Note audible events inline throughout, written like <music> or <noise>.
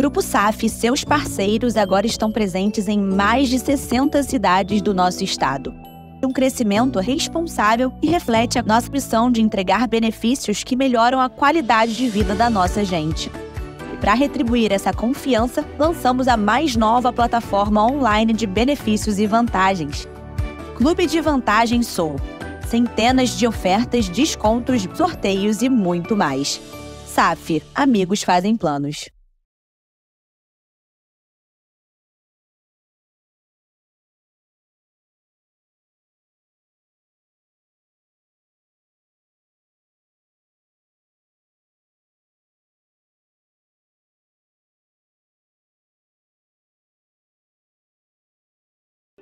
Grupo SAF e seus parceiros agora estão presentes em mais de 60 cidades do nosso estado. Um crescimento responsável e reflete a nossa missão de entregar benefícios que melhoram a qualidade de vida da nossa gente. Para retribuir essa confiança, lançamos a mais nova plataforma online de benefícios e vantagens. Clube de Vantagens Sou. Centenas de ofertas, descontos, sorteios e muito mais. SAF, amigos fazem planos.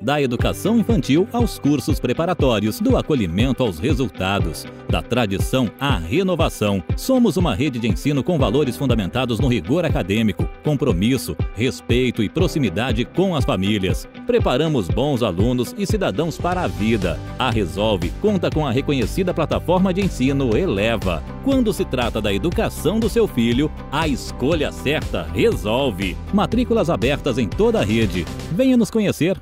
da educação infantil aos cursos preparatórios, do acolhimento aos resultados, da tradição à renovação. Somos uma rede de ensino com valores fundamentados no rigor acadêmico, compromisso, respeito e proximidade com as famílias. Preparamos bons alunos e cidadãos para a vida. A Resolve conta com a reconhecida plataforma de ensino Eleva. Quando se trata da educação do seu filho, a escolha certa resolve. Matrículas abertas em toda a rede. Venha nos conhecer.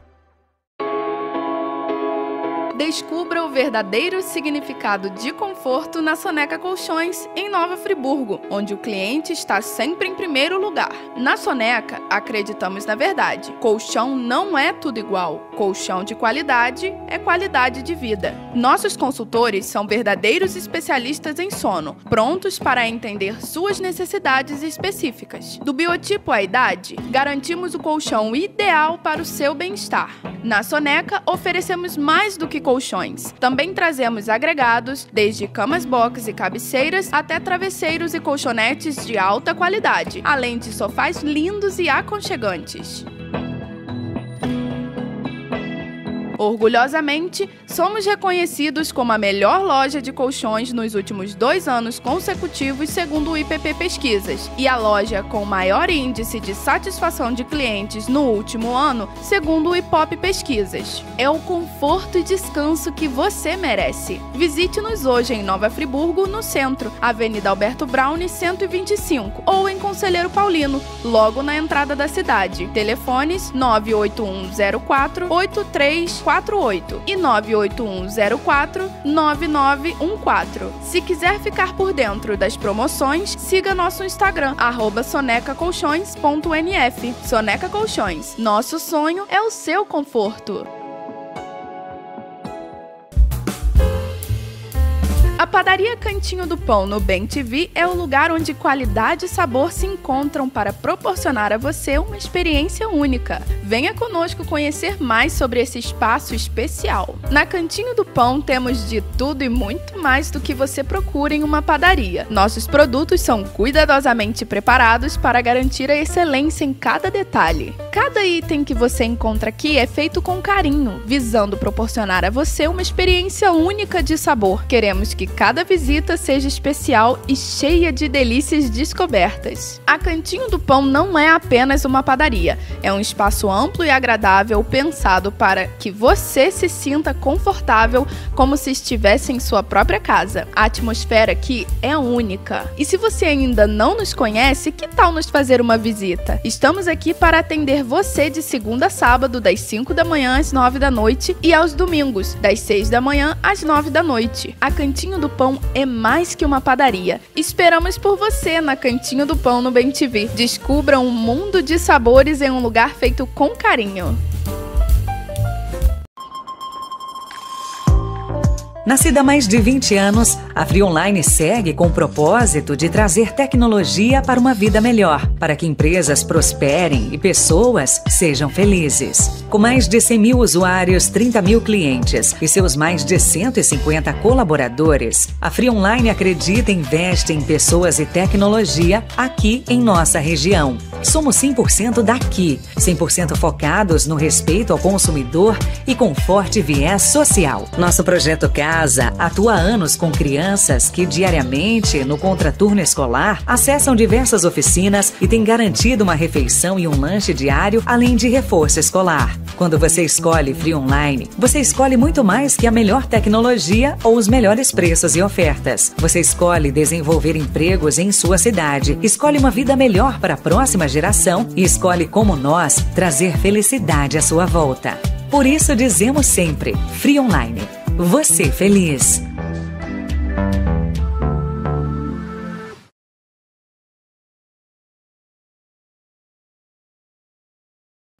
Descubra verdadeiro significado de conforto na Soneca Colchões, em Nova Friburgo, onde o cliente está sempre em primeiro lugar. Na Soneca, acreditamos na verdade: colchão não é tudo igual. Colchão de qualidade é qualidade de vida. Nossos consultores são verdadeiros especialistas em sono, prontos para entender suas necessidades específicas. Do biotipo à idade, garantimos o colchão ideal para o seu bem-estar. Na Soneca, oferecemos mais do que colchões também trazemos agregados, desde camas box e cabeceiras até travesseiros e colchonetes de alta qualidade, além de sofás lindos e aconchegantes. Orgulhosamente, somos reconhecidos como a melhor loja de colchões nos últimos dois anos consecutivos, segundo o IPP Pesquisas, e a loja com maior índice de satisfação de clientes no último ano, segundo o IPOP Pesquisas. É o conforto e descanso que você merece. Visite-nos hoje em Nova Friburgo, no centro, Avenida Alberto Brown, 125, ou em Conselheiro Paulino, logo na entrada da cidade. Telefones 98104 83 348 e 98104 9914. Se quiser ficar por dentro das promoções, siga nosso Instagram, sonecacolchões.nf. Soneca Colchões, nosso sonho é o seu conforto. A padaria Cantinho do Pão no Bem TV é o lugar onde qualidade e sabor se encontram para proporcionar a você uma experiência única. Venha conosco conhecer mais sobre esse espaço especial. Na Cantinho do Pão temos de tudo e muito mais do que você procura em uma padaria. Nossos produtos são cuidadosamente preparados para garantir a excelência em cada detalhe. Cada item que você encontra aqui é feito com carinho, visando proporcionar a você uma experiência única de sabor. Queremos que que cada visita seja especial e cheia de delícias descobertas. A Cantinho do Pão não é apenas uma padaria, é um espaço amplo e agradável pensado para que você se sinta confortável como se estivesse em sua própria casa. A atmosfera aqui é única. E se você ainda não nos conhece, que tal nos fazer uma visita? Estamos aqui para atender você de segunda a sábado, das 5 da manhã às 9 da noite e aos domingos, das 6 da manhã às 9 da noite. A Cantinho Cantinho do Pão é mais que uma padaria. Esperamos por você na Cantinho do Pão no Bem TV. Descubra um mundo de sabores em um lugar feito com carinho. Nascida há mais de 20 anos, a Free Online segue com o propósito de trazer tecnologia para uma vida melhor, para que empresas prosperem e pessoas sejam felizes. Com mais de 100 mil usuários, 30 mil clientes e seus mais de 150 colaboradores, a Free Online acredita e investe em pessoas e tecnologia aqui em nossa região. Somos 100% daqui, 100% focados no respeito ao consumidor e com forte viés social. Nosso projeto CAR Casa atua anos com crianças que diariamente, no contraturno escolar, acessam diversas oficinas e têm garantido uma refeição e um lanche diário, além de reforço escolar. Quando você escolhe Free Online, você escolhe muito mais que a melhor tecnologia ou os melhores preços e ofertas. Você escolhe desenvolver empregos em sua cidade, escolhe uma vida melhor para a próxima geração e escolhe, como nós, trazer felicidade à sua volta. Por isso dizemos sempre: Free Online você feliz.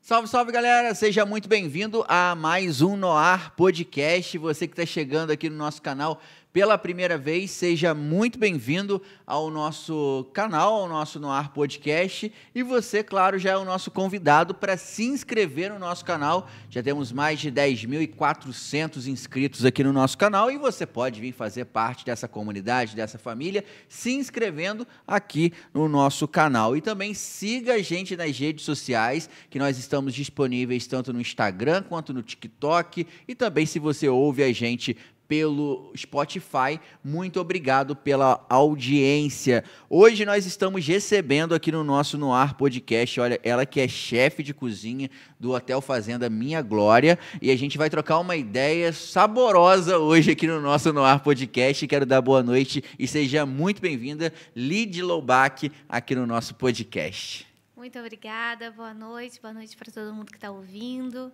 Salve, salve galera! Seja muito bem-vindo a mais um Noar Podcast. Você que está chegando aqui no nosso canal, pela primeira vez, seja muito bem-vindo ao nosso canal, ao nosso Noar Podcast. E você, claro, já é o nosso convidado para se inscrever no nosso canal. Já temos mais de 10.400 inscritos aqui no nosso canal e você pode vir fazer parte dessa comunidade, dessa família, se inscrevendo aqui no nosso canal. E também siga a gente nas redes sociais, que nós estamos disponíveis tanto no Instagram quanto no TikTok. E também, se você ouve a gente pelo Spotify. Muito obrigado pela audiência. Hoje nós estamos recebendo aqui no nosso Noar Podcast, olha, ela que é chefe de cozinha do Hotel Fazenda Minha Glória, e a gente vai trocar uma ideia saborosa hoje aqui no nosso Noar Podcast. Quero dar boa noite e seja muito bem-vinda, Lid Loubach, aqui no nosso podcast. Muito obrigada, boa noite, boa noite para todo mundo que está ouvindo.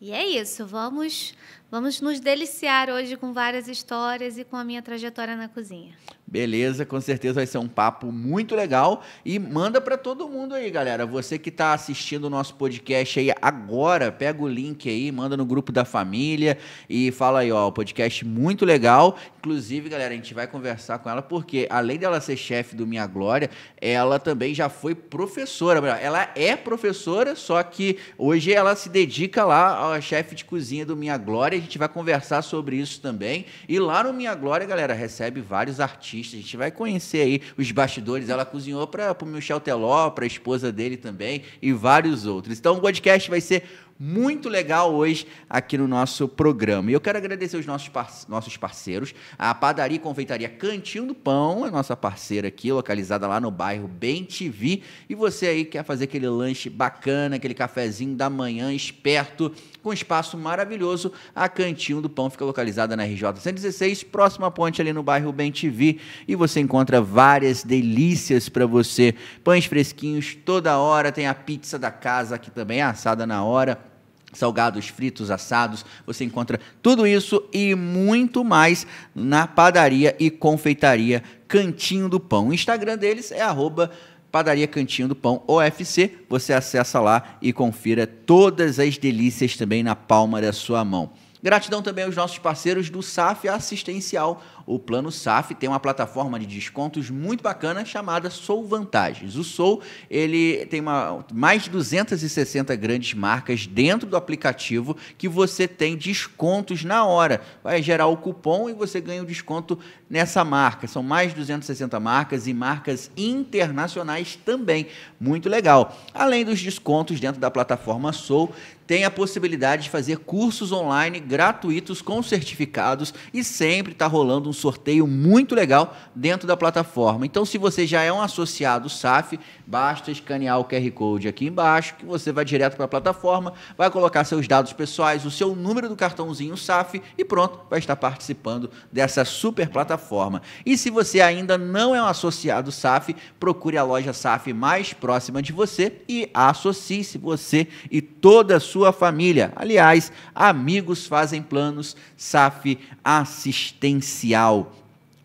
E é isso, vamos Vamos nos deliciar hoje com várias histórias e com a minha trajetória na cozinha. Beleza, com certeza vai ser um papo muito legal e manda para todo mundo aí, galera. Você que está assistindo o nosso podcast aí agora, pega o link aí, manda no grupo da família e fala aí, ó, podcast muito legal. Inclusive, galera, a gente vai conversar com ela porque além dela ser chefe do Minha Glória, ela também já foi professora. Ela é professora, só que hoje ela se dedica lá ao chefe de cozinha do Minha Glória a gente vai conversar sobre isso também. E lá no Minha Glória, galera, recebe vários artistas. A gente vai conhecer aí os bastidores. Ela cozinhou para o Michel Teló, para a esposa dele também e vários outros. Então o podcast vai ser muito legal hoje aqui no nosso programa. E eu quero agradecer os nossos, par nossos parceiros, a padaria e confeitaria Cantinho do Pão, é nossa parceira aqui, localizada lá no bairro Bem TV. E você aí quer fazer aquele lanche bacana, aquele cafezinho da manhã esperto, com espaço maravilhoso, a Cantinho do Pão fica localizada na RJ 116, próxima à ponte ali no bairro Bem TV. E você encontra várias delícias para você, pães fresquinhos toda hora, tem a pizza da casa aqui também assada na hora salgados fritos, assados, você encontra tudo isso e muito mais na padaria e confeitaria Cantinho do Pão. O Instagram deles é arroba Padaria Cantinho do Pão OFC. Você acessa lá e confira todas as delícias também na palma da sua mão. Gratidão também aos nossos parceiros do SAF Assistencial. O Plano SAF tem uma plataforma de descontos muito bacana chamada Sou Vantagens. O Sou ele tem uma, mais de 260 grandes marcas dentro do aplicativo que você tem descontos na hora. Vai gerar o cupom e você ganha o desconto nessa marca. São mais de 260 marcas e marcas internacionais também. Muito legal. Além dos descontos dentro da plataforma Sou, tem a possibilidade de fazer cursos online gratuitos com certificados e sempre está rolando um sorteio muito legal dentro da plataforma. Então, se você já é um associado SAF, Basta escanear o QR Code aqui embaixo que você vai direto para a plataforma, vai colocar seus dados pessoais, o seu número do cartãozinho SAF e pronto, vai estar participando dessa super plataforma. E se você ainda não é um associado SAF, procure a loja SAF mais próxima de você e associe-se você e toda a sua família. Aliás, amigos fazem planos, SAF assistencial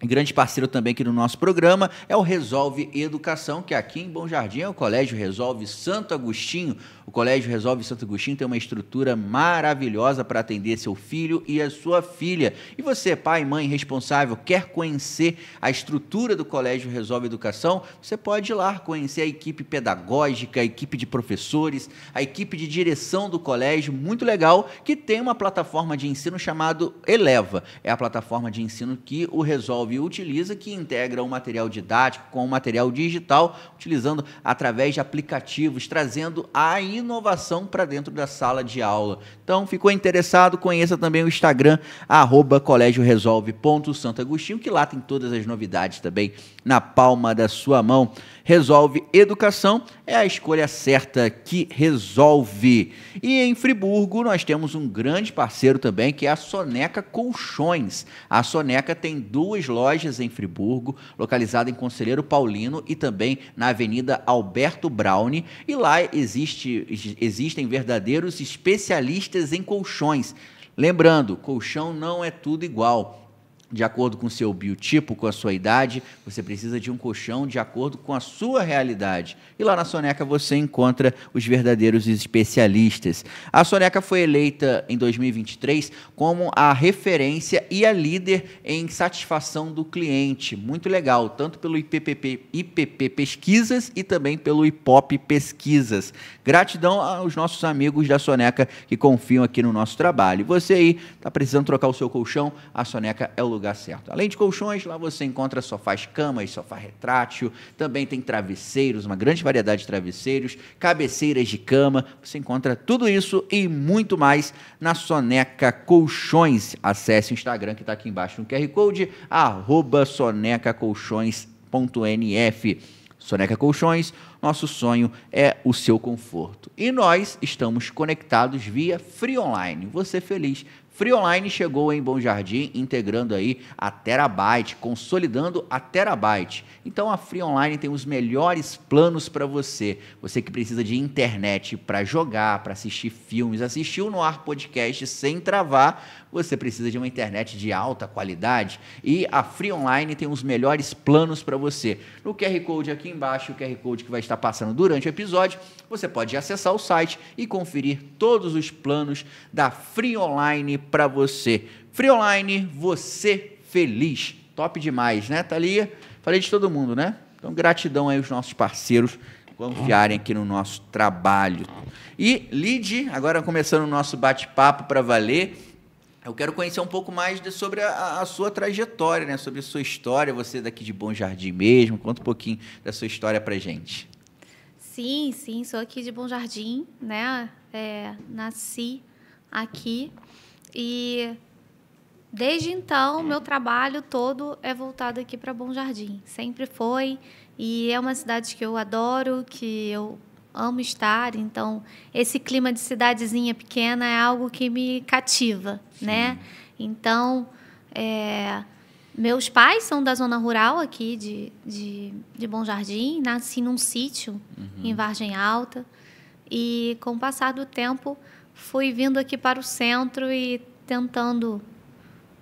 grande parceiro também aqui no nosso programa é o Resolve Educação, que é aqui em Bom Jardim é o Colégio Resolve Santo Agostinho, o Colégio Resolve Santo Agostinho tem uma estrutura maravilhosa para atender seu filho e a sua filha. E você, pai, mãe responsável, quer conhecer a estrutura do Colégio Resolve Educação? Você pode ir lá conhecer a equipe pedagógica, a equipe de professores, a equipe de direção do colégio, muito legal, que tem uma plataforma de ensino chamado Eleva. É a plataforma de ensino que o Resolve utiliza, que integra o um material didático com o um material digital, utilizando através de aplicativos, trazendo a inovação para dentro da sala de aula. Então, ficou interessado? Conheça também o Instagram, arroba colégioresolve.santoagostinho, que lá tem todas as novidades também na palma da sua mão resolve educação, é a escolha certa que resolve. E em Friburgo nós temos um grande parceiro também, que é a Soneca Colchões. A Soneca tem duas lojas em Friburgo, localizada em Conselheiro Paulino e também na Avenida Alberto Braun e lá existe, existem verdadeiros especialistas em colchões. Lembrando, colchão não é tudo igual de acordo com o seu biotipo, com a sua idade, você precisa de um colchão de acordo com a sua realidade. E lá na Soneca você encontra os verdadeiros especialistas. A Soneca foi eleita em 2023 como a referência e a líder em satisfação do cliente. Muito legal, tanto pelo IPPP, IPP Pesquisas e também pelo IPOP Pesquisas. Gratidão aos nossos amigos da Soneca que confiam aqui no nosso trabalho. Você aí está precisando trocar o seu colchão, a Soneca é o lugar certo. Além de colchões, lá você encontra sofás camas, sofá retrátil, também tem travesseiros, uma grande variedade de travesseiros, cabeceiras de cama. Você encontra tudo isso e muito mais na Soneca Colchões. Acesse o Instagram que está aqui embaixo no QR Code, arroba sonecacolchões.nf. Soneca Colchões, nosso sonho é o seu conforto. E nós estamos conectados via Free Online. Você feliz Free Online chegou em Bom Jardim, integrando aí a Terabyte, consolidando a Terabyte. Então a Free Online tem os melhores planos para você. Você que precisa de internet para jogar, para assistir filmes, assistir o Noar podcast sem travar, você precisa de uma internet de alta qualidade e a Free Online tem os melhores planos para você. No QR Code aqui embaixo, o QR Code que vai estar passando durante o episódio, você pode acessar o site e conferir todos os planos da Free Online para você. Free Online, você feliz. Top demais, né, Thalia? Falei de todo mundo, né? Então, gratidão aí aos nossos parceiros confiarem aqui no nosso trabalho. E, Lid, agora começando o nosso bate-papo para valer, eu quero conhecer um pouco mais de, sobre a, a, sua trajetória, né? Sobre a sua história, você daqui de Bom Jardim mesmo. Conta um pouquinho da sua história para gente. Sim, sim, sou aqui de Bom Jardim, né? É, nasci aqui e desde então meu trabalho todo é voltado aqui para Bom Jardim. Sempre foi e é uma cidade que eu adoro, que eu amo estar, então esse clima de cidadezinha pequena é algo que me cativa, Sim. né? Então, é, meus pais são da zona rural aqui de, de, de Bom Jardim, nasci num sítio uhum. em Vargem Alta e com o passar do tempo fui vindo aqui para o centro e tentando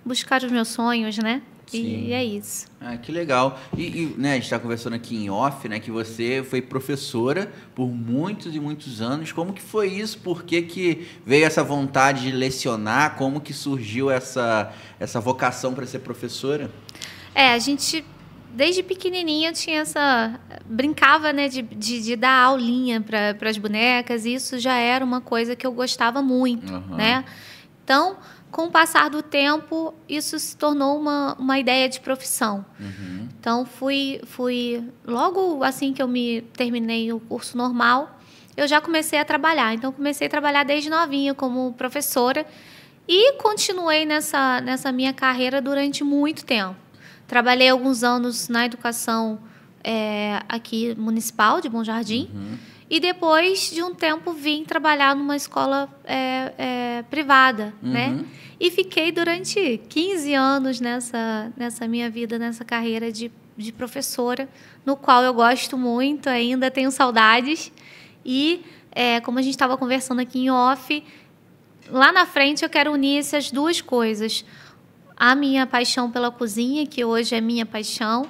buscar os meus sonhos, né? Sim. E é isso. Ah, que legal. E, e né, a gente está conversando aqui em off, né? Que você foi professora por muitos e muitos anos. Como que foi isso? Por que, que veio essa vontade de lecionar? Como que surgiu essa, essa vocação para ser professora? É, a gente desde pequenininha eu tinha essa brincava né de, de, de dar aulinha para as bonecas e isso já era uma coisa que eu gostava muito uhum. né então com o passar do tempo, isso se tornou uma, uma ideia de profissão. Uhum. Então, fui, fui. Logo assim que eu me terminei o curso normal, eu já comecei a trabalhar. Então, comecei a trabalhar desde novinha como professora e continuei nessa, nessa minha carreira durante muito tempo. Trabalhei alguns anos na educação é, aqui municipal de Bom Jardim. Uhum. E depois de um tempo vim trabalhar numa escola é, é, privada, né? uhum. né? E fiquei durante 15 anos nessa, nessa minha vida, nessa carreira de, de professora, no qual eu gosto muito, ainda tenho saudades. E, é, como a gente estava conversando aqui em off, lá na frente eu quero unir essas duas coisas. A minha paixão pela cozinha, que hoje é minha paixão,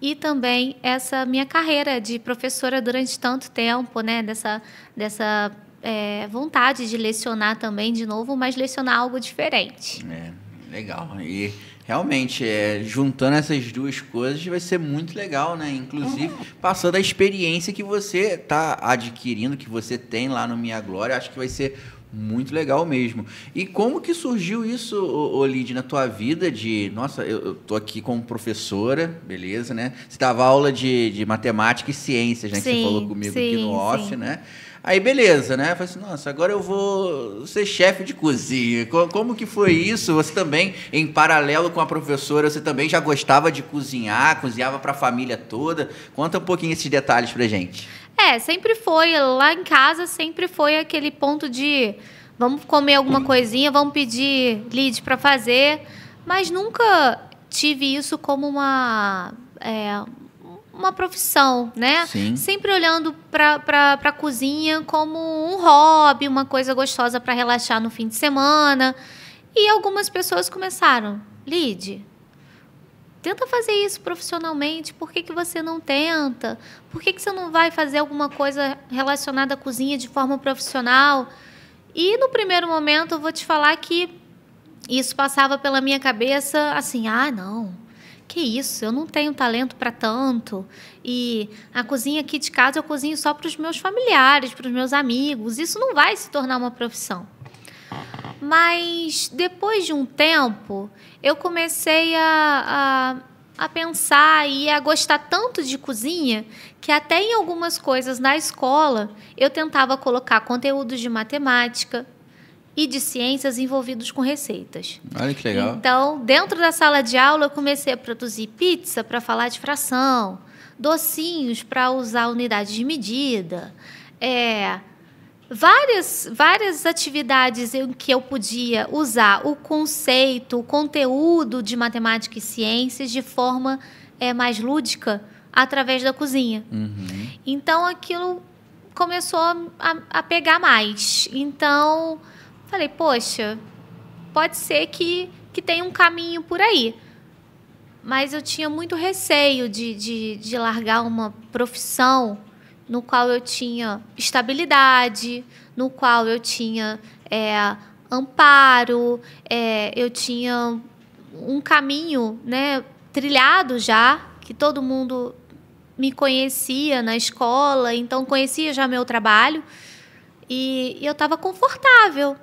e também essa minha carreira de professora durante tanto tempo, né? Dessa, dessa é, vontade de lecionar também de novo, mas lecionar algo diferente. É, legal. E realmente, é, juntando essas duas coisas vai ser muito legal, né? Inclusive, uhum. passando a experiência que você está adquirindo, que você tem lá no Minha Glória, acho que vai ser muito legal mesmo. E como que surgiu isso, Olide, na tua vida de, nossa, eu, eu tô aqui como professora, beleza, né? Você dava aula de, de matemática e ciências, né? Sim, que você falou comigo sim, aqui no off, sim. né? Aí beleza, né? falei assim, nossa, agora eu vou ser chefe de cozinha. Como que foi isso? Você também, em paralelo com a professora, você também já gostava de cozinhar, cozinhava para a família toda. Conta um pouquinho esses detalhes para gente. É, sempre foi lá em casa, sempre foi aquele ponto de vamos comer alguma coisinha, vamos pedir lead para fazer, mas nunca tive isso como uma é, uma profissão, né? Sim. Sempre olhando para a cozinha como um hobby, uma coisa gostosa para relaxar no fim de semana. E algumas pessoas começaram, Lide, tenta fazer isso profissionalmente, por que, que você não tenta? Por que, que você não vai fazer alguma coisa relacionada à cozinha de forma profissional? E no primeiro momento eu vou te falar que isso passava pela minha cabeça assim, ah, não, que isso, eu não tenho talento para tanto. E a cozinha aqui de casa eu cozinho só para os meus familiares, para os meus amigos. Isso não vai se tornar uma profissão. Mas depois de um tempo, eu comecei a, a, a, pensar e a gostar tanto de cozinha que até em algumas coisas na escola eu tentava colocar conteúdos de matemática, e de ciências envolvidos com receitas. Olha que legal. Então, dentro da sala de aula, eu comecei a produzir pizza para falar de fração, docinhos para usar unidades de medida, é, várias, várias atividades em que eu podia usar o conceito, o conteúdo de matemática e ciências de forma é, mais lúdica através da cozinha. Uhum. Então, aquilo começou a, a pegar mais. Então Falei, poxa, pode ser que, que tenha um caminho por aí. Mas eu tinha muito receio de, de, de largar uma profissão no qual eu tinha estabilidade, no qual eu tinha é, amparo, é, eu tinha um caminho né, trilhado já, que todo mundo me conhecia na escola, então conhecia já meu trabalho. E, e eu estava confortável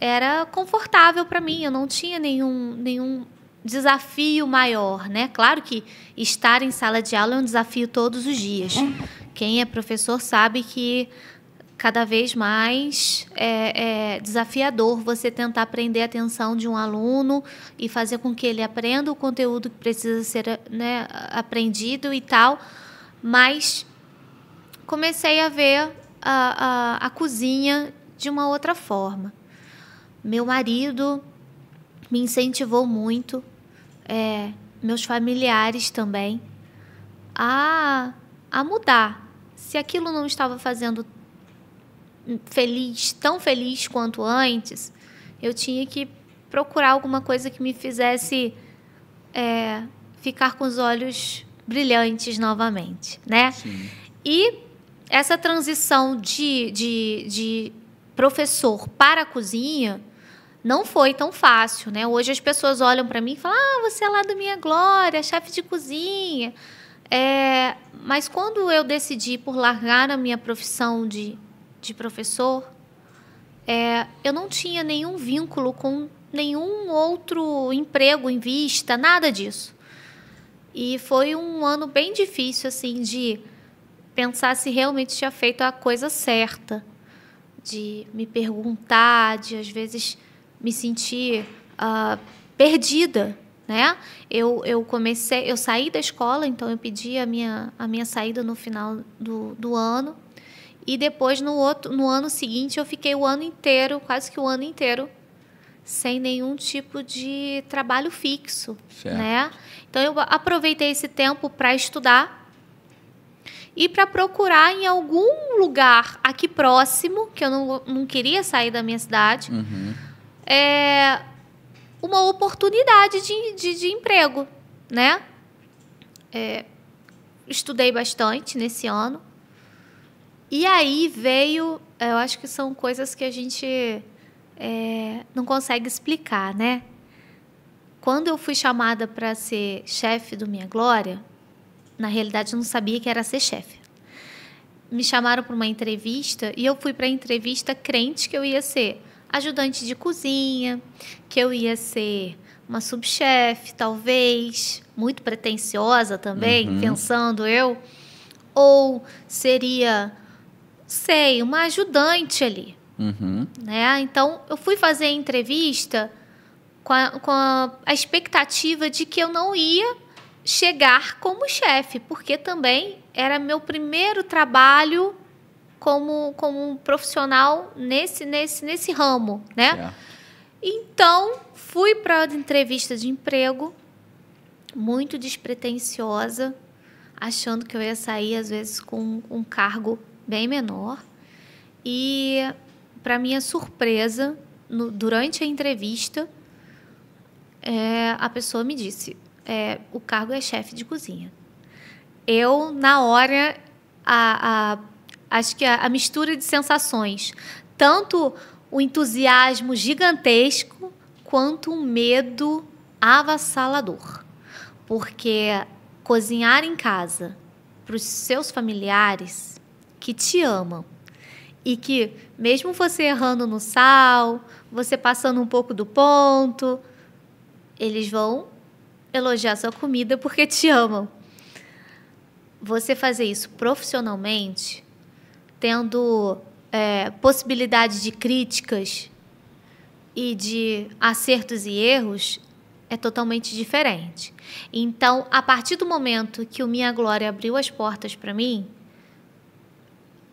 era confortável para mim, eu não tinha nenhum, nenhum desafio maior, né? Claro que estar em sala de aula é um desafio todos os dias. Quem é professor sabe que cada vez mais é, é, desafiador você tentar prender a atenção de um aluno e fazer com que ele aprenda o conteúdo que precisa ser né, aprendido e tal. Mas comecei a ver a, a, a cozinha de uma outra forma. Meu marido me incentivou muito, é, meus familiares também, a, a mudar. Se aquilo não estava fazendo feliz, tão feliz quanto antes, eu tinha que procurar alguma coisa que me fizesse é, ficar com os olhos brilhantes novamente, né? Sim. E essa transição de, de, de professor para a cozinha não foi tão fácil, né? Hoje as pessoas olham para mim e falam: "Ah, você é lá do Minha Glória, chefe de cozinha". É, mas quando eu decidi por largar a minha profissão de, de professor, é, eu não tinha nenhum vínculo com nenhum outro emprego em vista, nada disso. E foi um ano bem difícil, assim, de pensar se realmente tinha feito a coisa certa, de me perguntar, de às vezes me senti uh, perdida, né? Eu, eu comecei, eu saí da escola, então eu pedi a minha, a minha saída no final do, do ano e depois no outro, no ano seguinte eu fiquei o ano inteiro, quase que o ano inteiro sem nenhum tipo de trabalho fixo, certo. né? Então eu aproveitei esse tempo para estudar e para procurar em algum lugar aqui próximo, que eu não, não queria sair da minha cidade, uhum é, uma oportunidade de, de, de emprego, né? É, estudei bastante nesse ano. E aí veio, eu acho que são coisas que a gente é, não consegue explicar, né? Quando eu fui chamada para ser chefe do Minha Glória, na realidade eu não sabia que era ser chefe. Me chamaram para uma entrevista e eu fui para a entrevista crente que eu ia ser ajudante de cozinha, que eu ia ser uma subchefe, talvez, muito pretensiosa também, uhum. pensando eu, ou seria, sei, uma ajudante ali. Uhum. Né? Então, eu fui fazer a entrevista com, a, com a, a expectativa de que eu não ia chegar como chefe, porque também era meu primeiro trabalho como, como um profissional nesse, nesse, nesse ramo, né? É. Então, fui para a entrevista de emprego, muito despretensiosa, achando que eu ia sair, às vezes, com um cargo bem menor. E, para minha surpresa, no, durante a entrevista, é, a pessoa me disse: é, o cargo é chefe de cozinha. Eu, na hora, a, a Acho que a, a mistura de sensações, tanto o entusiasmo gigantesco quanto o medo avassalador. Porque cozinhar em casa para os seus familiares que te amam e que, mesmo você errando no sal, você passando um pouco do ponto, eles vão elogiar sua comida porque te amam. Você fazer isso profissionalmente tendo é, possibilidade de críticas e de acertos e erros é totalmente diferente. Então, a partir do momento que o Minha Glória abriu as portas para mim,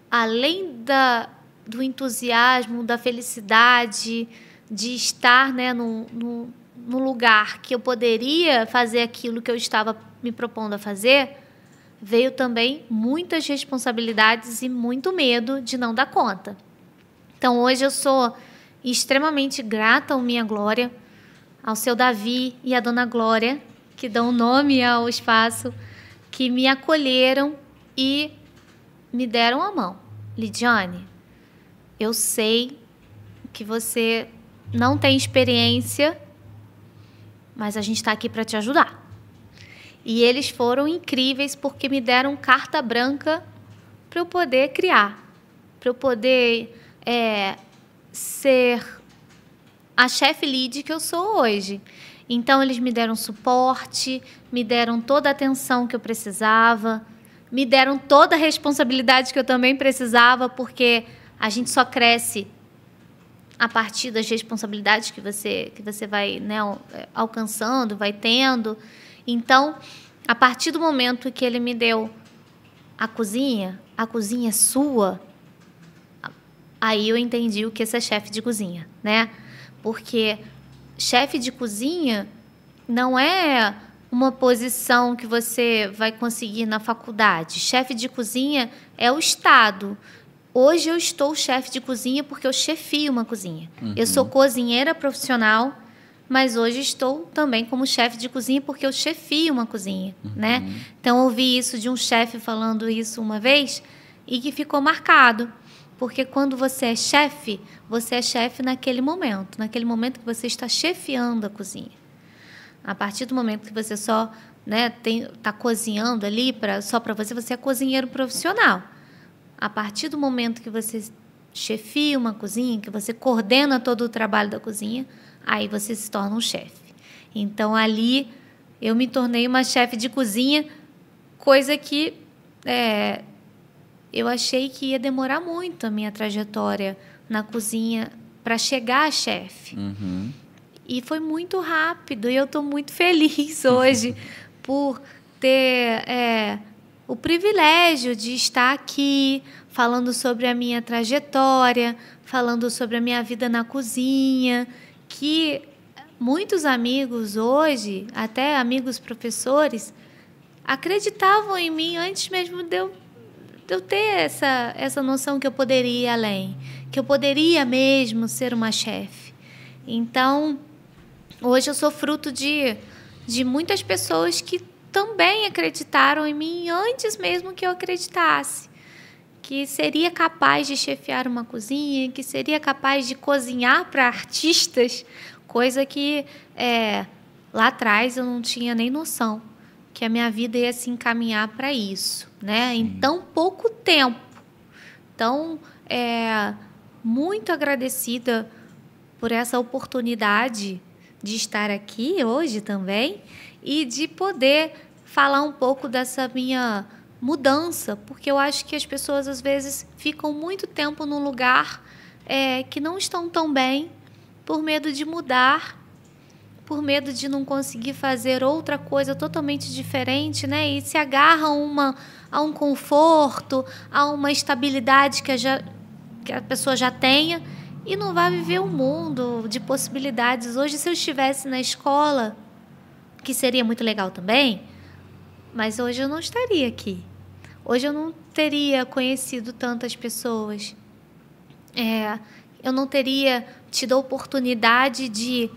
além da, do entusiasmo, da felicidade de estar né, no no num lugar que eu poderia fazer aquilo que eu estava me propondo a fazer, veio também muitas responsabilidades e muito medo de não dar conta. Então hoje eu sou extremamente grata ao Minha Glória, ao seu Davi e à Dona Glória, que dão nome ao espaço, que me acolheram e me deram a mão. Lidiane, eu sei que você não tem experiência, mas a gente está aqui para te ajudar. E eles foram incríveis porque me deram carta branca para eu poder criar, para eu poder é, ser a chefe lead que eu sou hoje. Então, eles me deram suporte, me deram toda a atenção que eu precisava, me deram toda a responsabilidade que eu também precisava, porque a gente só cresce a partir das responsabilidades que você, que você vai né, é, alcançando, vai tendo. Então, a partir do momento que ele me deu a cozinha, a cozinha é sua, aí eu entendi o que é ser chefe de cozinha, né? Porque chefe de cozinha não é uma posição que você vai conseguir na faculdade. Chefe de cozinha é o Estado. Hoje eu estou chefe de cozinha porque eu chefio uma cozinha. Uhum. Eu sou uhum. cozinheira profissional mas hoje estou também como chefe de cozinha porque eu chefio uma cozinha, uhum. né? Então ouvi isso de um chefe falando isso uma vez e que ficou marcado. Porque quando você é chefe, você é chefe naquele momento, naquele momento que você está chefiando a cozinha. A partir do momento que você só né, tem, tá cozinhando ali para só para você, você é cozinheiro profissional. A partir do momento que você chefia uma cozinha, que você coordena todo o trabalho da cozinha, aí você se torna um chefe. Então ali eu me tornei uma chefe de cozinha, coisa que é, eu achei que ia demorar muito a minha trajetória na cozinha para chegar a chefe. Uhum. E foi muito rápido e eu estou muito feliz <laughs> hoje por ter é, o privilégio de estar aqui falando sobre a minha trajetória, falando sobre a minha vida na cozinha que muitos amigos hoje, até amigos professores, acreditavam em mim antes mesmo de eu, de eu ter essa, essa noção que eu poderia ir além, que eu poderia mesmo ser uma chefe. Então, hoje eu sou fruto de, de muitas pessoas que também acreditaram em mim antes mesmo que eu acreditasse que seria capaz de chefiar uma cozinha, que seria capaz de cozinhar para artistas, coisa que é, lá atrás eu não tinha nem noção que a minha vida ia se encaminhar para isso, né? Sim. Em tão pouco tempo. Então, é, muito agradecida por essa oportunidade de estar aqui hoje também e de poder falar um pouco dessa minha mudança, porque eu acho que as pessoas às vezes ficam muito tempo num lugar é, que não estão tão bem por medo de mudar, por medo de não conseguir fazer outra coisa totalmente diferente, né? E se agarram uma, a um conforto, a uma estabilidade que a, já, que a pessoa já tenha e não vai viver um mundo de possibilidades. Hoje, se eu estivesse na escola, que seria muito legal também, mas hoje eu não estaria aqui. Hoje eu não teria conhecido tantas pessoas. É, eu não teria tido a oportunidade de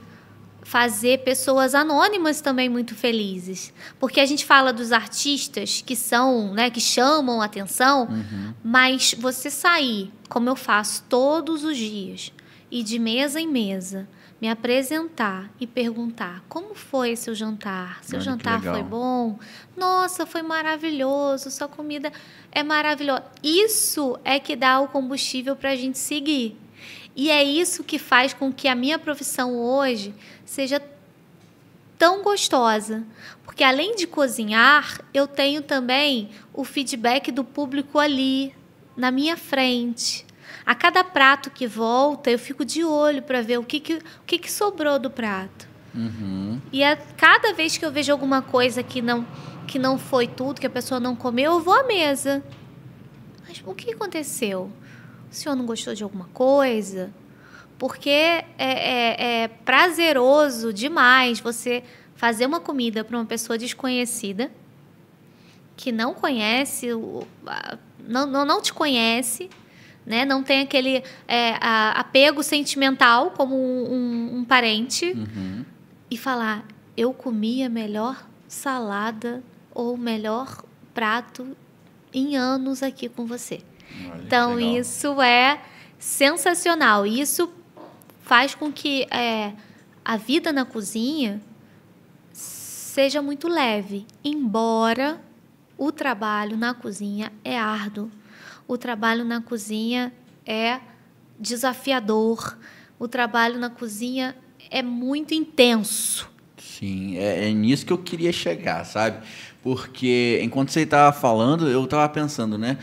fazer pessoas anônimas também muito felizes. Porque a gente fala dos artistas que são, né, que chamam atenção, uhum. mas você sair, como eu faço todos os dias, e de mesa em mesa, me apresentar e perguntar como foi seu jantar? Seu Olha, jantar foi bom? Nossa, foi maravilhoso, sua comida é maravilhosa. Isso é que dá o combustível para a gente seguir. E é isso que faz com que a minha profissão hoje seja tão gostosa. Porque além de cozinhar, eu tenho também o feedback do público ali, na minha frente. A cada prato que volta, eu fico de olho para ver o que, que, o que, que sobrou do prato. Uhum. E a cada vez que eu vejo alguma coisa que não, que não foi tudo, que a pessoa não comeu, eu vou à mesa. Mas o que aconteceu? O senhor não gostou de alguma coisa? Porque é, é, é prazeroso demais você fazer uma comida para uma pessoa desconhecida que não conhece, não, não, não te conhece, né? Não tem aquele é, a, apego sentimental como um, um, um parente uhum. e falar eu comi a melhor salada ou o melhor prato em anos aqui com você. Olha, então isso é sensacional. Isso faz com que é, a vida na cozinha seja muito leve, embora o trabalho na cozinha é árduo o trabalho na cozinha é desafiador, o trabalho na cozinha é muito intenso. Sim, é, é nisso que eu queria chegar, sabe? Porque enquanto você estava falando, eu estava pensando, né?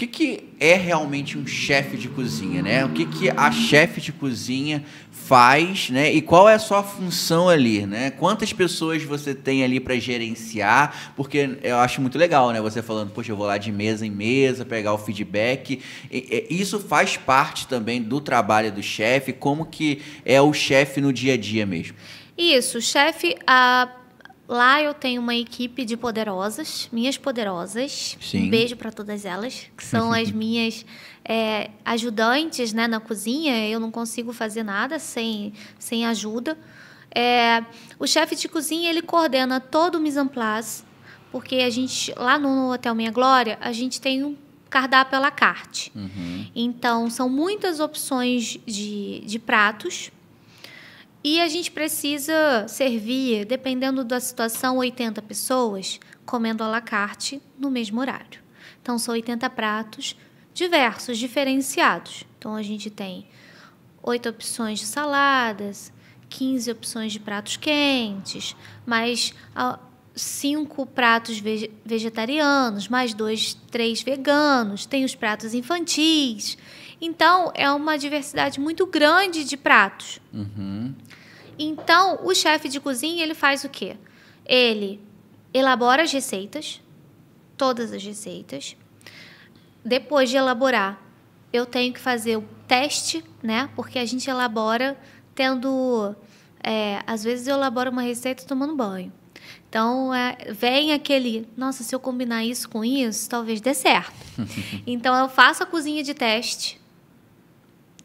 que, que é realmente um chefe de cozinha, né? O que, que a chefe de cozinha faz, né? E qual é a sua função ali, né? Quantas pessoas você tem ali para gerenciar? Porque eu acho muito legal, né? Você falando, poxa, eu vou lá de mesa em mesa pegar o feedback. E, e, isso faz parte também do trabalho do chefe, como que é o chefe no dia a dia mesmo? Isso, chefe, a Lá eu tenho uma equipe de poderosas, minhas poderosas. Sim. Um beijo para todas elas, que são as <laughs> minhas é, ajudantes né, na cozinha. Eu não consigo fazer nada sem, sem ajuda. É, o chefe de cozinha ele coordena todo o mise en place, porque a gente lá no Hotel Minha Glória a gente tem um cardápio à la carte. Uhum. Então são muitas opções de, de pratos e a gente precisa servir, dependendo da situação, 80 pessoas comendo à la carte no mesmo horário. Então, são 80 pratos diversos, diferenciados. Então, a gente tem oito opções de saladas, 15 opções de pratos quentes, mais ah, cinco pratos vegetarianos, mais dois, três veganos, tem os pratos infantis. Então, é uma diversidade muito grande de pratos. Uhum. Então, o chefe de cozinha, ele faz o quê? Ele elabora as receitas, todas as receitas. Depois de elaborar, eu tenho que fazer o teste, né? Porque a gente elabora tendo... É, às vezes eu elaboro uma receita tomando banho. Então, é, vem aquele, nossa, se eu combinar isso com isso, talvez dê certo. <laughs> então, eu faço a cozinha de teste,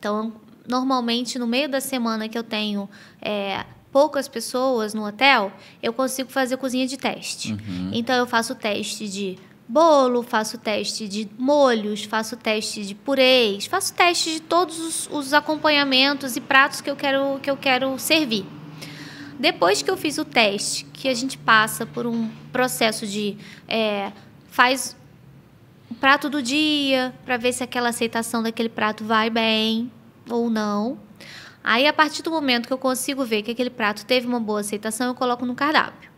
então, normalmente no meio da semana que eu tenho é, poucas pessoas no hotel, eu consigo fazer cozinha de teste. Uhum. Então, eu faço teste de bolo, faço teste de molhos, faço teste de purês, faço teste de todos os, os acompanhamentos e pratos que eu quero, que eu quero servir. Depois que eu fiz o teste, que a gente passa por um processo de é, faz o prato do dia para ver se aquela aceitação daquele prato vai bem, ou não. Aí, a partir do momento que eu consigo ver que aquele prato teve uma boa aceitação, eu coloco no cardápio.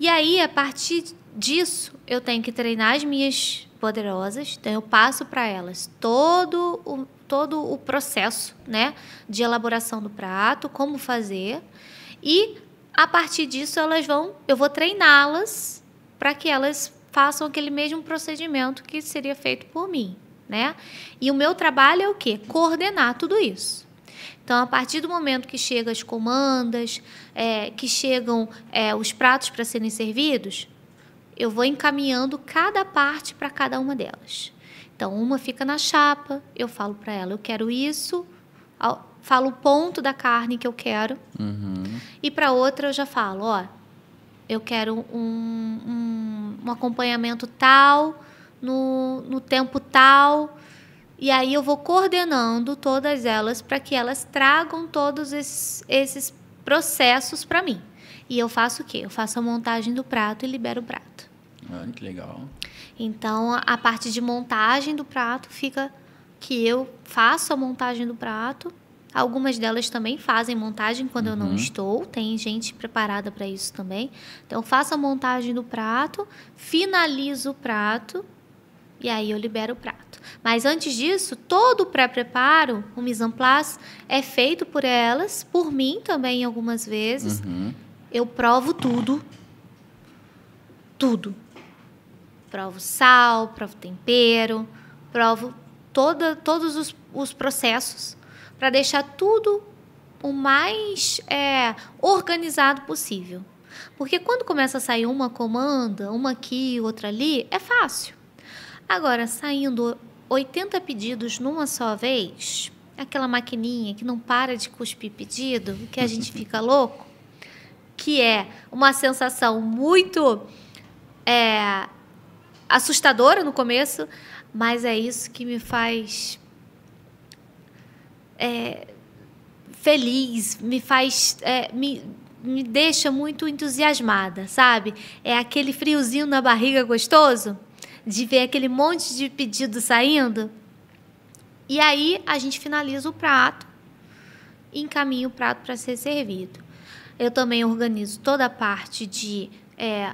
E aí, a partir disso, eu tenho que treinar as minhas poderosas, então eu passo para elas todo o, todo o processo né, de elaboração do prato, como fazer, e a partir disso elas vão, eu vou treiná-las para que elas façam aquele mesmo procedimento que seria feito por mim né? E o meu trabalho é o quê? Coordenar tudo isso. Então, a partir do momento que chegam as comandas, é, que chegam é, os pratos para serem servidos, eu vou encaminhando cada parte para cada uma delas. Então, uma fica na chapa, eu falo para ela, eu quero isso, falo o ponto da carne que eu quero, uhum. e para outra eu já falo, ó, eu quero um, um, um acompanhamento tal, no, no tempo tal. E aí eu vou coordenando todas elas para que elas tragam todos esses, esses processos para mim. E eu faço o quê? Eu faço a montagem do prato e libero o prato. Ah, que legal. Então, a parte de montagem do prato fica que eu faço a montagem do prato. Algumas delas também fazem montagem quando uhum. eu não uhum. estou, tem gente preparada para isso também. Então, faço a montagem do prato, finalizo o prato e aí eu libero o prato. Mas antes disso, todo o pré-preparo, o mise en place, é feito por elas, por mim também algumas vezes. Uhum. Eu provo tudo. Tudo. Provo sal, provo tempero, provo toda, todos os, os processos para deixar tudo o mais é, organizado possível. Porque quando começa a sair uma comanda, uma aqui, outra ali, é fácil. Agora, saindo 80 pedidos numa só vez, aquela maquininha que não para de cuspir pedido, que a gente fica <laughs> louco, que é uma sensação muito é, assustadora no começo, mas é isso que me faz é, feliz, me faz. É, me, me deixa muito entusiasmada, sabe? É aquele friozinho na barriga gostoso de ver aquele monte de pedido saindo. E aí a gente finaliza o prato e encaminha o prato para ser servido. Eu também organizo toda a parte de é,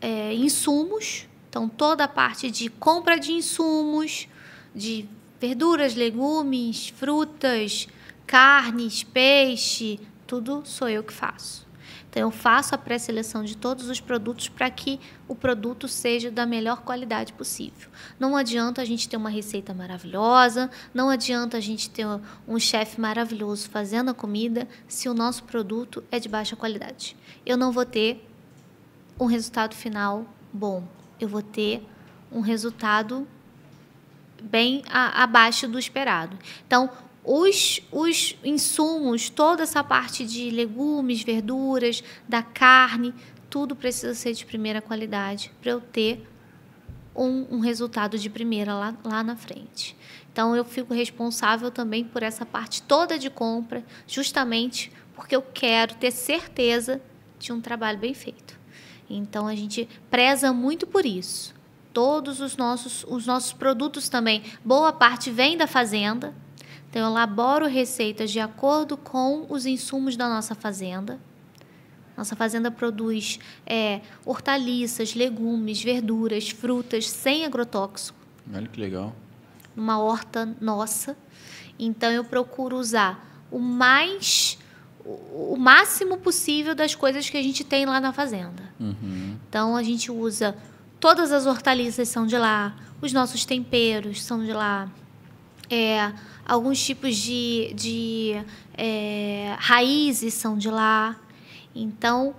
é, insumos, então toda a parte de compra de insumos, de verduras, legumes, frutas, carnes, peixe, tudo sou eu que faço. Então, eu faço a pré-seleção de todos os produtos para que o produto seja da melhor qualidade possível. Não adianta a gente ter uma receita maravilhosa, não adianta a gente ter um chefe maravilhoso fazendo a comida se o nosso produto é de baixa qualidade. Eu não vou ter um resultado final bom, eu vou ter um resultado bem a, abaixo do esperado. Então, os, os insumos, toda essa parte de legumes, verduras, da carne, tudo precisa ser de primeira qualidade para eu ter um, um, resultado de primeira lá, lá na frente. Então, eu fico responsável também por essa parte toda de compra, justamente porque eu quero ter certeza de um trabalho bem feito. Então, a gente preza muito por isso. Todos os nossos, os nossos produtos também, boa parte vem da fazenda, então, eu elaboro receitas de acordo com os insumos da nossa fazenda. Nossa fazenda produz é, hortaliças, legumes, verduras, frutas sem agrotóxico. Olha que legal. Numa horta nossa. Então, eu procuro usar o mais o máximo possível das coisas que a gente tem lá na fazenda. Uhum. Então a gente usa todas as hortaliças são de lá, os nossos temperos são de lá, é, alguns tipos de, de é, raízes são de lá. Então,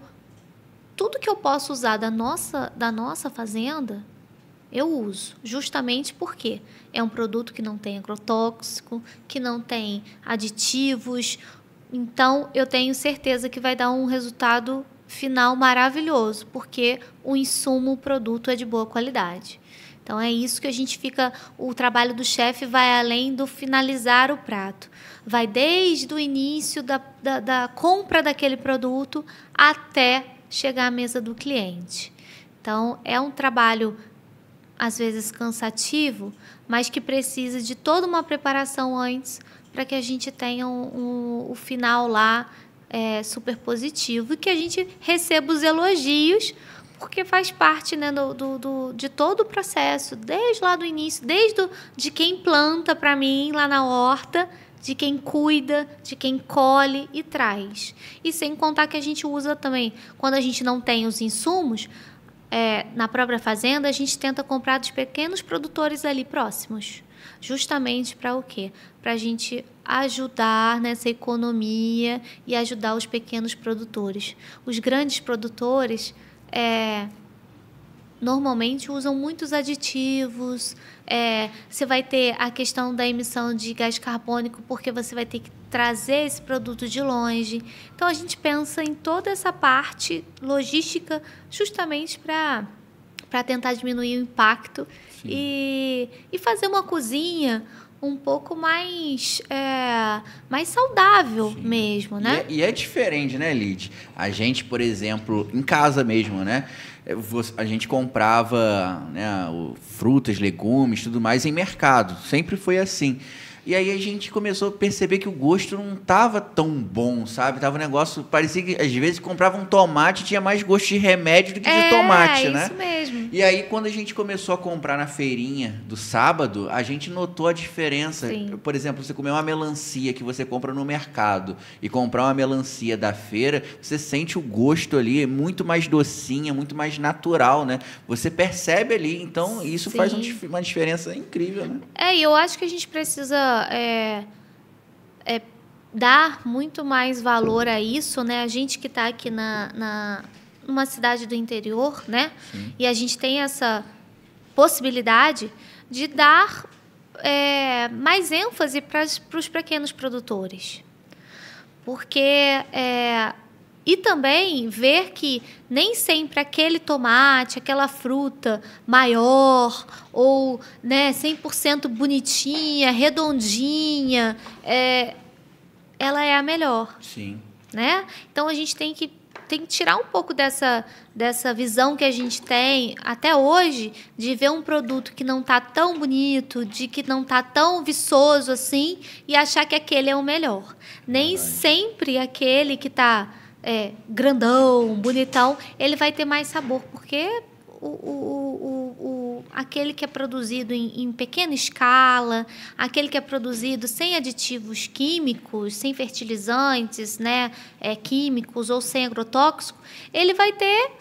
tudo que eu posso usar da nossa, da nossa fazenda, eu uso. Justamente porque é um produto que não tem agrotóxico, que não tem aditivos. Então, eu tenho certeza que vai dar um resultado final maravilhoso, porque o insumo, o produto é de boa qualidade. Então é isso que a gente fica. O trabalho do chefe vai além do finalizar o prato. Vai desde o início da, da, da compra daquele produto até chegar à mesa do cliente. Então é um trabalho às vezes cansativo, mas que precisa de toda uma preparação antes para que a gente tenha o um, um, um final lá é, super positivo e que a gente receba os elogios porque faz parte né, do, do, do, de todo o processo, desde lá do início, desde do, de quem planta para mim lá na horta, de quem cuida, de quem colhe e traz. E sem contar que a gente usa também, quando a gente não tem os insumos, é, na própria fazenda, a gente tenta comprar dos pequenos produtores ali próximos. Justamente para o quê? Para a gente ajudar nessa economia e ajudar os pequenos produtores. Os grandes produtores é, normalmente usam muitos aditivos. É, você vai ter a questão da emissão de gás carbônico, porque você vai ter que trazer esse produto de longe. Então, a gente pensa em toda essa parte logística justamente para para tentar diminuir o impacto e, e fazer uma cozinha um pouco mais, é, mais saudável Sim. mesmo, né? E é, e é, diferente, né, Lid? A gente, por exemplo, em casa mesmo, né? É, a gente comprava né, frutas, legumes, tudo mais em mercado. Sempre foi assim. E aí a gente começou a perceber que o gosto não tava tão bom, sabe? Tava um negócio. Parecia que às vezes comprava um tomate tinha mais gosto de remédio do que é, de tomate, é né? Isso mesmo. E aí, quando a gente começou a comprar na feirinha do sábado, a gente notou a diferença. Sim. Por exemplo, você comer uma melancia que você compra no mercado e comprar uma melancia da feira, você sente o gosto ali, é muito mais docinha, muito mais natural, né? Você percebe ali, então isso Sim. faz um, uma diferença incrível, né? É, e eu acho que a gente precisa é, é, dar muito mais valor a isso, né? A gente que está aqui na, na numa cidade do interior, né? Sim. E a gente tem essa possibilidade de dar é, mais ênfase para os pequenos produtores, porque é, e também ver que nem sempre aquele tomate, aquela fruta maior ou né, 100% bonitinha, redondinha, é, ela é a melhor. Sim. Né? Então a gente tem que tem que tirar um pouco dessa, dessa visão que a gente tem até hoje de ver um produto que não está tão bonito, de que não está tão viçoso assim e achar que aquele é o melhor. Nem sempre aquele que está é, grandão, bonitão, ele vai ter mais sabor, porque o, o, o, o aquele que é produzido em, em, pequena escala, aquele que é produzido sem aditivos químicos, sem fertilizantes né, é, químicos ou sem agrotóxico, ele vai ter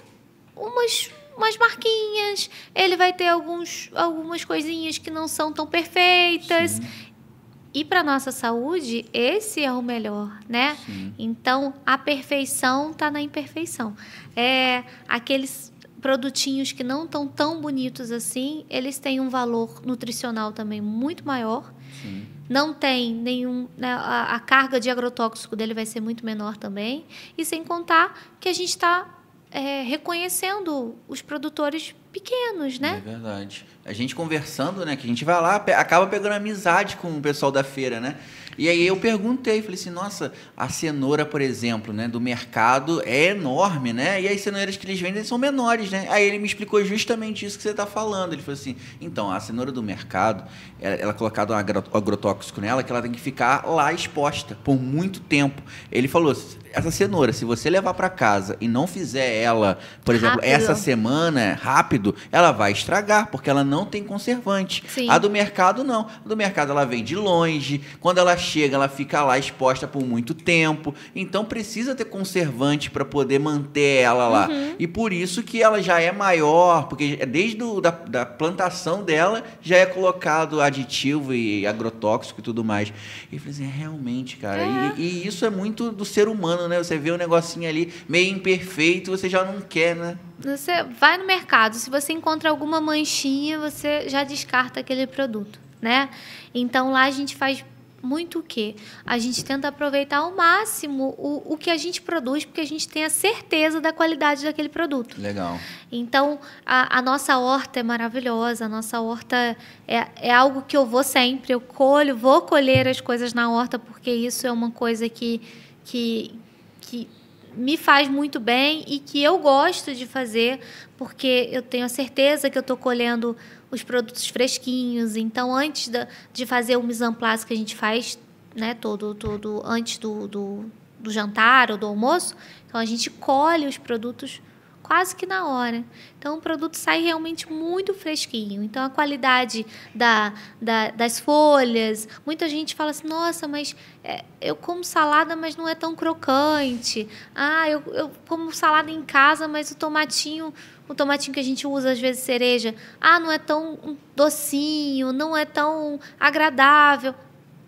umas umas marquinhas, ele vai ter alguns, algumas coisinhas que não são tão perfeitas. Sim. E para nossa saúde, esse é o melhor, né? Sim. Então, a perfeição está na imperfeição. É, aqueles produtinhos que não estão tão bonitos assim, eles têm um valor nutricional também muito maior. Sim. Não tem nenhum. Né, a, a, carga de agrotóxico dele vai ser muito menor também. E sem contar que a gente está é, reconhecendo os produtores pequenos, né? É verdade. A gente conversando, né? Que a gente vai lá, acaba pegando amizade com o pessoal da feira, né? E aí eu perguntei, falei assim, nossa, a cenoura, por exemplo, né, do mercado é enorme, né? E as cenouras que eles vendem são menores, né? Aí ele me explicou justamente isso que você está falando. Ele falou assim, então, a cenoura do mercado, ela, ela é colocada um agrotóxico nela, que ela tem que ficar lá exposta por muito tempo. Ele falou, essa cenoura, se você levar para casa e não fizer ela, por exemplo, rápido. essa semana, rápido, ela vai estragar, porque ela não tem conservante. Sim. A do mercado, não. A do mercado, ela vem de longe. Quando ela chega, ela fica lá exposta por muito tempo, então precisa ter conservante para poder manter ela lá. Uhum. E por isso que ela já é maior, porque é desde do, da, da plantação dela já é colocado aditivo e agrotóxico e tudo mais. E eu falei assim, é, realmente, cara. É. E, e, isso é muito do ser humano, né? Você vê um negocinho ali meio imperfeito, você já não quer, né? Você vai no mercado, se você encontra alguma manchinha, você já descarta aquele produto, né? Então lá a gente faz muito o quê? A gente tenta aproveitar ao máximo o, o que a gente produz, porque a gente tem a certeza da qualidade daquele produto. Legal. Então, a, a nossa horta é maravilhosa, a nossa horta é, é algo que eu vou sempre, eu colho, vou colher as coisas na horta, porque isso é uma coisa que, que, que me faz muito bem e que eu gosto de fazer, porque eu tenho a certeza que eu estou colhendo os produtos fresquinhos. Então, antes da, de fazer o mise en place que a gente faz, né, todo, todo antes do, do, do jantar ou do almoço, então a gente colhe os produtos quase que na hora. Então o produto sai realmente muito fresquinho. Então a qualidade da, da das folhas, muita gente fala assim, nossa, mas é, eu como salada, mas não é tão crocante. Ah, eu, eu como salada em casa, mas o tomatinho um tomatinho que a gente usa às vezes cereja, ah, não é tão docinho, não é tão agradável.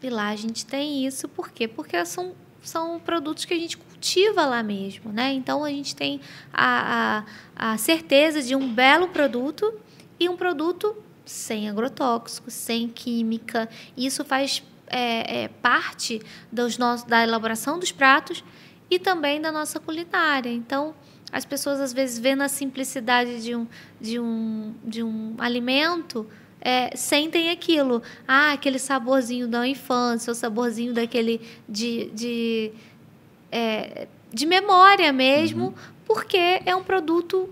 E lá a gente tem isso, por quê? Porque são, são produtos que a gente cultiva lá mesmo, né? Então a gente tem a, a, a certeza de um belo produto e um produto sem agrotóxico, sem química. Isso faz é, é, parte dos nossos, da elaboração dos pratos e também da nossa culinária. Então, as pessoas às vezes vêem na simplicidade de um, de um, de um alimento é, sentem aquilo. Ah, aquele saborzinho da infância, o saborzinho daquele de, de, é, de memória mesmo, uhum. porque é um produto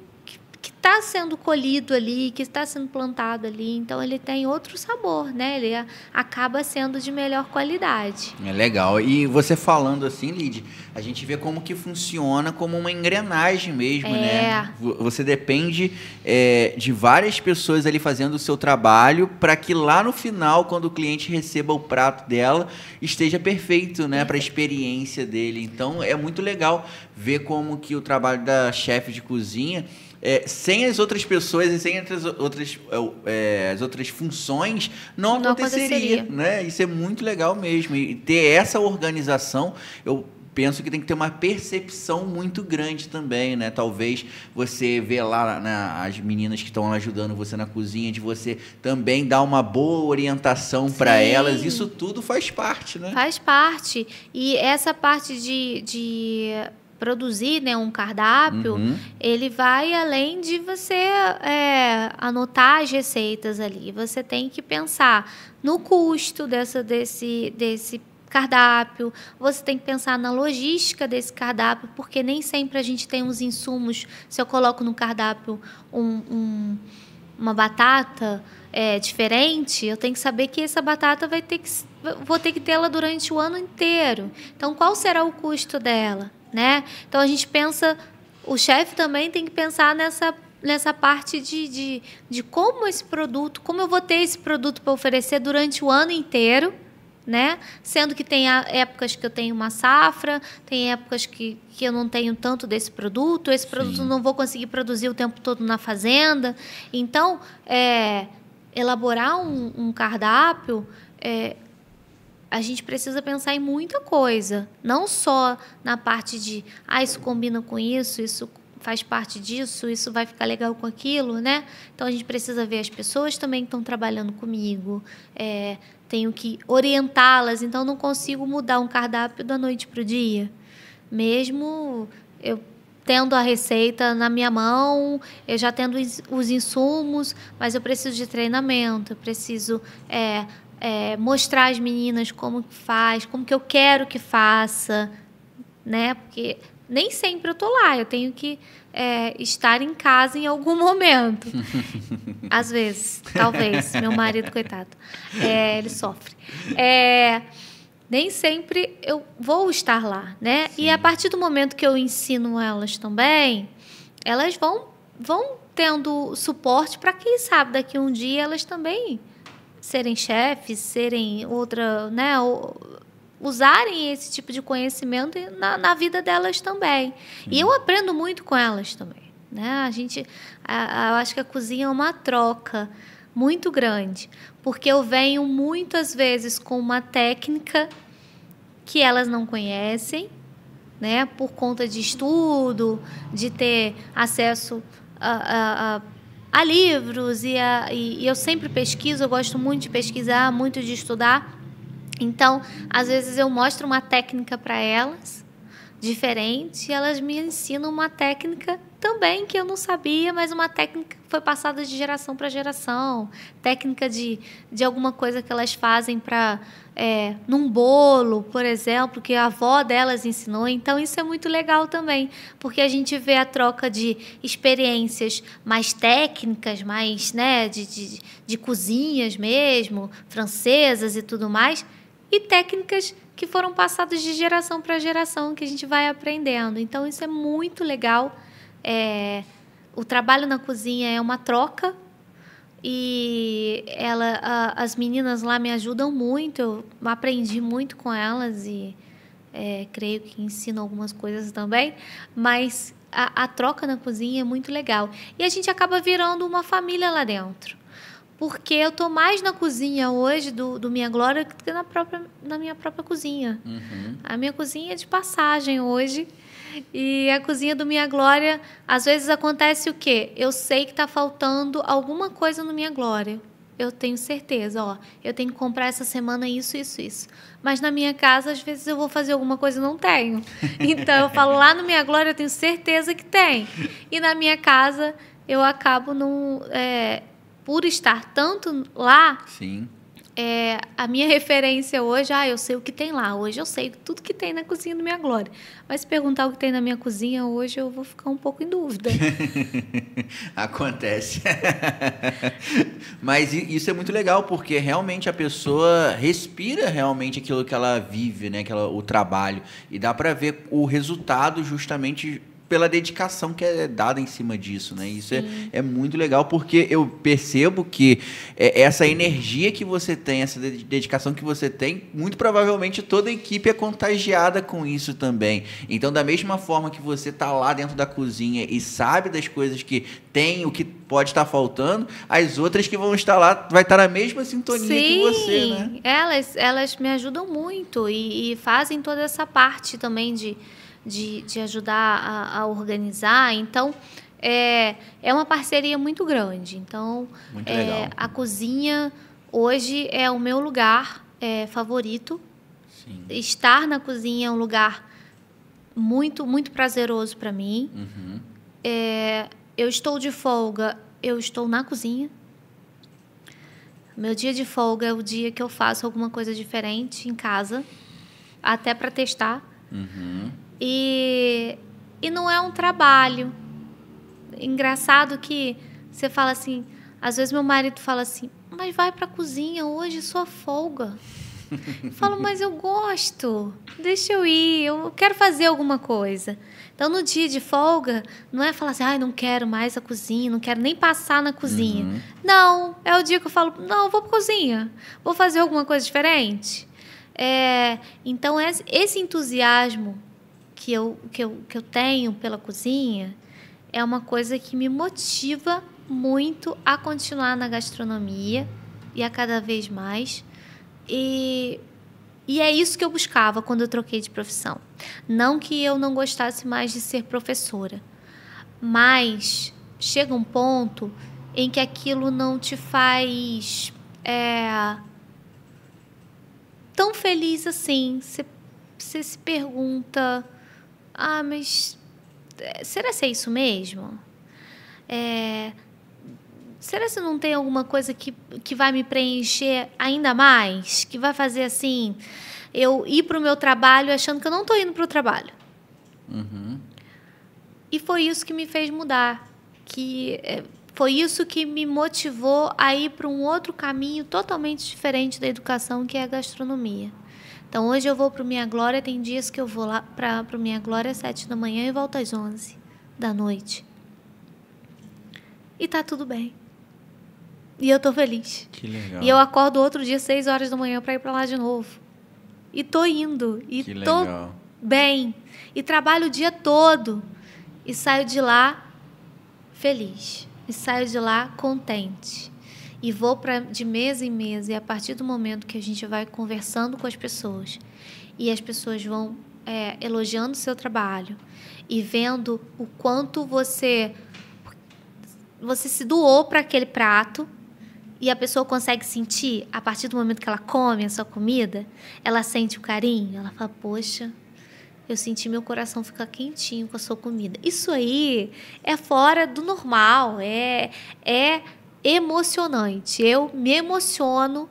que está sendo colhido ali, que está sendo plantado ali. Então ele tem outro sabor, né? Ele acaba sendo de melhor qualidade. É legal. E você falando assim, Lid, a gente vê como que funciona como uma engrenagem mesmo, né? é. né? Você depende é, de várias pessoas ali fazendo o seu trabalho para que lá no final, quando o cliente receba o prato dela, esteja perfeito, né? Para a experiência dele. Então é muito legal ver como que o trabalho da chefe de cozinha é, sem as outras pessoas e sem as outras, é, é, as outras funções, não, não aconteceria, aconteceria, Né? Isso é muito legal mesmo. E ter essa organização, eu penso que tem que ter uma percepção muito grande também, né? Talvez você vê lá né, as meninas que estão ajudando você na cozinha, de você também dar uma boa orientação para elas. Isso tudo faz parte, né? Faz parte. E essa parte de, de produzir né, um cardápio, uhum. ele vai além de você é, anotar as receitas ali. Você tem que pensar no custo dessa, desse, desse cardápio, você tem que pensar na logística desse cardápio, porque nem sempre a gente tem os insumos. Se eu coloco no cardápio um, um, uma batata é, diferente, eu tenho que saber que essa batata vai ter que vou ter que tê-la durante o ano inteiro. Então, qual será o custo dela? né? Então a gente pensa, o chefe também tem que pensar nessa nessa parte de, de, de como esse produto, como eu vou ter esse produto para oferecer durante o ano inteiro, né? Sendo que tem épocas que eu tenho uma safra, tem épocas que, que eu não tenho tanto desse produto, esse produto Sim. não vou conseguir produzir o tempo todo na fazenda. Então, é, elaborar um, um cardápio é, a gente precisa pensar em muita coisa, não só na parte de, ah, isso combina com isso, isso faz parte disso, isso vai ficar legal com aquilo, né? Então a gente precisa ver as pessoas também que estão trabalhando comigo, é, tenho que orientá-las, então não consigo mudar um cardápio da noite para o dia, mesmo eu tendo a receita na minha mão, eu já tendo os insumos, mas eu preciso de treinamento, eu preciso é, é, mostrar às meninas como que faz, como que eu quero que faça, né? Porque nem sempre eu tô lá, eu tenho que é, estar em casa em algum <laughs> momento. Às vezes, talvez. Meu marido, coitado, é, ele sofre. É, nem sempre eu vou estar lá, né? Sim. E a partir do momento que eu ensino elas também, elas vão, vão tendo suporte para quem sabe daqui um dia elas também serem chefes, serem outra, né, ou, usarem esse tipo de conhecimento na, na vida delas também. E eu aprendo muito com elas também, né? A gente, eu acho que a cozinha é uma troca muito grande, porque eu venho muitas vezes com uma técnica que elas não conhecem, né? Por conta de estudo, de ter acesso a, a, a a livros e, a, e, e eu sempre pesquiso, eu gosto muito de pesquisar, muito de estudar. Então, às vezes eu mostro uma técnica para elas diferente e elas me ensinam uma técnica também que eu não sabia, mas uma técnica foi passada de geração para geração, técnica de, de alguma coisa que elas fazem para é, num bolo, por exemplo, que a avó delas ensinou. Então isso é muito legal também, porque a gente vê a troca de experiências mais técnicas, mais né, de, de, de cozinhas mesmo, francesas e tudo mais, e técnicas que foram passadas de geração para geração que a gente vai aprendendo. Então isso é muito legal é, o trabalho na cozinha é uma troca e ela, a, as meninas lá me ajudam muito. Eu aprendi muito com elas e é, creio que ensino algumas coisas também. Mas a, a troca na cozinha é muito legal e a gente acaba virando uma família lá dentro porque eu tô mais na cozinha hoje do, do Minha Glória do que na, própria, na minha própria cozinha. Uhum. A minha cozinha é de passagem hoje. E a cozinha do Minha Glória, às vezes acontece o quê? Eu sei que está faltando alguma coisa no Minha Glória. Eu tenho certeza, ó, eu tenho que comprar essa semana isso, isso, isso. Mas na minha casa, às vezes eu vou fazer alguma coisa e não tenho. <laughs> Então eu falo lá no Minha Glória, eu tenho certeza que tem. E na minha casa, eu acabo não. É, por estar tanto lá, Sim é, a minha <laughs> referência hoje, ah, eu sei o que tem lá, hoje eu sei tudo que tem na cozinha da minha glória. Mas se perguntar o que tem na minha cozinha hoje, eu vou ficar um pouco em dúvida. <laughs> Acontece. <laughs> Mas isso é muito legal, porque realmente a pessoa respira realmente aquilo que ela vive, né? Que o trabalho. E dá para ver o resultado justamente pela dedicação que é dada em cima disso, né? Isso é, é, muito legal porque eu percebo que é, essa energia que você tem, essa dedicação que você tem, muito provavelmente toda a equipe é contagiada com isso também. Então, da mesma forma que você tá lá dentro da cozinha e sabe das coisas que tem, o que pode estar tá faltando, as outras que vão estar lá vai estar tá na mesma sintonia Sim, que você, né? Elas, elas me ajudam muito e, e fazem toda essa parte também de de, de ajudar a, a organizar. Então, é, é uma parceria muito grande. Então, muito é, a cozinha hoje é o meu lugar é, favorito. Sim. Estar na cozinha é um lugar muito, muito prazeroso para mim. Uhum. É, eu estou de folga, eu estou na cozinha. Meu dia de folga é o dia que eu faço alguma coisa diferente em casa, até para testar. Uhum. E, e não é um trabalho. Engraçado que você fala assim, às vezes meu marido fala assim, mas vai para a cozinha hoje, sua folga. Eu falo, mas eu gosto, deixa eu ir, eu quero fazer alguma coisa. Então, no dia de folga, não é falar assim, ai, ah, não quero mais a cozinha, não quero nem passar na cozinha. Uhum. Não, é o dia que eu falo, não, eu vou para cozinha, vou fazer alguma coisa diferente. É, então, esse entusiasmo que eu, que eu, que eu tenho pela cozinha é uma coisa que me motiva muito a continuar na gastronomia e a cada vez mais. E, e é isso que eu buscava quando eu troquei de profissão. Não que eu não gostasse mais de ser professora, mas chega um ponto em que aquilo não te faz é, tão feliz assim. Você se pergunta ah, mas é, será se é isso mesmo? É, será se não tem alguma coisa que, que vai me preencher ainda mais? Que vai fazer assim, eu ir para o meu trabalho achando que eu não estou indo para o trabalho? Uhum. E foi isso que me fez mudar. Que é, foi isso que me motivou a ir para um outro caminho totalmente diferente da educação, que é a gastronomia. Então hoje eu vou para o Minha Glória, tem dias que eu vou lá para o Minha Glória às sete da manhã e volto às onze da noite. E tá tudo bem. E eu tô feliz. Que legal. E eu acordo outro dia 6 horas da manhã para ir para lá de novo. E tô indo e que tô legal. bem. E trabalho o dia todo e saio de lá feliz. E saio de lá contente e vou para de mesa em mesa. E a partir do momento que a gente vai conversando com as pessoas e as pessoas vão é, elogiando o seu trabalho e vendo o quanto você você se doou para aquele prato e a pessoa consegue sentir a partir do momento que ela come a sua comida, ela sente o carinho, ela fala: "Poxa, eu senti meu coração ficar quentinho com a sua comida". Isso aí é fora do normal, é é emocionante. Eu me emociono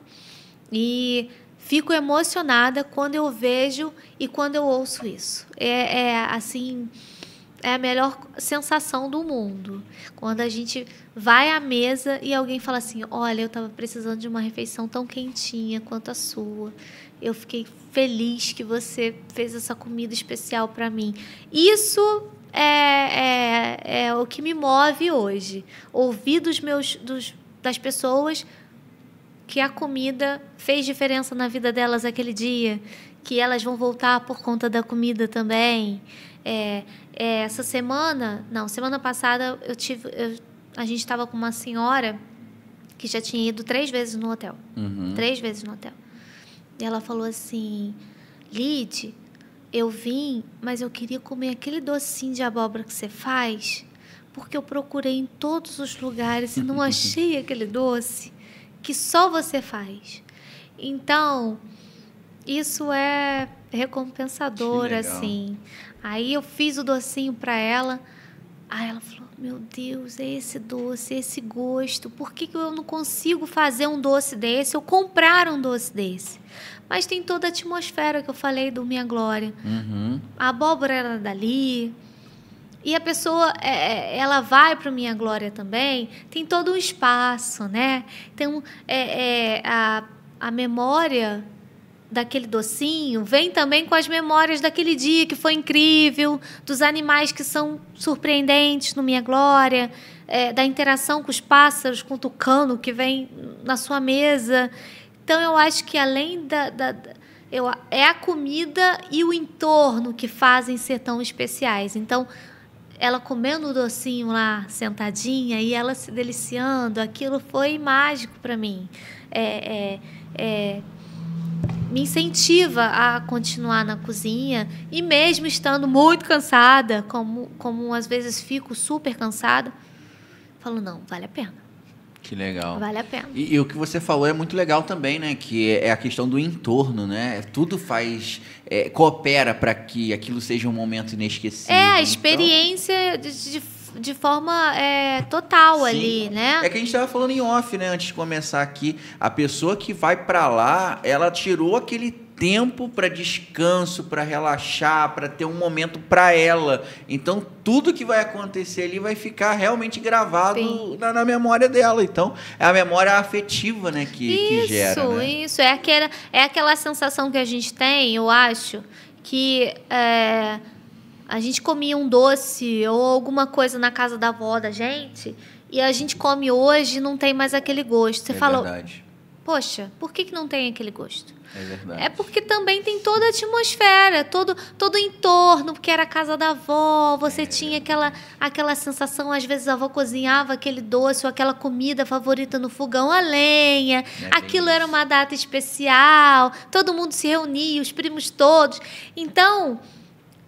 e fico emocionada quando eu vejo e quando eu ouço isso. É, é assim, é a melhor sensação do mundo. Quando a gente vai à mesa e alguém fala assim: Olha, eu estava precisando de uma refeição tão quentinha quanto a sua. Eu fiquei feliz que você fez essa comida especial para mim. Isso é, é, é o que me move hoje. Ouvir dos meus, dos, das pessoas que a comida fez diferença na vida delas aquele dia, que elas vão voltar por conta da comida também. É, é, essa semana, não, semana passada eu tive, eu, a gente estava com uma senhora que já tinha ido três vezes no hotel, uhum. três vezes no hotel. E ela falou assim, Lid, eu vim, mas eu queria comer aquele docinho de abóbora que você faz, porque eu procurei em todos os lugares e não <laughs> achei aquele doce que só você faz. Então, isso é recompensador, assim. Aí eu fiz o docinho para ela. Aí ela falou: Meu Deus, é esse doce, é esse gosto. Por que, que eu não consigo fazer um doce desse ou comprar um doce desse? Mas tem toda a atmosfera que eu falei do Minha Glória. Uhum. A abóbora era dali. E a pessoa, é, é ela vai para Minha Glória também, tem todo um espaço, né? Tem um, é, é, a, a memória daquele docinho vem também com as memórias daquele dia que foi incrível, dos animais que são surpreendentes no Minha Glória, é, da interação com os pássaros, com o tucano que vem na sua mesa. Então, eu acho que além da, da eu, é a comida e o entorno que fazem ser tão especiais. Então, ela comendo o docinho lá, sentadinha, e ela se deliciando, aquilo foi mágico para mim. É, é, é, me incentiva a continuar na cozinha e mesmo estando muito cansada, como, como às vezes fico super cansada, falo, não, vale a pena que legal. Vale a pena. E, e, o que você falou é muito legal também, né? Que é, é a questão do entorno, né? É, tudo faz. É, coopera para que aquilo seja um momento inesquecível. É, a então, experiência então... de, de forma é, total Sim. ali, né? É que a gente estava falando em off, né? Antes de começar aqui. A pessoa que vai para lá, ela tirou aquele tempo para descanso, para relaxar, para ter um momento para ela. Então, tudo que vai acontecer ali vai ficar realmente gravado na, na, memória dela. Então, é a memória afetiva, né, que, isso, que gera. Isso, né? isso. É aquela, é aquela sensação que a gente tem, eu acho, que é, a gente comia um doce ou alguma coisa na casa da avó da gente e a gente come hoje e não tem mais aquele gosto. Você é fala, verdade. poxa, por que, que não tem aquele gosto? É verdade. É porque também tem toda a atmosfera, todo todo o entorno, porque era a casa da avó, você é. tinha aquela aquela sensação, às vezes a avó cozinhava aquele doce ou aquela comida favorita no fogão a lenha. É Aquilo era uma data especial, todo mundo se reunia, os primos todos. Então,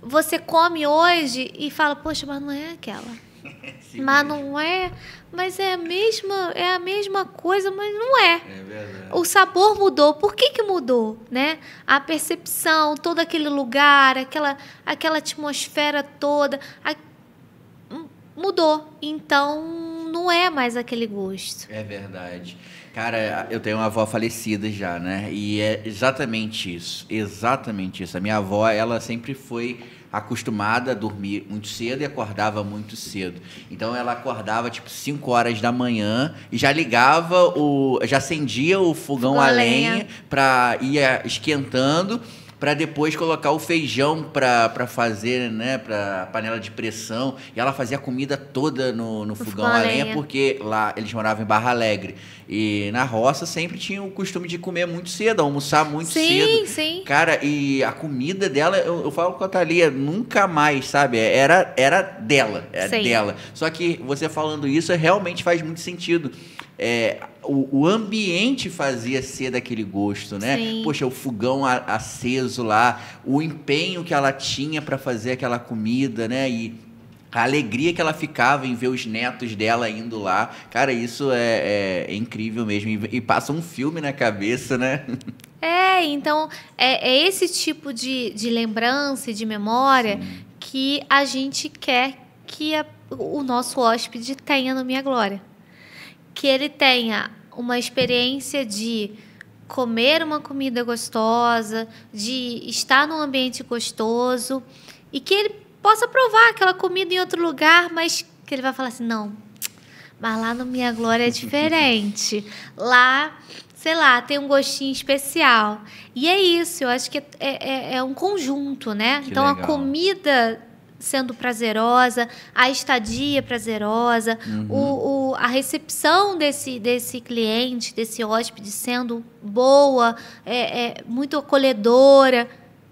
você come hoje e fala, poxa, mas não é aquela. <laughs> Sim. Mas não é mas é a mesma, é a mesma coisa, mas não é. É verdade. O sabor mudou. Por que, que mudou, né? A percepção, todo aquele lugar, aquela aquela atmosfera toda, a... mudou. Então não é mais aquele gosto. É verdade. Cara, eu tenho uma avó falecida já, né? E é exatamente isso, exatamente isso. A minha avó, ela sempre foi acostumada a dormir muito cedo e acordava muito cedo. Então ela acordava tipo 5 horas da manhã e já ligava o. já acendia o fogão a lenha, lenha para ir esquentando para depois colocar o feijão para fazer, né, para panela de pressão. E ela fazia a comida toda no, no fogão a lenha, porque lá eles moravam em Barra Alegre. E na roça sempre tinha o costume de comer muito cedo, almoçar muito sim, cedo. Sim, sim. Cara, e a comida dela, eu, eu falo com a Thalia, nunca mais, sabe? É, era, era dela, era sim. dela. Só que você falando isso realmente faz muito sentido. É, o, o, ambiente fazia ser daquele gosto, né? Sim. Poxa, o fogão aceso lá, o empenho que ela tinha para fazer aquela comida, né? E a alegria que ela ficava em ver os netos dela indo lá. Cara, isso é, é, é incrível mesmo. E, passa um filme na cabeça, né? <laughs> É, então é, é esse tipo de, de lembrança e de memória Sim. que a gente quer que a, o nosso hóspede tenha no Minha Glória. Que ele tenha uma experiência de comer uma comida gostosa, de estar num ambiente gostoso e que ele possa provar aquela comida em outro lugar, mas que ele vai falar assim: não, mas lá no Minha Glória é diferente. <laughs> Lá, sei lá, tem um gostinho especial. E é isso, eu acho que é, é, é, é um conjunto, né? Que então legal. a comida sendo prazerosa, a estadia prazerosa, uhum. o, o, a recepção desse, desse cliente, desse hóspede sendo boa, é, é muito acolhedora.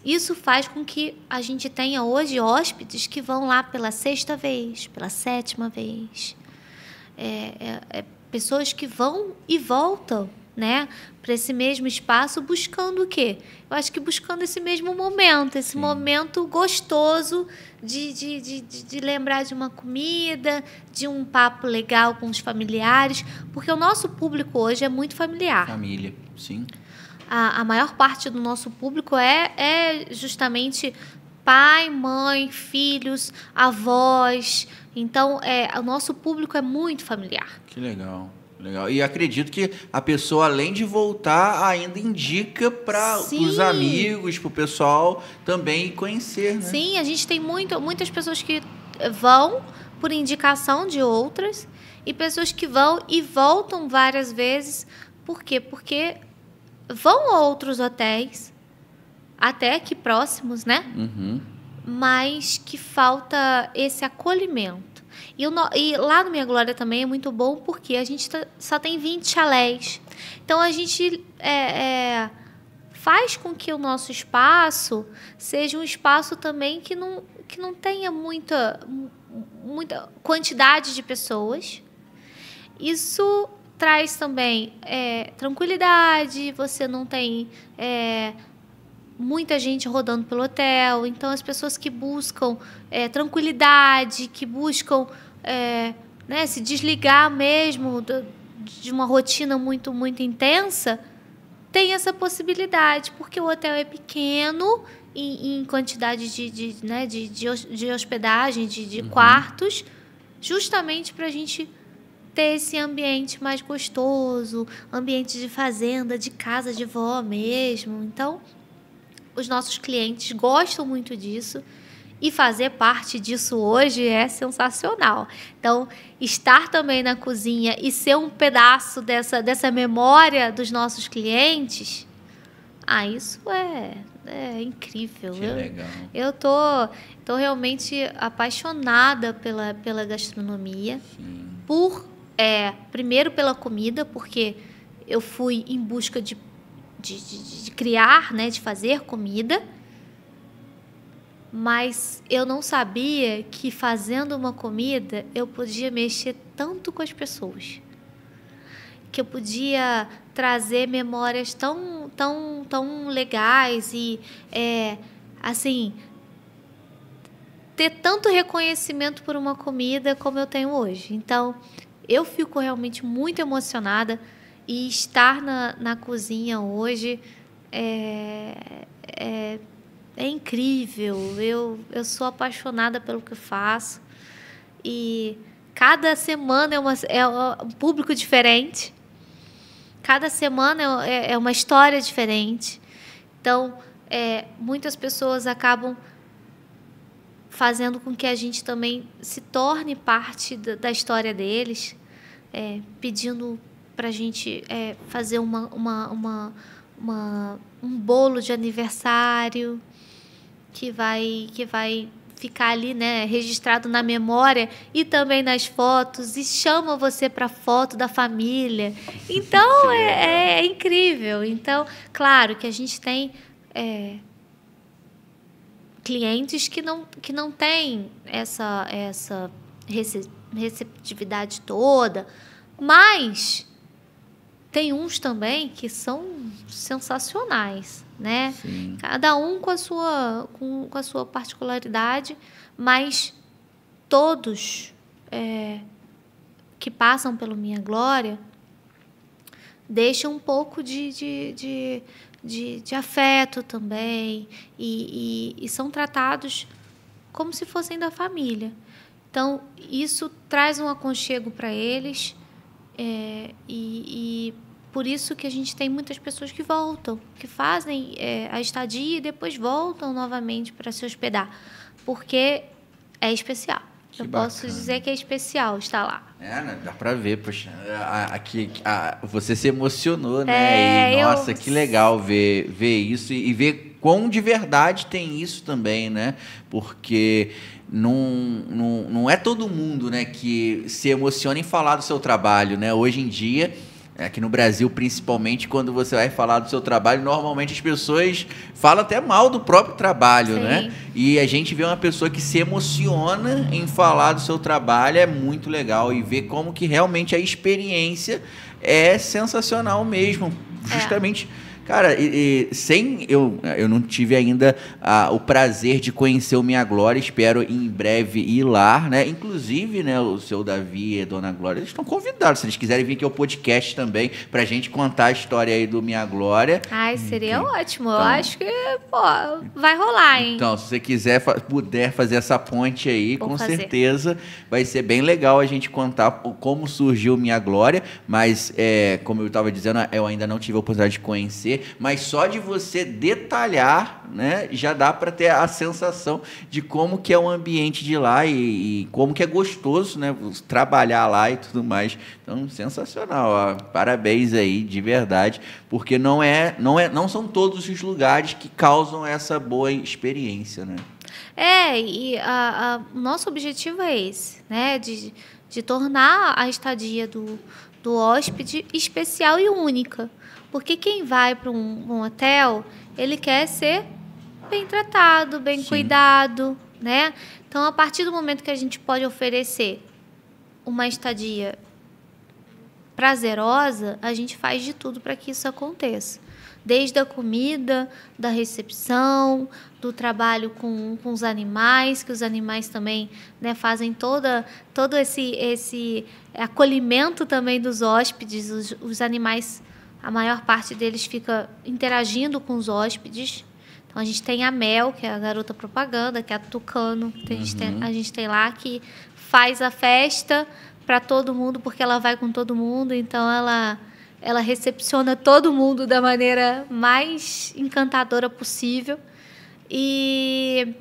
Isso faz com que a gente tenha hoje hóspedes que vão lá pela sexta vez, pela sétima vez. É, é, é pessoas que vão e voltam né, para esse mesmo espaço, buscando o quê? Eu acho que buscando esse mesmo momento, esse Sim. momento gostoso de, de, de, de, lembrar de uma comida, de um papo legal com os familiares, porque o nosso público hoje é muito familiar. Família. Sim a, a maior parte do nosso público é, é justamente pai, mãe, filhos, avós. Então, é, o nosso público é muito familiar. Que legal. Legal. E acredito que a pessoa, além de voltar, ainda indica para os amigos, para o pessoal também conhecer. Né? Sim, a gente tem muito, muitas pessoas que vão por indicação de outras e pessoas que vão e voltam várias vezes. Por quê? Porque vão a outros hotéis, até que próximos, né? Uhum. Mas que falta esse acolhimento. E, e, lá no Minha Glória também é muito bom porque a gente tá, só tem 20 chalés. Então a gente é, é, faz com que o nosso espaço seja um espaço também que não, que não tenha muita, muita quantidade de pessoas. Isso traz também é, tranquilidade, você não tem é, muita gente rodando pelo hotel. Então, as pessoas que buscam é, tranquilidade, que buscam é, né, se desligar mesmo do, de uma rotina muito, muito intensa, tem essa possibilidade, porque o hotel é pequeno em, em quantidade de, de, né, de, de, hospedagem, de, de uhum. quartos, justamente para a gente ter esse ambiente mais gostoso, ambiente de fazenda, de casa de vó mesmo. Então, os nossos clientes gostam muito disso e fazer parte disso hoje é sensacional. Então, estar também na cozinha e ser um pedaço dessa, dessa memória dos nossos clientes, ah, isso é, é incrível. Que né? legal. Eu tô, tô realmente apaixonada pela, pela gastronomia, Sim. por é, primeiro pela comida, porque eu fui em busca de, de, de, de criar, né, de fazer comida, mas eu não sabia que fazendo uma comida eu podia mexer tanto com as pessoas, que eu podia trazer memórias tão, tão, tão legais e, é, assim, ter tanto reconhecimento por uma comida como eu tenho hoje. Então, eu fico realmente muito emocionada e estar na, na cozinha hoje é, é, é incrível. Eu, eu sou apaixonada pelo que faço e cada semana é, uma, é um público diferente, cada semana é, é, é uma história diferente. Então, é, muitas pessoas acabam fazendo com que a gente também se torne parte da, da história deles é, pedindo para a gente é, fazer uma, uma, uma, uma, um bolo de aniversário que vai, que vai ficar ali, né, registrado na memória e também nas fotos e chama você para foto da família. Então é, é, é, incrível. Então, claro que a gente tem é, clientes que não que não tem essa essa receptividade toda. Mas tem uns também que são sensacionais, né? Sim. Cada um com a sua com, com a sua particularidade, mas todos é, que passam pelo minha glória deixam um pouco de, de, de, de, de afeto também e, e, e são tratados como se fossem da família. Então, isso traz um aconchego para eles é, e, e, por isso que a gente tem muitas pessoas que voltam, que fazem é, a estadia e depois voltam novamente para se hospedar, porque é especial. Que eu bacana. posso dizer que é especial estar lá. É, né? dá para ver, poxa. Aqui, você se emocionou, né? É, e, nossa, eu... que legal ver, ver isso e, e ver quão de verdade tem isso também, né? Porque não, não, não é todo mundo né, que se emociona em falar do seu trabalho. Né? Hoje em dia, é, aqui no Brasil principalmente, quando você vai falar do seu trabalho, normalmente as pessoas falam até mal do próprio trabalho. Né? E a gente vê uma pessoa que se emociona em falar do seu trabalho, é muito legal. E ver como que realmente a experiência é sensacional mesmo. É. Justamente... É Cara, e, e, sem eu, eu não tive ainda o prazer de conhecer o Minha Glória, espero em breve ir lá, né? Inclusive, né, o seu Davi e a Dona Glória, eles estão convidados, se eles quiserem vir aqui ao podcast também, pra gente contar a história aí do Minha Glória. Ai, seria ótimo, eu então. acho que, pô, vai rolar, hein? Então, se você quiser, puder fazer essa ponte aí, Vou com fazer. certeza vai ser bem legal a gente contar como surgiu Minha Glória, mas, é, como eu estava dizendo, eu ainda não tive a oportunidade de conhecer, mas só de você detalhar, né, já dá para ter a sensação de como que é o ambiente de lá e, e, como que é gostoso, né, trabalhar lá e tudo mais. Então, sensacional, ó. parabéns aí de verdade, porque não é, não é, não são todos os lugares que causam essa boa experiência, né? É, e a, a, nosso objetivo é esse, né, de, de tornar a estadia do do hóspede especial e única. Porque quem vai para um, um, hotel, ele quer ser bem tratado, bem Sim. cuidado, né? Então, a partir do momento que a gente pode oferecer uma estadia prazerosa, a gente faz de tudo para que isso aconteça. Desde a comida, da recepção, do trabalho com, com os animais, que os animais também né, fazem toda, todo esse, esse acolhimento também dos hóspedes. Os, os animais a maior parte deles fica interagindo com os hóspedes. Então a gente tem a Mel, que é a garota propaganda, que é a Tucano, que a, gente uhum. tem, a gente tem lá, que faz a festa para todo mundo, porque ela vai com todo mundo, então ela ela recepciona todo mundo da maneira mais encantadora possível. E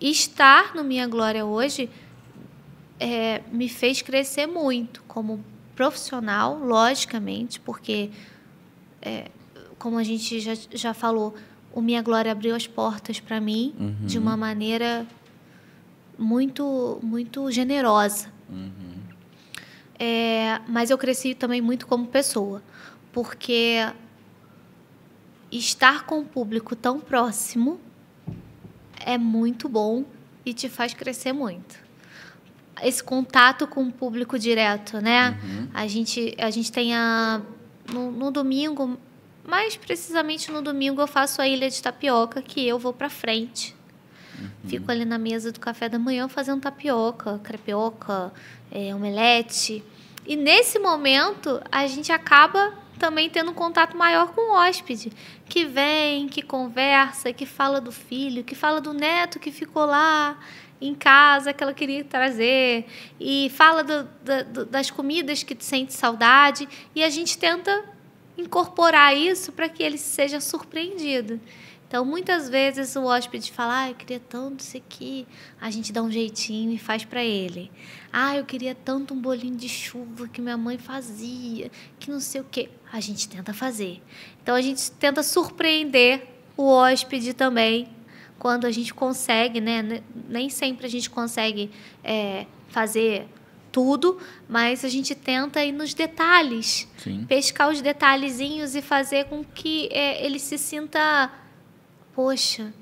estar no Minha Glória hoje é, me fez crescer muito como profissional, logicamente, porque é, como a gente já, já falou, o Minha Glória abriu as portas para mim uhum. de uma maneira muito, muito generosa. Uhum. É, mas eu cresci também muito como pessoa, porque estar com o público tão próximo é muito bom e te faz crescer muito. Esse contato com o público direto, né? Uhum. A, gente, a gente tem a no, no domingo, mais precisamente no domingo, eu faço a ilha de tapioca, que eu vou para frente. Uhum. Fico ali na mesa do café da manhã fazendo tapioca, crepioca, é, omelete. E nesse momento, a gente acaba também tendo um contato maior com o hóspede, que vem, que conversa, que fala do filho, que fala do neto que ficou lá, em casa que ela queria trazer e fala do, do, das comidas que sente saudade e a gente tenta incorporar isso para que ele seja surpreendido. Então, muitas vezes o hóspede fala: ah, eu queria tanto isso aqui. A gente dá um jeitinho e faz para ele. Ah, eu queria tanto um bolinho de chuva que minha mãe fazia, que não sei o quê. A gente tenta fazer. Então, a gente tenta surpreender o hóspede também quando a gente consegue, né? Nem sempre a gente consegue é, fazer tudo, mas a gente tenta ir nos detalhes, Sim. pescar os detalhezinhos e fazer com que é, ele se sinta, poxa,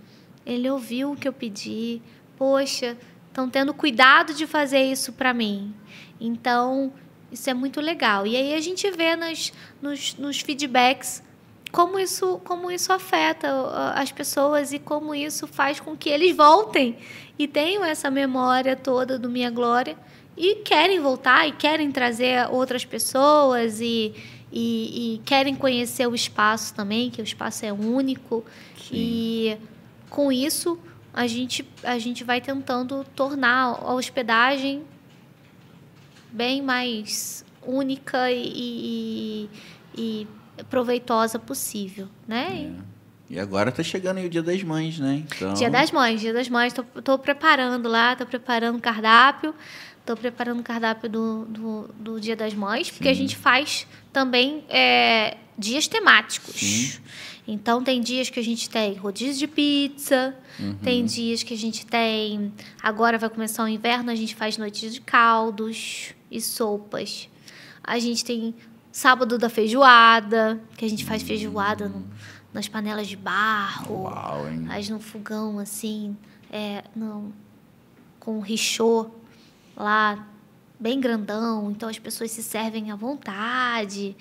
ele ouviu o que eu pedi, poxa, estão tendo cuidado de fazer isso para mim. Então, isso é muito legal. E aí a gente vê nas, nos, nos feedbacks como isso, como isso afeta uh, uh, as pessoas e como isso faz com que eles voltem e tenham essa memória toda do Minha Glória e querem voltar e querem trazer outras pessoas e, e, e querem conhecer o espaço também, que o espaço é único. Sim. E com isso a gente, a gente vai tentando tornar a hospedagem bem mais única e, e proveitosa possível, né? É. E agora está chegando aí o Dia das Mães, né? Então... Dia das Mães, Dia das Mães. Estou preparando lá, estou preparando o cardápio. tô preparando o cardápio do, do, do, Dia das Mães, porque a gente faz também é, dias temáticos. Sim. Então, tem dias que a gente tem rodízio de pizza, uhum. tem dias que a gente tem. Agora vai começar o inverno, a gente faz noites de caldos e sopas. A gente tem sábado da feijoada, que a gente faz feijoada no, nas panelas de barro. Uau, hein? Mas no fogão, assim, é, no, com um richô lá, bem grandão. Então as pessoas se servem à vontade.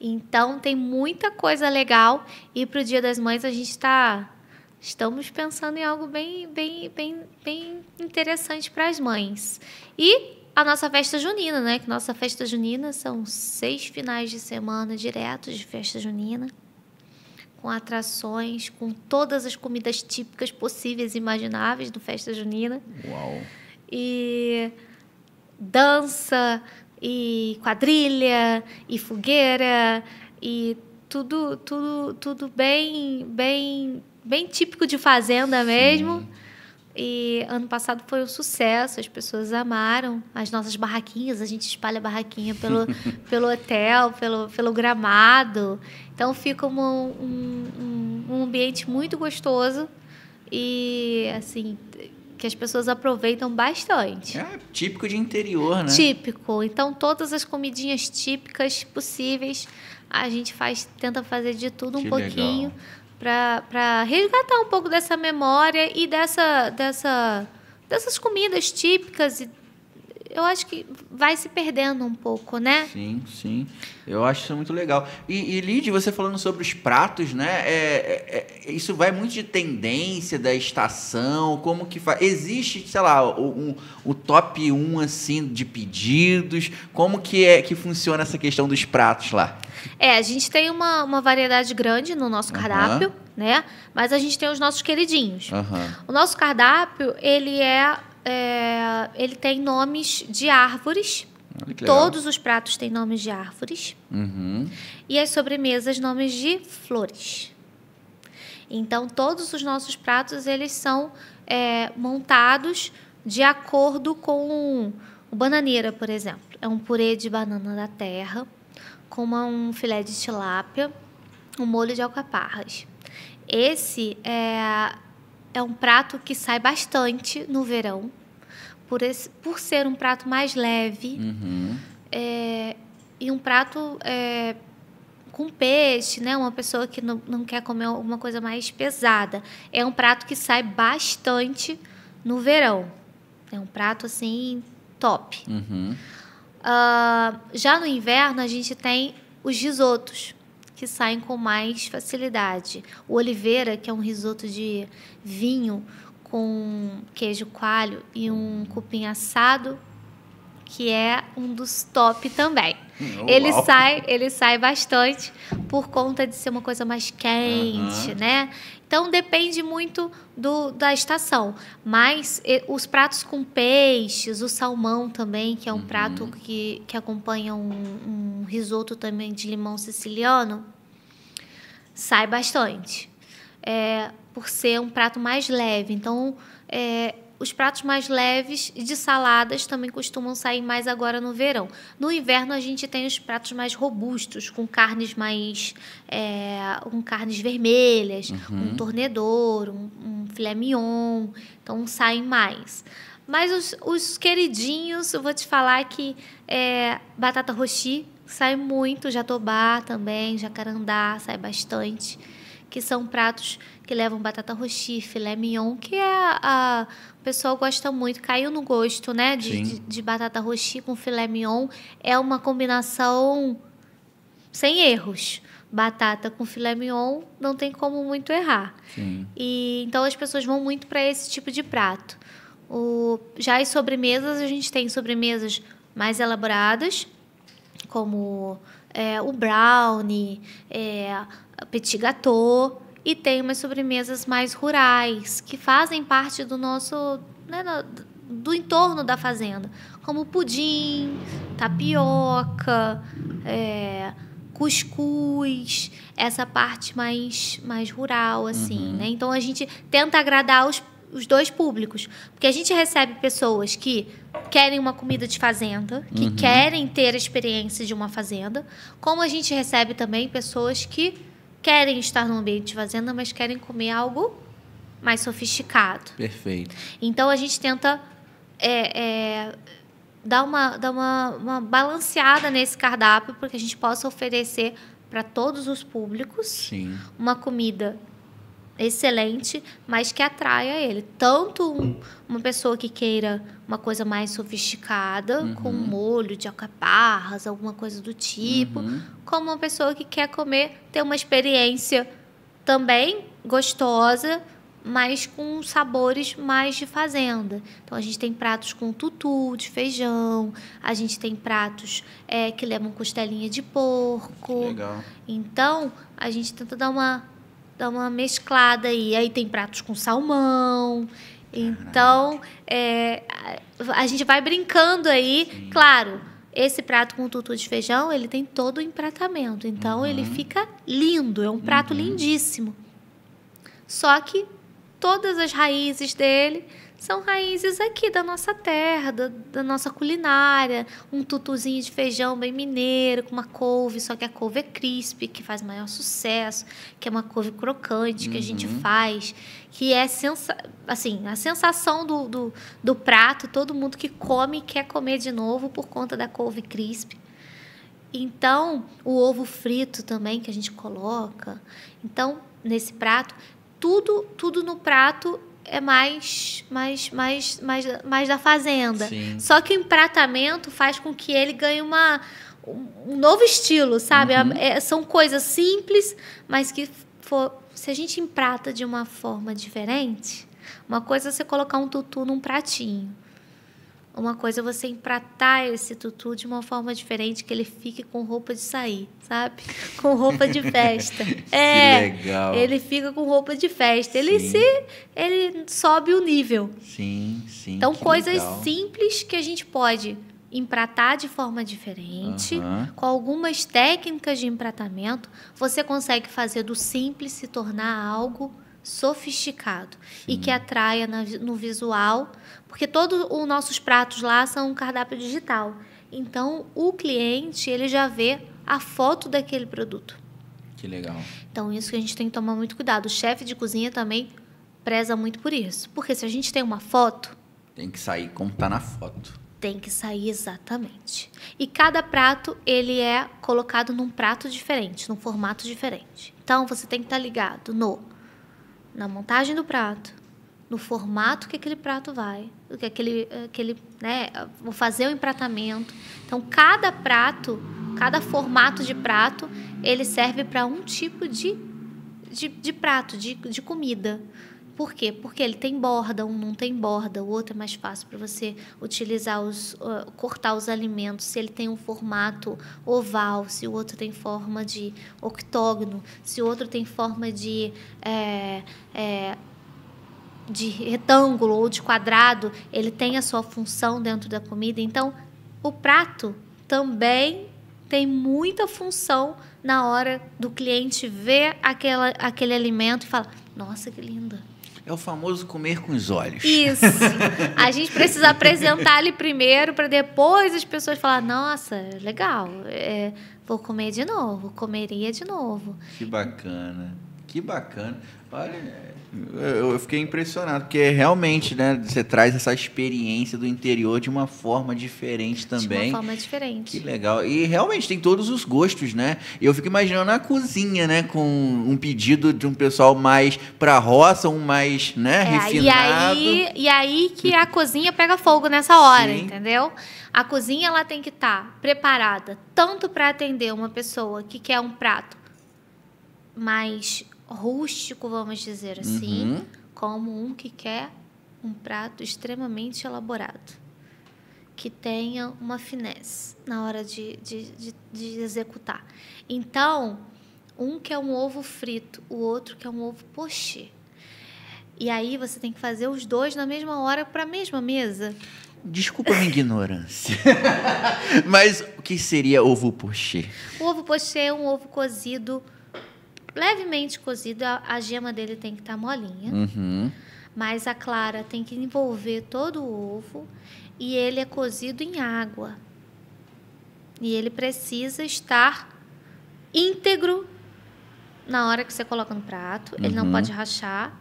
Então tem muita coisa legal. E para o Dia das Mães a gente está. Estamos pensando em algo bem, bem, bem, bem interessante para as mães. E a nossa festa junina, né? Que nossa festa junina são seis finais de semana diretos de festa junina, com atrações, com todas as comidas típicas possíveis e imagináveis do festa junina. Uau! E dança, e quadrilha, e fogueira, e tudo, tudo, tudo bem, bem, bem típico de fazenda mesmo. Sim e ano passado foi um sucesso, as pessoas amaram as nossas barraquinhas, a gente espalha barraquinha pelo, <laughs> pelo hotel, pelo, pelo gramado. Então fica um, um, um ambiente muito gostoso e assim que as pessoas aproveitam bastante. É típico de interior, né? Típico. Então todas as comidinhas típicas possíveis a gente faz, tenta fazer de tudo que um pouquinho para resgatar um pouco dessa memória e dessa, dessa, dessas comidas típicas e eu acho que vai se perdendo um pouco, né? Sim, sim. Eu acho isso muito legal. E, e Lid, você falando sobre os pratos, né? É, é, é isso vai muito de tendência da estação, como que faz. Existe, sei lá, o, um, o top 1 assim de pedidos. Como que é que funciona essa questão dos pratos lá? É, a gente tem uma, uma variedade grande no nosso uhum. cardápio, né? Mas a gente tem os nossos queridinhos. Uhum. O nosso cardápio, ele é é, ele tem nomes de árvores. Todos os pratos têm nomes de árvores. Uhum. E as sobremesas, nomes de flores. Então, todos os nossos pratos, eles são é, montados de acordo com o bananeira, por exemplo. É um purê de banana da terra, com uma, um filé de tilápia, um molho de alcaparras. Esse é, é um prato que sai bastante no verão por, esse, por ser um prato mais leve uhum. é, e um prato é, com peixe, né? Uma pessoa que não, não quer comer alguma coisa mais pesada. É um prato que sai bastante no verão. É um prato assim top. Uhum. Uh, já no inverno a gente tem os risotos que saem com mais facilidade. O oliveira, que é um risoto de vinho com queijo coalho e um cupim assado, que é um dos top também. Hum, oh, ele sai, ele sai bastante por conta de ser uma coisa mais quente, né? Então depende muito do, da estação. Mas e, os pratos com peixes, o salmão também, que é um uhum. prato que, que acompanha um, um risoto também de limão siciliano, sai bastante. É, por ser um prato mais leve. Então, é, os pratos mais leves de saladas também costumam sair mais agora no verão. No inverno a gente tem os pratos mais robustos, com carnes mais é, com carnes vermelhas, uhum. um tornedor, um, um filé mignon, então saem mais. Mas os, os queridinhos, eu vou te falar que é, batata roxi sai muito, jatobá também, jacarandá sai bastante que são pratos que levam batata roxi, filé mignon, que a, é a o pessoal gosta muito, caiu no gosto, né? De, de, de, batata roxi com filé mignon. É uma combinação sem erros. Batata com filé mignon não tem como muito errar. Sim. E então as pessoas vão muito para esse tipo de prato. O, já as sobremesas, a gente tem sobremesas mais elaboradas, como é, o brownie, é, petit gâteau e tem umas sobremesas mais rurais que fazem parte do nosso né, do entorno da fazenda, como pudim, tapioca, é, cuscuz, essa parte mais mais rural assim, uhum. né? Então a gente tenta agradar os os dois públicos. Porque a gente recebe pessoas que querem uma comida de fazenda, que uhum. querem ter a experiência de uma fazenda, como a gente recebe também pessoas que querem estar no ambiente de fazenda, mas querem comer algo mais sofisticado. Perfeito. Então a gente tenta é, é, dar, uma, dar uma, uma balanceada nesse cardápio porque a gente possa oferecer para todos os públicos Sim. uma comida excelente, mas que atraia ele. Tanto um, uma pessoa que queira uma coisa mais sofisticada, uhum. com molho de alcaparras, alguma coisa do tipo, uhum. como uma pessoa que quer comer, ter uma experiência também gostosa, mas com sabores mais de fazenda. Então a gente tem pratos com tutu de feijão, a gente tem pratos é, que levam costelinha de porco. Legal. Então a gente tenta dar uma dá uma mesclada aí. Aí tem pratos com salmão. Então, é, a gente vai brincando aí. Sim. Claro, esse prato com tutu de feijão, ele tem todo o empratamento. Então, uhum. ele fica lindo. É um prato uhum. lindíssimo. Só que todas as raízes dele são raízes aqui da nossa terra, da, da, nossa culinária. Um tutuzinho de feijão bem mineiro, com uma couve, só que a couve é crisp, que faz maior sucesso, que é uma couve crocante que uhum. a gente uhum. faz, que é sensa assim, a sensação do, do, do prato, todo mundo que come quer comer de novo por conta da couve crisp. Então, o ovo frito também que a gente coloca. Então, nesse prato, tudo, tudo no prato é mais, mais, mais, mais, mais da fazenda. Sim. Só que o empratamento faz com que ele ganhe uma, um novo estilo, sabe? Uhum. É, são coisas simples, mas que for, se a gente emprata de uma forma diferente, uma coisa é você colocar um tutu num pratinho. Uma coisa é você empratar esse tutu de uma forma diferente, que ele fique com roupa de sair, sabe? <laughs> Com roupa de festa. é. legal. Ele fica com roupa de festa. Ele se. Ele sobe o nível. Sim, sim. Então, coisas legal. simples que a gente pode empratar de forma diferente, com algumas técnicas de empratamento, você consegue fazer do simples se tornar algo sofisticado Sim. e que atraia na, no visual porque todos os nossos pratos lá são um cardápio digital. Então, o cliente, ele já vê a foto daquele produto. Que legal. Então, isso que a gente tem que tomar muito cuidado. O chefe de cozinha também preza muito por isso. Porque se a gente tem uma foto... Tem que sair como está na foto. Tem que sair exatamente. E cada prato, ele é colocado num prato diferente, num formato diferente. Então, você tem que estar tá ligado no na montagem do prato, no formato que aquele prato vai, que aquele, aquele, né, vou fazer o empratamento. Então cada prato, cada formato de prato, ele serve para um tipo de, de, de prato, de, de comida. Por quê? Porque ele tem borda, um não tem borda, o outro é mais fácil para você utilizar os uh, cortar os alimentos, se ele tem um formato oval, se o outro tem forma de octógono, se o outro tem forma de é, é, de retângulo ou de quadrado, ele tem a sua função dentro da comida. Então, o prato também tem muita função na hora do cliente ver aquela, aquele alimento e falar: nossa, que linda. É o famoso comer com os olhos. Isso. <laughs> A gente precisa apresentar ele primeiro para depois as pessoas falar: nossa, legal, é, vou comer de novo, comeria de novo. Que bacana, que bacana. Olha, eu fiquei impressionado, porque é realmente, né, você traz essa experiência do interior de uma forma diferente também. De uma forma diferente. Que legal. E realmente tem todos os gostos, né? Eu fico imaginando a cozinha, né, com um pedido de um pessoal mais pra roça, um mais, né, é, refinado. E aí, e aí que a cozinha pega fogo nessa hora, Sim. entendeu? A cozinha ela tem que estar tá preparada tanto para atender uma pessoa que quer um prato mais rústico, vamos dizer assim, uhum. como um que quer um prato extremamente elaborado, que tenha uma finesse na hora de, de, de, de executar. Então, um que é um ovo frito, o outro que é um ovo poché. E aí você tem que fazer os dois na mesma hora para a mesma mesa. Desculpa a minha ignorância. <laughs> Mas o que seria ovo poché? O ovo poché é um ovo cozido levemente cozido, a, a gema dele tem que estar tá molinha. Uhum. Mas a clara tem que envolver todo o ovo e ele é cozido em água. E ele precisa estar íntegro na hora que você coloca no prato. Uhum. Ele não uhum. pode rachar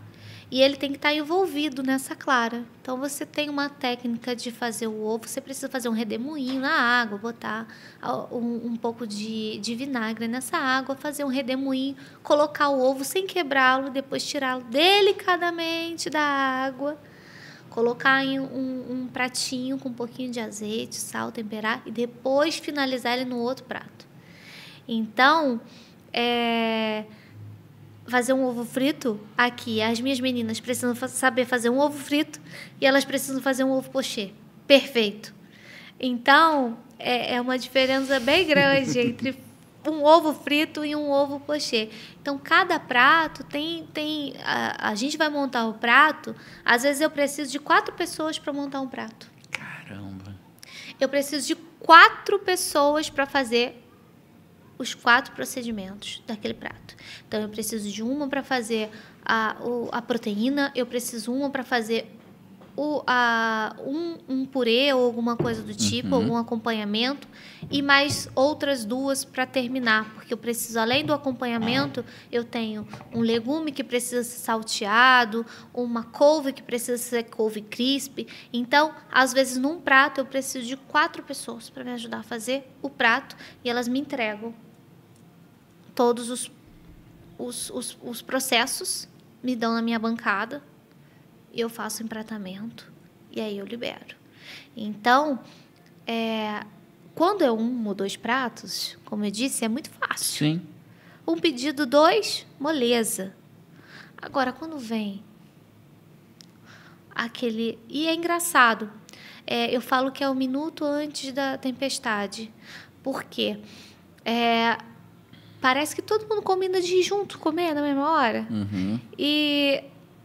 e ele tem que estar tá envolvido nessa clara. Então você tem uma técnica de fazer o ovo, você precisa fazer um redemoinho na água, botar um, um pouco de, de vinagre nessa água, fazer um redemoinho, colocar o ovo sem quebrá-lo, depois tirá-lo delicadamente da água, colocar em um, um pratinho com um pouquinho de azeite, sal, temperar e depois finalizar ele no outro prato. Então, é, fazer um ovo frito aqui. As minhas meninas precisam fa saber fazer um ovo frito e elas precisam fazer um ovo pochê. Perfeito. Então, é, é uma diferença bem grande entre <laughs> um ovo frito e um ovo pochê. Então, cada prato tem. tem a, a gente vai montar o prato. Às vezes, eu preciso de quatro pessoas para montar um prato. Caramba! Eu preciso de quatro pessoas para fazer os quatro procedimentos daquele prato. Então, eu preciso de uma para fazer a, a proteína, eu preciso uma para fazer o, a, um, um, purê ou alguma coisa do tipo, uhum. algum acompanhamento, e mais outras duas para terminar, porque eu preciso, além do acompanhamento, eu tenho um legume que precisa ser salteado, uma couve que precisa ser couve crisp. Então, às vezes, num prato, eu preciso de quatro pessoas para me ajudar a fazer o prato e elas me entregam todos os, os, os, os processos, me dão na minha bancada, eu faço empratamento e aí eu libero. Então, é, quando é um ou dois pratos, como eu disse, é muito fácil. Sim. Um pedido, dois, moleza. Agora, quando vem aquele. E é engraçado, é, eu falo que é o minuto antes da tempestade. Por quê? É, parece que todo mundo combina de ir junto comer na mesma hora. Uhum. E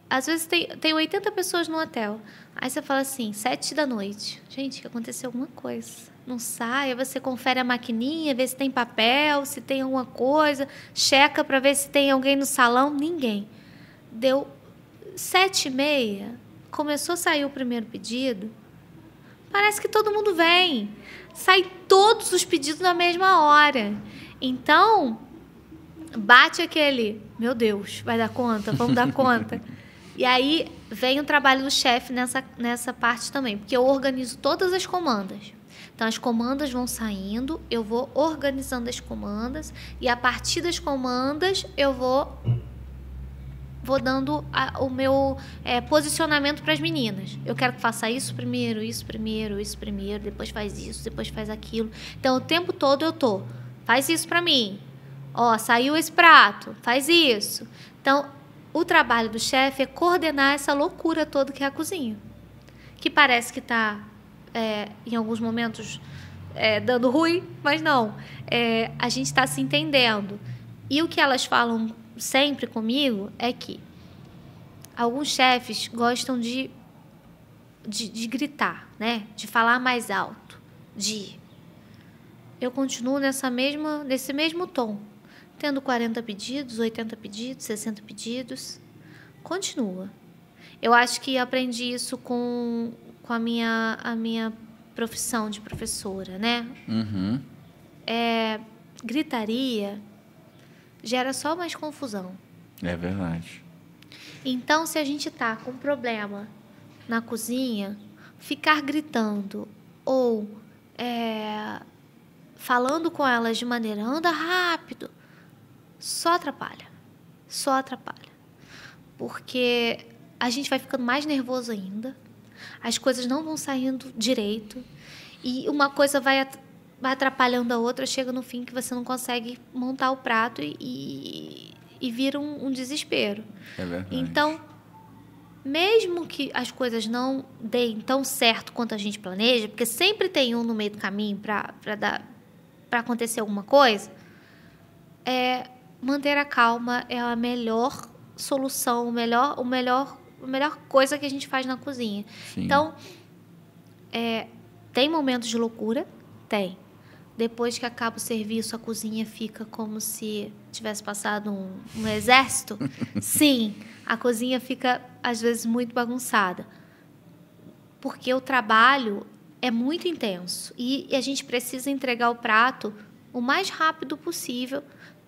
às vezes tem, tem 80 pessoas no hotel. Aí você fala assim, sete da noite. Gente, que aconteceu alguma coisa. Não sai, você confere a maquininha, vê se tem papel, se tem alguma coisa, checa para ver se tem alguém no salão. Ninguém. Deu sete e meia, começou a sair o primeiro pedido. Parece que todo mundo vem. Sai todos os pedidos na mesma hora. Então, bate aquele, meu Deus, vai dar conta, vamos dar conta. <laughs> e aí vem o trabalho do chefe nessa, nessa parte também, porque eu organizo todas as comandas. Então as comandas vão saindo, eu vou organizando as comandas e a partir das comandas eu vou vou dando a, o meu é, posicionamento para as meninas. Eu quero que faça isso primeiro, isso primeiro, isso primeiro, depois faz isso, depois faz aquilo. Então o tempo todo eu tô faz isso para mim, Ó, saiu esse prato, faz isso. Então, o trabalho do chefe é coordenar essa loucura toda que é a cozinha. Que parece que está, é, em alguns momentos, é, dando ruim, mas não. É, a gente está se entendendo. E o que elas falam sempre comigo é que alguns chefes gostam de, de, de gritar, né? De falar mais alto, de... Eu continuo nessa mesma, nesse mesmo tom Tendo 40 pedidos, 80 pedidos, 60 pedidos, continua. Eu acho que aprendi isso com, com a, minha, a minha profissão de professora, né? Uhum. É, gritaria gera só mais confusão. É verdade. Então, se a gente está com problema na cozinha, ficar gritando ou é, falando com elas de maneira anda rápido, só atrapalha. Só atrapalha. Porque a gente vai ficando mais nervoso ainda, as coisas não vão saindo direito, e uma coisa vai atrapalhando a outra, chega no fim que você não consegue montar o prato e, e vira um, um desespero. É verdade. Então, mesmo que as coisas não deem tão certo quanto a gente planeja, porque sempre tem um no meio do caminho para acontecer alguma coisa, é, manter a calma é a melhor solução, o melhor, o melhor, a melhor coisa que a gente faz na cozinha. Sim. Então, é, tem momentos de loucura, tem. Depois que acaba o serviço, a cozinha fica como se tivesse passado um, um exército. <laughs> Sim, a cozinha fica às vezes muito bagunçada, porque o trabalho é muito intenso e, e a gente precisa entregar o prato o mais rápido possível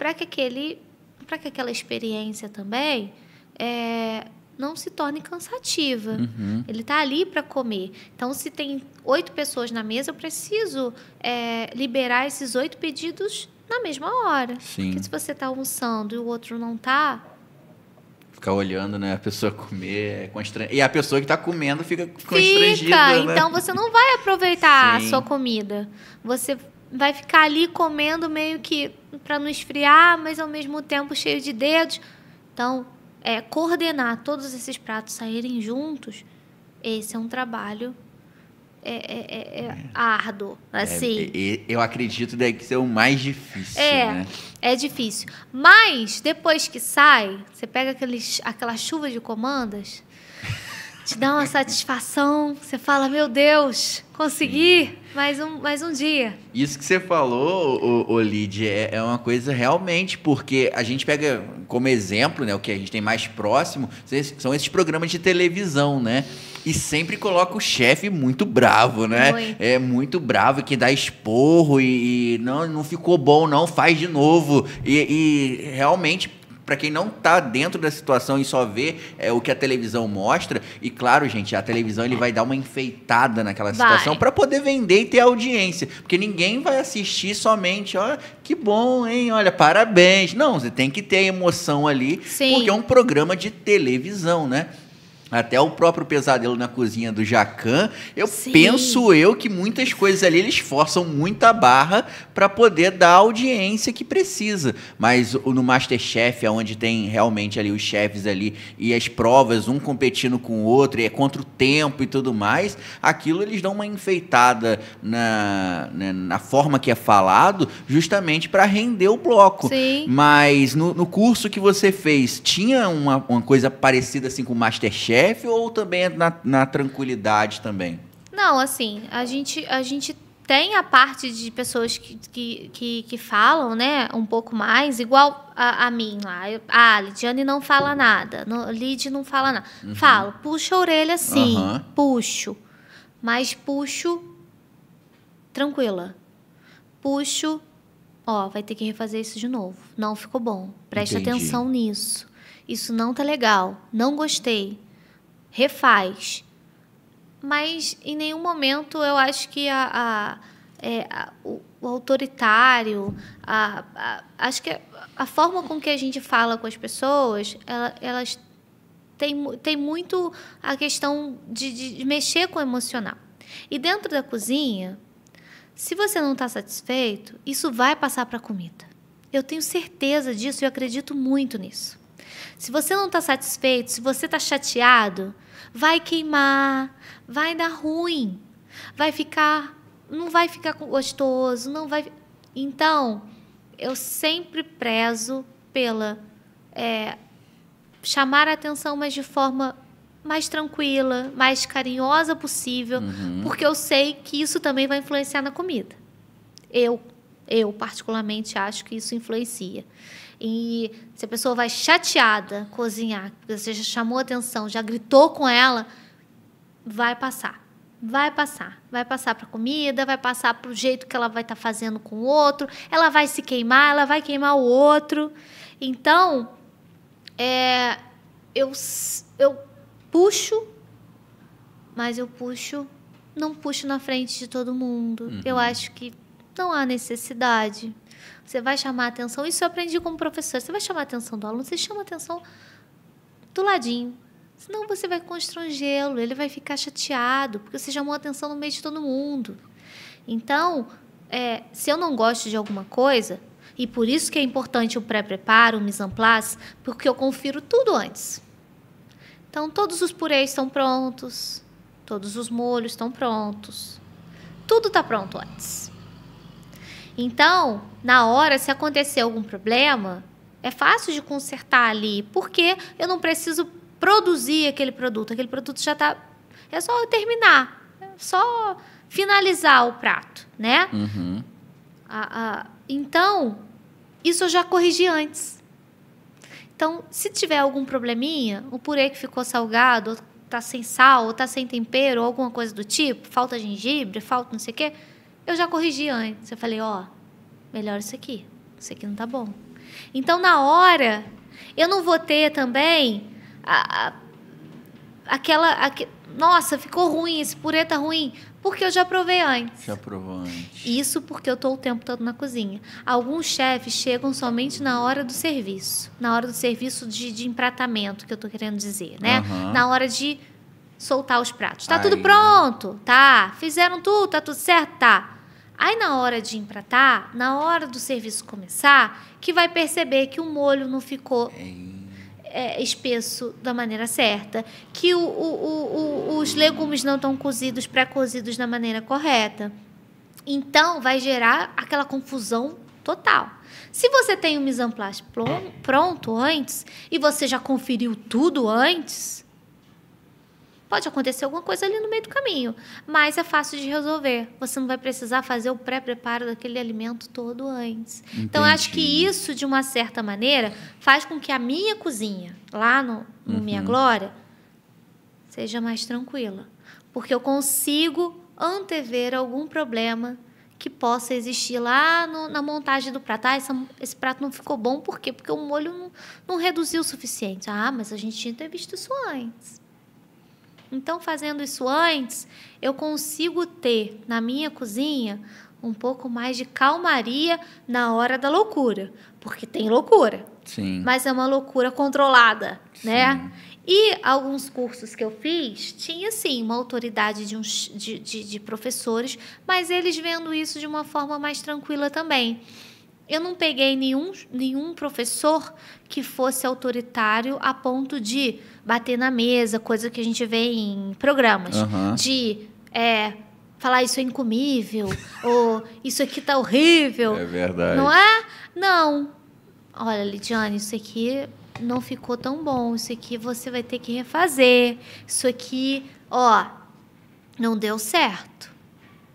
para que aquele para que aquela experiência também é, não se torne cansativa. Uhum. Ele está ali para comer. Então, se tem oito pessoas na mesa, eu preciso é, liberar esses oito pedidos na mesma hora. Sim. Porque se você está almoçando e o outro não está, ficar olhando, né? A pessoa comer é constrangida. E a pessoa que está comendo fica constrangida. Fica, né? então você não vai aproveitar a sua comida. Você vai ficar ali comendo meio que para não esfriar, mas ao mesmo tempo cheio de dedos. Então, é, coordenar todos esses pratos saírem juntos, esse é um trabalho é, é, é, é, é. árduo, é, assim. eu acredito deve né, ser o mais difícil, é, né? É difícil. Mas, depois que sai, você pega aqueles, aquela chuva de comandas, te dá uma satisfação. Você fala, meu Deus, consegui mais um, mais um dia. Isso que você falou, Olid, é, é uma coisa realmente, porque a gente pega como exemplo, né? O que a gente tem mais próximo são esses programas de televisão, né? E sempre coloca o chefe muito bravo, né? Muito. É muito bravo, que dá esporro e, e, não, não ficou bom, não, faz de novo. E, e realmente para quem não está dentro da situação e só vê é, o que a televisão mostra. E claro, gente, a televisão ele vai dar uma enfeitada naquela vai. situação para poder vender e ter audiência. Porque ninguém vai assistir somente, ó, que bom, hein? Olha, parabéns. Não, você tem que ter emoção ali, Sim. porque é um programa de televisão, né? Até o próprio pesadelo na cozinha do Jacan, eu Sim. penso eu que muitas coisas ali eles forçam muita barra para poder dar a audiência que precisa. Mas no MasterChef, é onde tem realmente ali os chefes ali e as provas, um competindo com o outro, e é contra o tempo e tudo mais, aquilo eles dão uma enfeitada na, na, na forma que é falado, justamente para render o bloco. Sim. Mas no, no curso que você fez, tinha uma, uma coisa parecida assim com o MasterChef? chefe ou também é na, na tranquilidade também? Não, assim, a gente, a gente tem a parte de pessoas que, que, que, que, falam, né, um pouco mais, igual a, a mim lá. Eu, ah, a Lidiane não fala nada, no, Lid não fala nada. Uhum. Falo, puxa a orelha sim, uhum. puxo, mas puxo tranquila. Puxo, ó, vai ter que refazer isso de novo. Não ficou bom. Preste Entendi. atenção nisso. Isso não tá legal. Não gostei refaz. Mas em nenhum momento eu acho que a, a, é, a o, o, autoritário, a, a, acho que a, forma com que a gente fala com as pessoas, ela, elas tem, tem muito a questão de, de mexer com o emocional. E dentro da cozinha, se você não está satisfeito, isso vai passar para a comida. Eu tenho certeza disso e acredito muito nisso. Se você não está satisfeito, se você está chateado, vai queimar, vai dar ruim, vai ficar, não vai ficar gostoso, não vai. Então, eu sempre prezo pela é, chamar a atenção, mas de forma mais tranquila, mais carinhosa possível, uhum. porque eu sei que isso também vai influenciar na comida. Eu, eu particularmente acho que isso influencia. E se a pessoa vai chateada cozinhar, você já chamou atenção, já gritou com ela, vai passar. Vai passar. Vai passar para comida, vai passar para o jeito que ela vai estar tá fazendo com o outro, ela vai se queimar, ela vai queimar o outro. Então, é, eu, eu puxo, mas eu puxo, não puxo na frente de todo mundo. Uhum. Eu acho que não há necessidade. Você vai chamar a atenção. Isso eu aprendi como professor. Você vai chamar a atenção do aluno, você chama a atenção do ladinho. Senão você vai constrangê-lo, ele vai ficar chateado, porque você chamou a atenção no meio de todo mundo. Então, é, se eu não gosto de alguma coisa, e por isso que é importante o pré-preparo, o mise-en-place, porque eu confiro tudo antes. Então, todos os purês estão prontos, todos os molhos estão prontos. Tudo está pronto antes. Então, na hora, se acontecer algum problema, é fácil de consertar ali, porque eu não preciso produzir aquele produto. Aquele produto já está. É só eu terminar, é só finalizar o prato, né? Uhum. Ah, ah, então, isso eu já corrigi antes. Então, se tiver algum probleminha, o purê que ficou salgado, ou tá sem sal, ou tá sem tempero, alguma coisa do tipo, falta gengibre, falta não sei o quê, eu já corrigi antes. Eu falei, ó, oh, melhor isso aqui. Isso aqui não tá bom. Então, na hora, eu não vou ter também a, a, aquela. A, nossa, ficou ruim, esse purê tá ruim. Porque eu já provei antes. Já provou antes. Isso porque eu tô o tempo todo na cozinha. Alguns chefes chegam somente na hora do serviço. Na hora do serviço de, de empratamento, que eu tô querendo dizer, né? Uhum. Na hora de soltar os pratos. Tá Aí. tudo pronto? Tá. Fizeram tudo? Tá tudo certo? Tá. Aí na hora de empratar, na hora do serviço começar, que vai perceber que o molho não ficou é, espesso da maneira certa, que o, o, o, os legumes não estão cozidos, pré-cozidos da maneira correta. Então, vai gerar aquela confusão total. Se você tem o mise en place pronto antes e você já conferiu tudo antes, Pode acontecer alguma coisa ali no meio do caminho, mas é fácil de resolver. Você não vai precisar fazer o pré-preparo daquele alimento todo antes. Entendi. Então, acho que isso, de uma certa maneira, faz com que a minha cozinha, lá no, no uhum. Minha Glória, seja mais tranquila. Porque eu consigo antever algum problema que possa existir lá no, na montagem do prato. Ah, essa, esse prato não ficou bom, por quê? Porque o molho não, não reduziu o suficiente. Ah, mas a gente tinha que ter visto isso antes. Então, fazendo isso antes, eu consigo ter na minha cozinha um pouco mais de calmaria na hora da loucura, porque tem loucura. Sim. Mas é uma loucura controlada, né? Sim. né? E alguns cursos que eu fiz, tinha sim uma autoridade de, uns, de, de, de professores, mas eles vendo isso de uma forma mais tranquila também. Eu não peguei nenhum, nenhum professor que fosse autoritário a ponto de bater na mesa, coisa que a gente vê em programas. Uhum. De é, falar isso é incomível, <laughs> ou isso aqui tá horrível. É verdade. Não é? Não. Olha, Lidiane, isso aqui não ficou tão bom. Isso aqui você vai ter que refazer. Isso aqui, ó, não deu certo.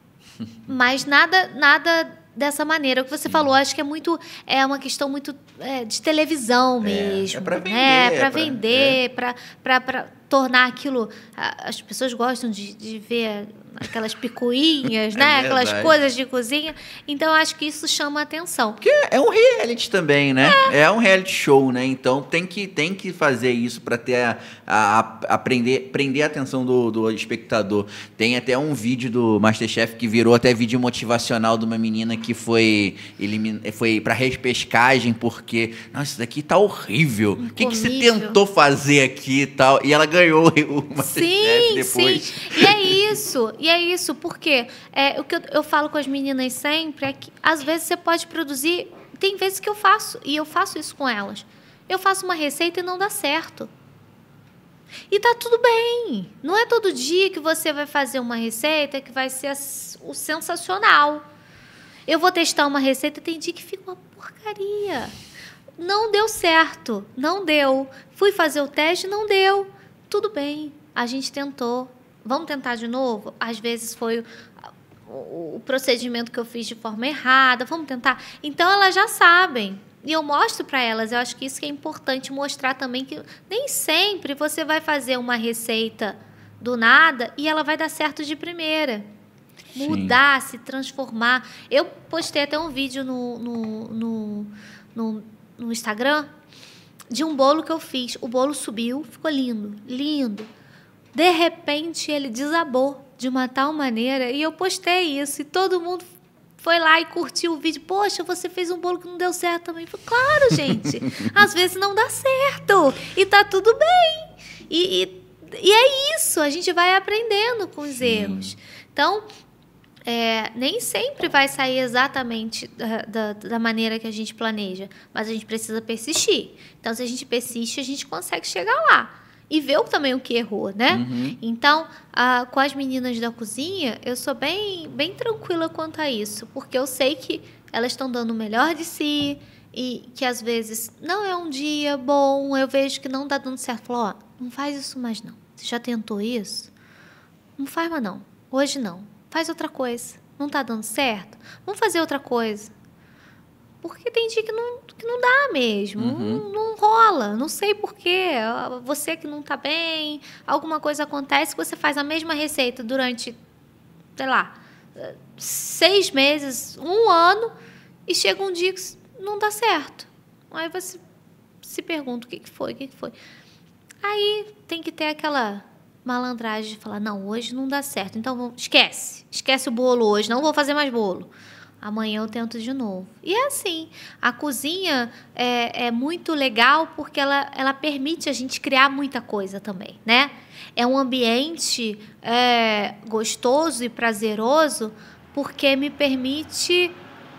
<laughs> Mas nada, nada dessa maneira. O que você Sim. falou, acho que é muito. É uma questão muito é, de televisão mesmo. É, é para né? vender. É para vender, é. para tornar aquilo. As pessoas gostam de, de ver aquelas picuinhas, <laughs> é né? aquelas coisas de cozinha. Então acho que isso chama atenção. Porque é, é um reality também, né? É, é um reality show, né? Então tem que, tem que fazer isso para ter a, a, a, prender, prender a atenção do, do espectador. Tem até um vídeo do Masterchef que virou até vídeo motivacional de uma menina que foi elimin... foi para repescagem porque, nossa, isso daqui tá horrível. O que, que você tentou fazer aqui e tal? E ela ganhou <laughs> o Masterchef sim, depois. Sim, e é isso. E é isso, porque é, o que eu, eu falo com as meninas sempre é que às vezes você pode produzir. Tem vezes que eu faço, e eu faço isso com elas. Eu faço uma receita e não dá certo. E tá tudo bem. Não é todo dia que você vai fazer uma receita que vai ser o sensacional. Eu vou testar uma receita, tem dia que fica uma porcaria. Não deu certo, não deu. Fui fazer o teste, não deu. Tudo bem, a gente tentou, vamos tentar de novo? Às vezes foi o, procedimento que eu fiz de forma errada, vamos tentar. Então elas já sabem. E eu mostro para elas, eu acho que isso que é importante mostrar também que nem sempre você vai fazer uma receita do nada e ela vai dar certo de primeira. Sim. Mudar, se transformar. Eu postei até um vídeo no, no, no, no, no Instagram de um bolo que eu fiz. O bolo subiu, ficou lindo, lindo. De repente ele desabou de uma tal maneira e eu postei isso e todo mundo foi lá e curtiu o vídeo. Poxa, você fez um bolo que não deu certo também. Falei, claro, gente. <laughs> às vezes não dá certo e tá tudo bem. E, e, e é isso, a gente vai aprendendo com os Sim. erros. Então, é, nem sempre vai sair exatamente da, da, da, maneira que a gente planeja, mas a gente precisa persistir. Então, se a gente persiste, a gente consegue chegar lá e ver também o que errou, né? Uhum. Então, a, com as meninas da cozinha, eu sou bem, bem tranquila quanto a isso, porque eu sei que elas estão dando o melhor de si e que às vezes não é um dia bom, eu vejo que não está dando certo. Falo, ó, não faz isso mais não. Você já tentou isso? Não faz mais não. Hoje não. Faz outra coisa. Não está dando certo? Vamos fazer outra coisa. Porque tem dia que não, que não dá mesmo, uhum. não, não, rola, não sei porquê. Você que não está bem, alguma coisa acontece que você faz a mesma receita durante, sei lá, seis meses, um ano, e chega um dia que não dá certo. Aí você se pergunta o que, que foi, o que, que foi. Aí tem que ter aquela malandragem de falar, não, hoje não dá certo, então esquece, esquece o bolo hoje, não vou fazer mais bolo. Amanhã eu tento de novo. E é assim. A cozinha é, é, muito legal porque ela, ela permite a gente criar muita coisa também, né? É um ambiente é, gostoso e prazeroso porque me permite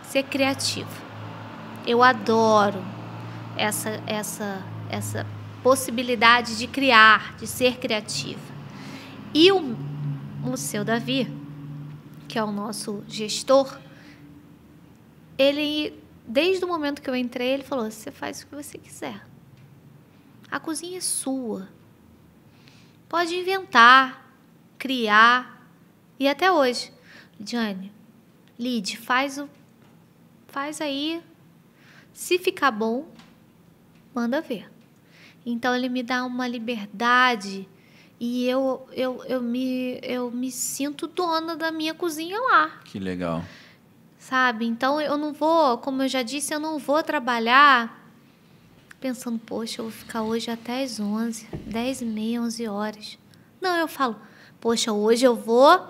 ser criativo. Eu adoro essa, essa, essa possibilidade de criar, de ser criativa. E o, o seu Davi, que é o nosso gestor, ele, desde o momento que eu entrei, ele falou: você faz o que você quiser. A cozinha é sua. Pode inventar, criar. E até hoje. Jane Lid, faz o. Faz aí. Se ficar bom, manda ver. Então ele me dá uma liberdade e eu, eu, eu, me, eu me sinto dona da minha cozinha lá. Que legal sabe? Então eu não vou, como eu já disse, eu não vou trabalhar pensando, poxa, eu vou ficar hoje até as 11, 10 e meia, 11 horas. Não, eu falo, poxa, hoje eu vou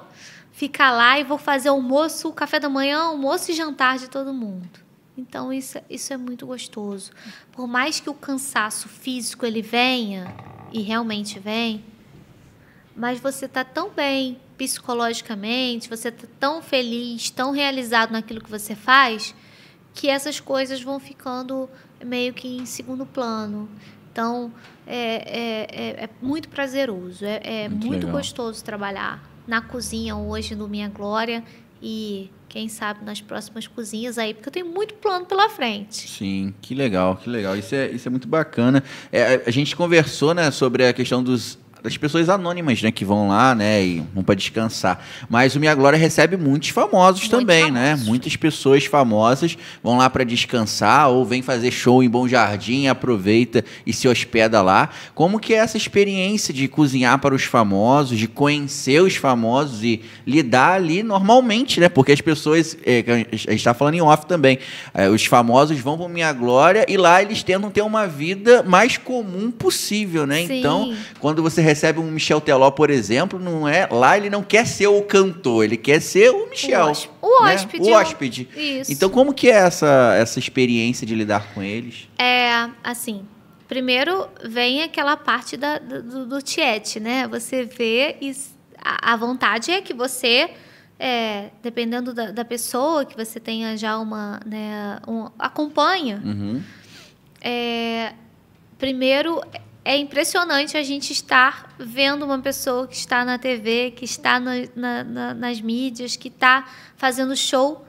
ficar lá e vou fazer almoço, café da manhã, almoço e jantar de todo mundo. Então isso, isso é muito gostoso. Por mais que o cansaço físico ele venha e realmente vem, mas você está tão bem psicologicamente, você está tão feliz, tão realizado naquilo que você faz, que essas coisas vão ficando meio que em segundo plano. Então, é, é, é, é muito prazeroso, é, é muito, muito gostoso trabalhar na cozinha hoje no Minha Glória e quem sabe nas próximas cozinhas aí, porque eu tenho muito plano pela frente. Sim, que legal, que legal. Isso é, isso é muito bacana. É, a gente conversou né, sobre a questão dos das pessoas anônimas, né, que vão lá, né, e vão para descansar. Mas o Minha Glória recebe muitos famosos Muito também, famoso. né? Muitas pessoas famosas vão lá para descansar ou vêm fazer show em Bom Jardim, aproveita e se hospeda lá. Como que é essa experiência de cozinhar para os famosos, de conhecer os famosos e lidar ali normalmente, né? Porque as pessoas, é, a gente está falando em off também, é, os famosos vão para Minha Glória e lá eles tentam ter uma vida mais comum possível, né? Sim. Então, quando você recebe um Michel Teló, por exemplo, não é lá ele não quer ser o cantor, ele quer ser o Michel. O, né? hóspede. O hóspede. Né? O hóspede. Isso. Então, como que é essa, essa experiência de lidar com eles? É, assim, primeiro vem aquela parte da, do, do tiete, né? Você vê e a, a vontade é que você... É, dependendo da, da, pessoa que você tenha já uma, né, um, acompanha. Uhum. É, primeiro é impressionante a gente estar vendo uma pessoa que está na TV, que está na, na, na, nas mídias, que está fazendo show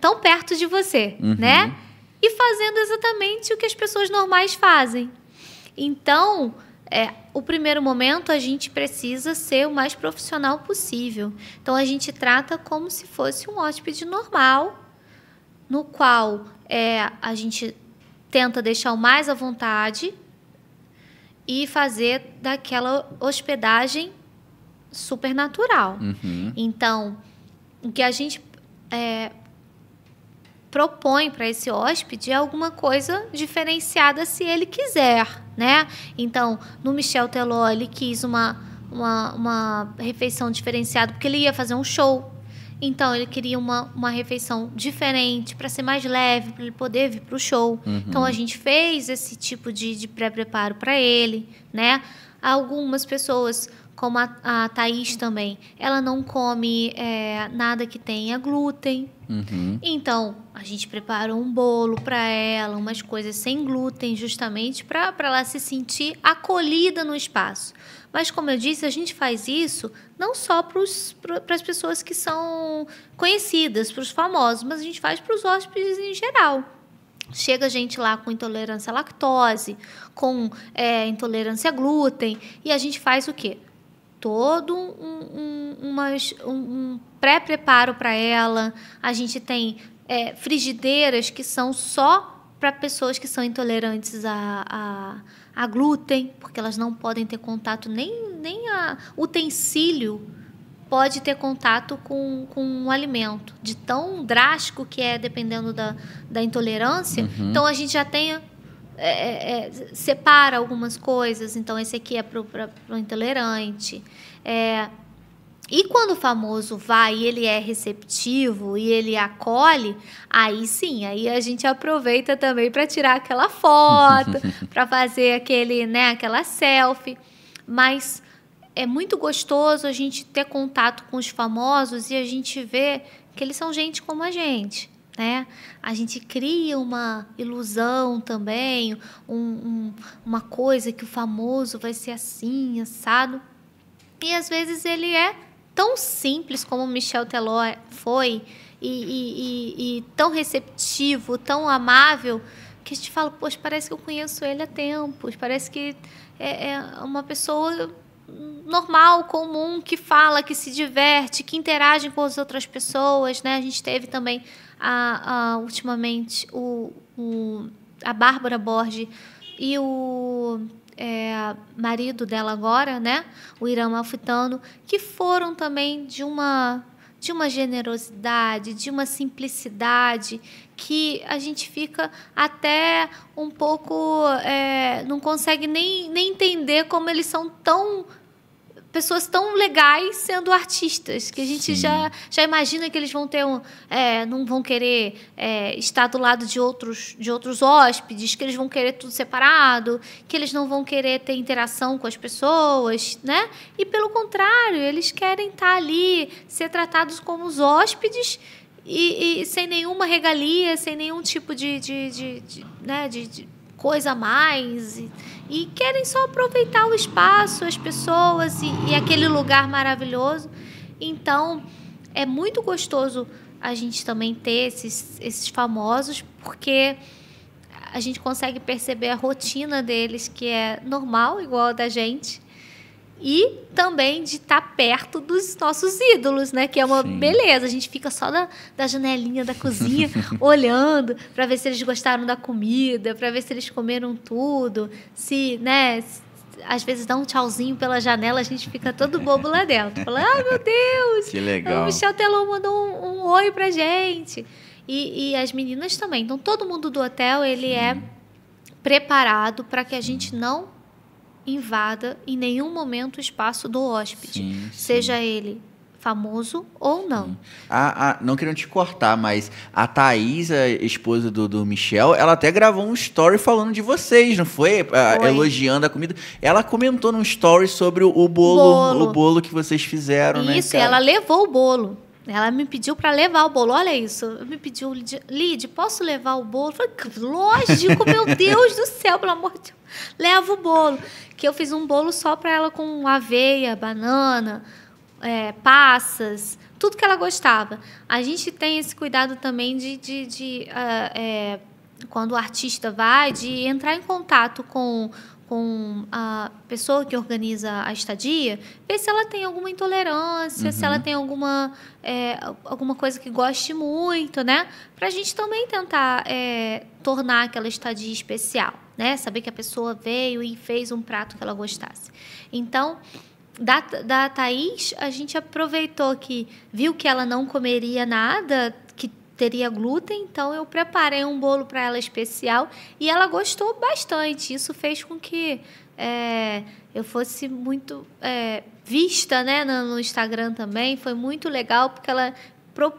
tão perto de você, uhum. né? E fazendo exatamente o que as pessoas normais fazem. Então, é, o primeiro momento a gente precisa ser o mais profissional possível. Então, a gente trata como se fosse um hóspede normal, no qual é, a gente tenta deixar o mais à vontade e fazer daquela hospedagem supernatural. Uhum. Então, o que a gente é, propõe para esse hóspede é alguma coisa diferenciada se ele quiser, né? Então, no Michel Teló, ele quis uma, uma, uma refeição diferenciada porque ele ia fazer um show então ele queria uma, uma refeição diferente para ser mais leve, para ele poder vir para o show. Uhum. Então a gente fez esse tipo de, de pré-preparo para ele, né? Algumas pessoas, como a, a Thaís também, ela não come é, nada que tenha glúten. Uhum. Então a gente preparou um bolo para ela, umas coisas sem glúten, justamente para ela se sentir acolhida no espaço. Mas, como eu disse, a gente faz isso não só para as pessoas que são conhecidas, para os famosos, mas a gente faz para os hóspedes em geral. Chega gente lá com intolerância à lactose, com é, intolerância à glúten, e a gente faz o quê? Todo um, um, um, um pré-preparo para ela. A gente tem é, frigideiras que são só para pessoas que são intolerantes à, a a glúten, porque elas não podem ter contato, nem, nem a utensílio pode ter contato com, com um alimento, de tão drástico que é, dependendo da, da intolerância. Uhum. Então, a gente já tem é, é, é separa algumas coisas. Então, esse aqui é para o intolerante. É, e quando o famoso vai e ele é receptivo e ele acolhe, aí sim, aí a gente aproveita também para tirar aquela foto, <laughs> para fazer aquele, né, aquela selfie. Mas é muito gostoso a gente ter contato com os famosos e a gente ver que eles são gente como a gente. Né? A gente cria uma ilusão também, um, um, uma coisa que o famoso vai ser assim, assado. E às vezes ele é tão simples como Michel Teló foi, e, e, e, e, tão receptivo, tão amável, que a gente fala, poxa, parece que eu conheço ele há tempos, parece que é, é uma pessoa normal, comum, que fala, que se diverte, que interage com as outras pessoas, né? A gente teve também, a, a ultimamente, o, o, a Bárbara Borges e o é, marido dela agora, né? O Irã Malfitano, que foram também de uma de uma generosidade, de uma simplicidade que a gente fica até um pouco é, não consegue nem, nem entender como eles são tão pessoas tão legais sendo artistas, que a gente já, já imagina que eles vão ter um, é, não vão querer é, estar do lado de outros, de outros hóspedes, que eles vão querer tudo separado, que eles não vão querer ter interação com as pessoas, né? E pelo contrário, eles querem estar ali, ser tratados como os hóspedes e, e sem nenhuma regalia, sem nenhum tipo de, de, de, de né, de, de coisa a mais. E, e querem só aproveitar o espaço, as pessoas e, e aquele lugar maravilhoso. Então, é muito gostoso a gente também ter esses, esses famosos, porque a gente consegue perceber a rotina deles, que é normal, igual a da gente e também de estar tá perto dos nossos ídolos, né? Que é uma Sim. beleza. A gente fica só da, da janelinha da cozinha <laughs> olhando para ver se eles gostaram da comida, para ver se eles comeram tudo, se, né? às vezes dá um tchauzinho pela janela, a gente fica todo bobo lá dentro. Fala, ah, meu Deus! Que legal. O Michel Telon mandou um, um oi pra gente. E, e, as meninas também. Então, todo mundo do hotel, ele Sim. é preparado para que a gente não invada em nenhum momento o espaço do hóspede, sim, seja ele famoso ou não. A, a, não querendo te cortar, mas a Thaís, a esposa do, do, Michel, ela até gravou um story falando de vocês, não foi? foi. Elogiando a comida. Ela comentou num story sobre o, o bolo, bolo, o bolo que vocês fizeram, Isso, né? Isso, ela levou o bolo. Ela me pediu para levar o bolo. Olha isso. Me pediu, Lid, posso levar o bolo? Eu falei, lógico, meu <laughs> Deus do céu, pelo amor de Deus. Leva o bolo. Que eu fiz um bolo só para ela com aveia, banana, é, passas, tudo que ela gostava. A gente tem esse cuidado também de, de, de uh, é, quando o artista vai, de entrar em contato com com a pessoa que organiza a estadia, ver se ela tem alguma intolerância, uhum. se ela uhum. tem alguma, é, alguma coisa que goste muito, né? Para a gente também tentar é, tornar aquela estadia especial, né? Saber que a pessoa veio e fez um prato que ela gostasse. Então, da, da Thaís, a gente aproveitou que viu que ela não comeria nada teria glúten, então eu preparei um bolo para ela especial e ela gostou bastante. Isso fez com que é, eu fosse muito é, vista né, no, Instagram também. Foi muito legal porque ela pro,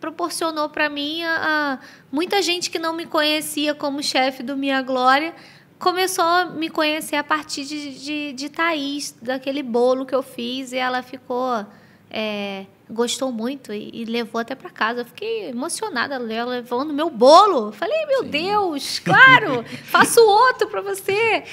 proporcionou para mim a, a, muita gente que não me conhecia como chefe do Minha Glória começou a me conhecer a partir de, de, de Thaís, daquele bolo que eu fiz, e ela ficou é, gostou muito e, e levou até para casa. Eu fiquei emocionada, né, ela levando meu bolo. Falei, meu Sim. Deus, claro, <laughs> faço outro para você.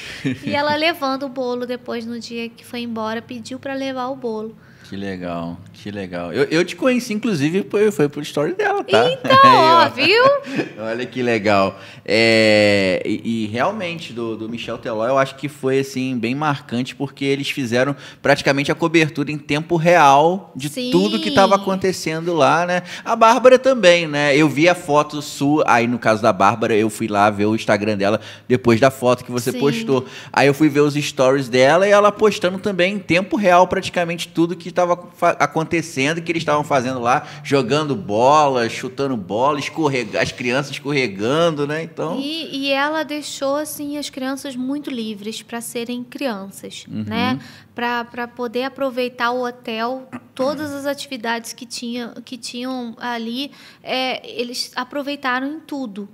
E ela levando o bolo depois, no dia que foi embora, pediu para levar o bolo. Que legal, que legal. Eu, eu te conheci, inclusive, foi, foi pro story dela, tá? Então, <laughs> ó, viu? <laughs> Olha que legal. É, e, e, realmente, do, do Michel Teló, eu acho que foi, assim, bem marcante, porque eles fizeram praticamente a cobertura em tempo real de Sim. tudo que estava acontecendo lá, né? A Bárbara também, né? Eu vi a foto sua, aí no caso da Bárbara, eu fui lá ver o Instagram dela depois da foto que você Sim. postou. Aí eu fui ver os stories dela e ela postando também em tempo real praticamente tudo que estava acontecendo, que eles estavam fazendo lá, jogando bola, chutando bola, escorrega, as crianças escorregando, né? Então... E, e ela deixou, assim, as crianças muito livres para serem crianças, uhum. né? Para poder aproveitar o hotel, todas as atividades que, tinha, que tinham ali, é, eles aproveitaram em tudo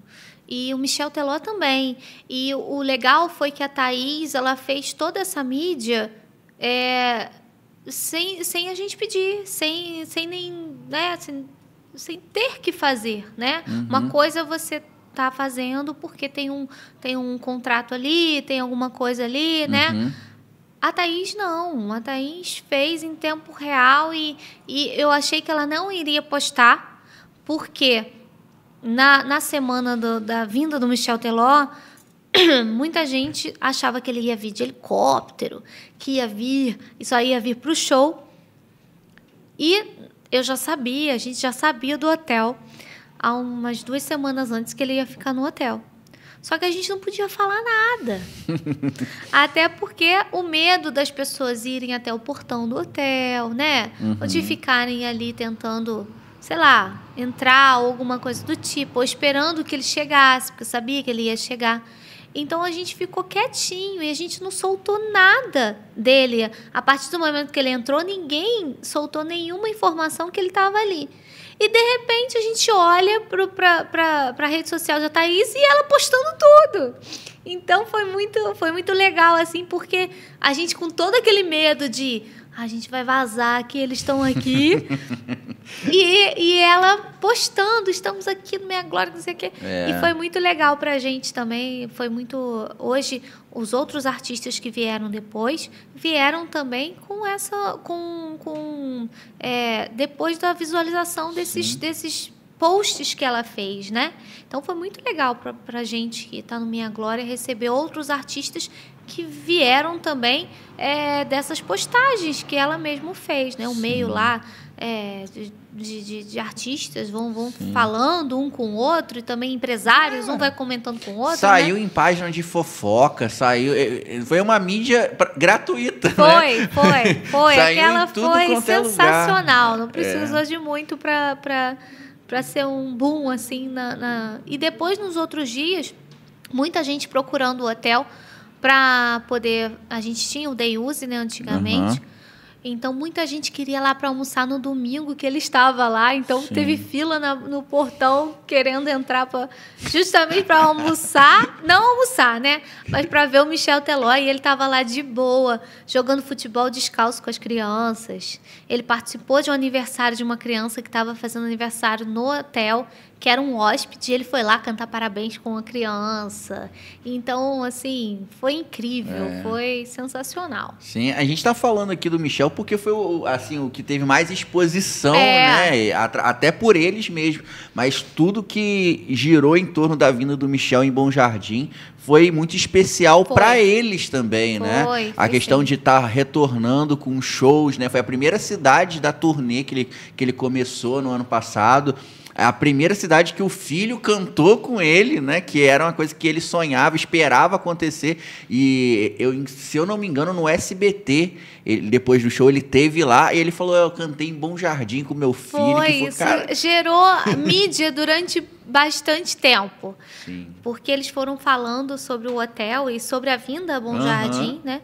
e o Michel Teló também. E o legal foi que a Thaís, ela fez toda essa mídia é, sem, sem a gente pedir, sem, sem nem. Né, sem, assim, sem ter que fazer, né? Uhum. Uma coisa você tá fazendo porque tem um, tem um contrato ali, tem alguma coisa ali, né? uhum. né? A Thaís não. A Thaís fez em tempo real e, e eu achei que ela não iria postar, porque na, na semana do, da vinda do Michel Teló, <clears throat> muita gente achava que ele ia vir de helicóptero, que ia vir, isso aí ia vir para o show. E eu já sabia, a gente já sabia do hotel há umas duas semanas antes que ele ia ficar no hotel. Só que a gente não podia falar nada. <laughs> até porque o medo das pessoas irem até o portão do hotel, né? Uhum. Ou de ficarem ali tentando, sei lá, entrar ou alguma coisa do tipo, ou esperando que ele chegasse, porque eu sabia que ele ia chegar. Então a gente ficou quietinho e a gente não soltou nada dele. A partir do momento que ele entrou, ninguém soltou nenhuma informação que ele estava ali. E de repente a gente olha para a rede social da Thaís e ela postando tudo. Então foi muito, foi muito legal, assim, porque a gente com todo aquele medo de ah, a gente vai vazar que eles estão aqui. <laughs> e, e ela postando, estamos aqui no Meia Glória, não sei o quê. É. E foi muito legal pra gente também. Foi muito. Hoje, os outros artistas que vieram depois vieram também com essa. com. com é, depois da visualização desses. desses posts que ela fez, né? Então foi muito legal pra, pra gente que tá no Minha Glória receber outros artistas que vieram também é, dessas postagens que ela mesma fez, né? O meio lá é, de, de, de artistas vão, vão falando um com o outro, e também empresários, ah. um vai comentando com o outro. Saiu né? em página de fofoca, saiu. Eh, eh, foi uma mídia gratuita. Foi, né? foi, foi. <laughs> saiu Aquela foi é sensacional. Não é. precisou é. de muito para. para ser um boom assim na, na, e depois nos outros dias muita gente procurando o hotel para poder a gente tinha o day use né antigamente uhum. Então muita gente queria lá para almoçar no domingo que ele estava lá, então Sim. teve fila na, no portão querendo entrar pra, justamente para almoçar, <laughs> não almoçar, né? Mas para ver o Michel Teló e ele estava lá de boa, jogando futebol descalço com as crianças. Ele participou de um aniversário de uma criança que estava fazendo aniversário no hotel que era um hóspede, ele foi lá cantar parabéns com a criança. Então, assim, foi incrível, é. foi sensacional. Sim, a gente está falando aqui do Michel porque foi o, assim, o que teve mais exposição, é. né? Até por eles mesmo. Mas tudo que girou em torno da vinda do Michel em Bom Jardim foi muito especial para eles também, foi, né? Foi, a questão sim. de estar tá retornando com shows, né? Foi a primeira cidade da turnê que ele, que ele começou no ano passado. É a primeira cidade que o filho cantou com ele, né? Que era uma coisa que ele sonhava, esperava acontecer. E eu, se eu não me engano, no SBT, ele, depois do show, ele teve lá e ele falou: Eu cantei em Bom Jardim com meu filho. Foi, que foi, isso cara... gerou <laughs> mídia durante bastante tempo. Sim. Porque eles foram falando sobre o hotel e sobre a vinda a Bom uhum. Jardim, né?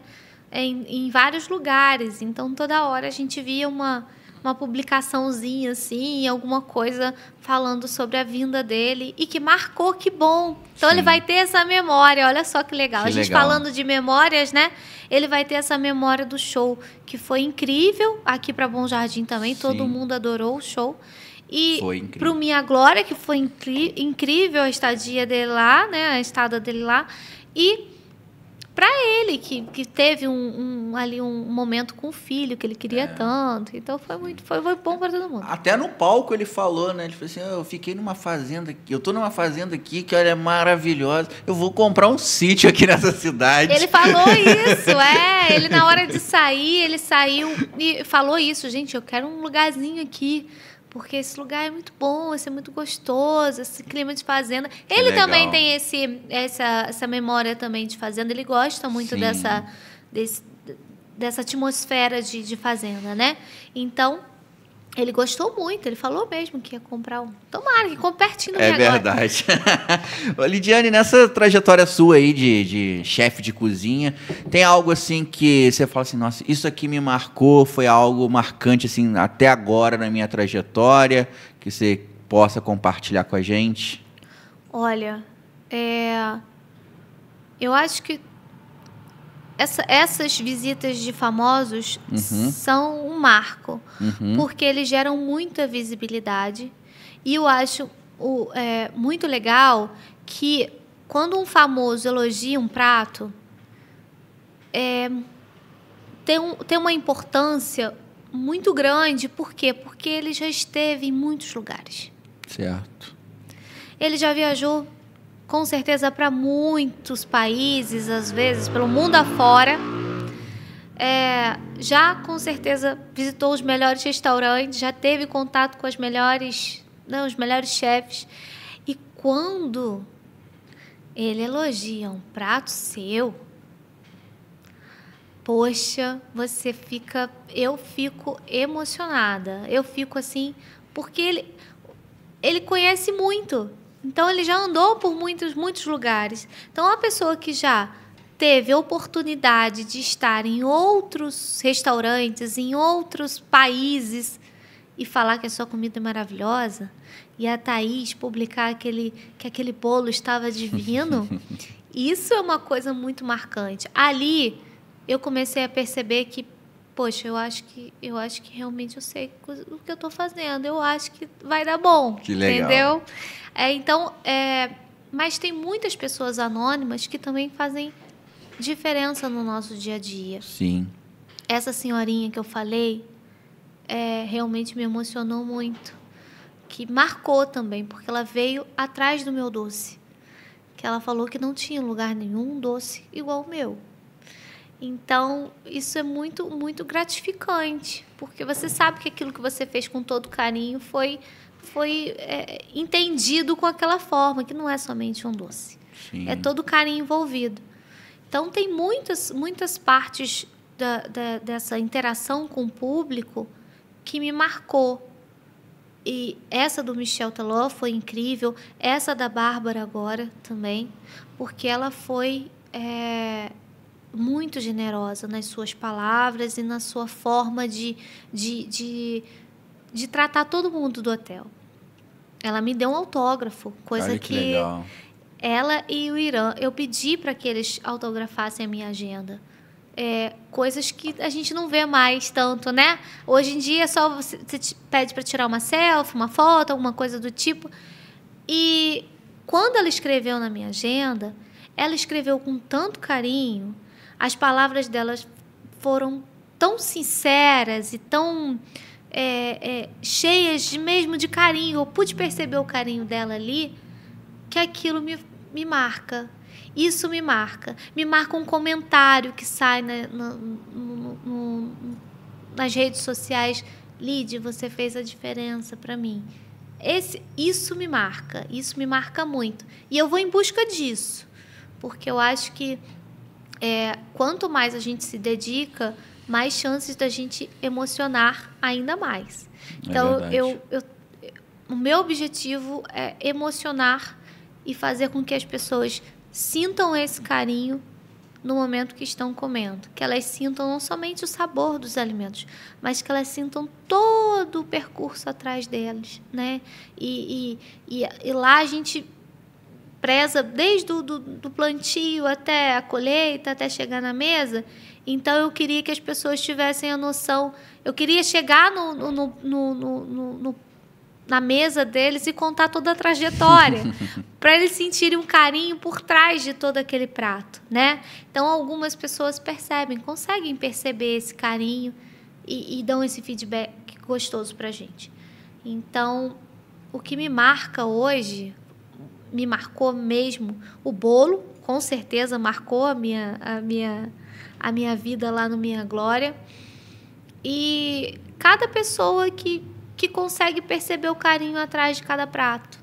Em, em vários lugares. Então, toda hora a gente via uma uma publicaçãozinha assim, alguma coisa falando sobre a vinda dele e que marcou, que bom. Então Sim. ele vai ter essa memória, olha só que legal. Que a gente legal. falando de memórias, né? Ele vai ter essa memória do show que foi incrível aqui para Bom Jardim também, Sim. todo mundo adorou o show. E para o Minha Glória, que foi incrível a estadia dele lá, né? A estada dele lá. E para ele, que, que teve um, um, ali um momento com o filho que ele queria é. tanto. Então foi muito foi, foi bom para todo mundo. Até no palco ele falou, né? Ele falou assim: ah, eu fiquei numa fazenda aqui, eu tô numa fazenda aqui que olha, é maravilhosa. Eu vou comprar um sítio aqui nessa cidade. Ele falou <laughs> isso, é. Ele na hora de sair, ele saiu e falou isso, gente, eu quero um lugarzinho aqui porque esse lugar é muito bom, esse é muito gostoso, esse clima de fazenda. Que ele legal. também tem esse, essa, essa memória também de fazenda, ele gosta muito Sim. dessa, desse, dessa atmosfera de, de fazenda, né? Então, ele gostou muito, ele falou mesmo que ia comprar um. Tomara, que compre pertinho É verdade. <laughs> Lidiane, nessa trajetória sua aí de, de chefe de cozinha, tem algo assim que você fala assim, nossa, isso aqui me marcou, foi algo marcante assim até agora na minha trajetória, que você possa compartilhar com a gente? Olha, é... eu acho que essa, essas visitas de famosos uhum. são um marco, uhum. porque eles geram muita visibilidade. E eu acho o, é, muito legal que quando um famoso elogia um prato, é, tem, um, tem uma importância muito grande. Por quê? Porque ele já esteve em muitos lugares. Certo. Ele já viajou com certeza para muitos países, às vezes, pelo mundo afora. É, já com certeza visitou os melhores restaurantes, já teve contato com as melhores, não, os melhores chefes. E quando ele elogia um prato seu, poxa, você fica, eu fico emocionada, eu fico assim, porque ele, ele conhece muito, então ele já andou por muitos, muitos lugares. Então uma pessoa que já teve oportunidade de estar em outros restaurantes, em outros países e falar que a sua comida é maravilhosa, e a Thaís publicar aquele, que aquele bolo estava divino, <laughs> isso é uma coisa muito marcante. Ali eu comecei a perceber que poxa, eu acho que eu acho que realmente eu sei o que eu estou fazendo, eu acho que vai dar bom, que legal. entendeu? É, então, é, mas tem muitas pessoas anônimas que também fazem diferença no nosso dia a dia. Sim. Essa senhorinha que eu falei é, realmente me emocionou muito, que marcou também, porque ela veio atrás do meu doce, que ela falou que não tinha lugar nenhum doce igual o meu. Então, isso é muito, muito gratificante, porque você sabe que aquilo que você fez com todo carinho foi, foi é, entendido com aquela forma, que não é somente um doce. Sim. É todo carinho envolvido. Então, tem muitas, muitas partes da, da, dessa interação com o público que me marcou. E essa do Michel Teló foi incrível, essa da Bárbara agora também, porque ela foi. É, muito generosa nas suas palavras e na sua forma de, de, de, de tratar todo mundo do hotel. Ela me deu um autógrafo, coisa que, que ela e o Irã, eu pedi para que eles autografassem a minha agenda. É, coisas que a gente não vê mais tanto, né? Hoje em dia só você, você pede para tirar uma selfie, uma foto, alguma coisa do tipo. E quando ela escreveu na minha agenda, ela escreveu com tanto carinho as palavras delas foram tão sinceras e tão é, é, cheias de, mesmo de carinho. Eu pude perceber o carinho dela ali, que aquilo me, me marca. Isso me marca. Me marca um comentário que sai na, na, no, no, nas redes sociais. Lide, você fez a diferença para mim. Esse, isso me marca, isso me marca muito. E eu vou em busca disso, porque eu acho que é, quanto mais a gente se dedica, mais chances da gente emocionar ainda mais. É então, é eu, eu, o meu objetivo é emocionar e fazer com que as pessoas sintam esse carinho no momento que estão comendo. Que elas sintam não somente o sabor dos alimentos, mas que elas sintam todo o percurso atrás deles, né? E, e, e, e lá a gente preza desde o do, do plantio até a colheita, até chegar na mesa. Então eu queria que as pessoas tivessem a noção. Eu queria chegar no, no, no, na mesa deles e contar toda a trajetória, <laughs> para eles sentirem um carinho por trás de todo aquele prato, né? Então algumas pessoas percebem, conseguem perceber esse carinho e, e dão esse feedback gostoso para gente. Então o que me marca hoje me marcou mesmo o bolo, com certeza marcou a minha, a minha, a minha vida lá no Minha Glória. E cada pessoa que, que consegue perceber o carinho atrás de cada prato.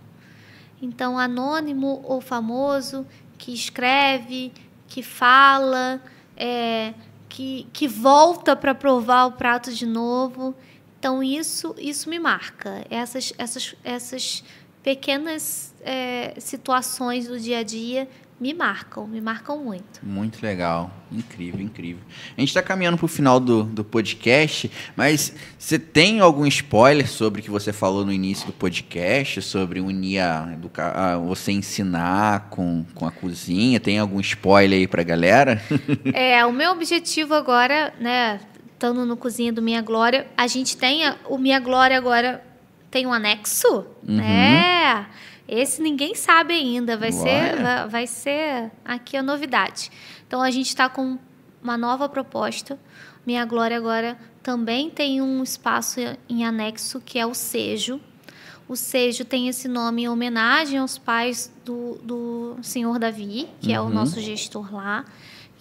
Então, anônimo ou famoso, que escreve, que fala, é, que, que volta para provar o prato de novo. Então, isso, isso me marca. Essas, essas, essas pequenas é, situações do dia a dia me marcam, me marcam muito. Muito legal, incrível, incrível. A gente está caminhando para o final do, do podcast, mas você tem algum spoiler sobre o que você falou no início do podcast, sobre unir a, a você ensinar com, com a cozinha? Tem algum spoiler aí para a galera? <laughs> é, o meu objetivo agora, né, estando no Cozinha do Minha Glória, a gente tem a, o Minha Glória agora tem um anexo, uhum. né? Esse ninguém sabe ainda, vai ser, vai, vai ser aqui a novidade. Então a gente está com uma nova proposta. Minha Glória agora também tem um espaço em anexo que é o Sejo. O Sejo tem esse nome em homenagem aos pais do, do senhor Davi, que uhum. é o uhum. nosso gestor lá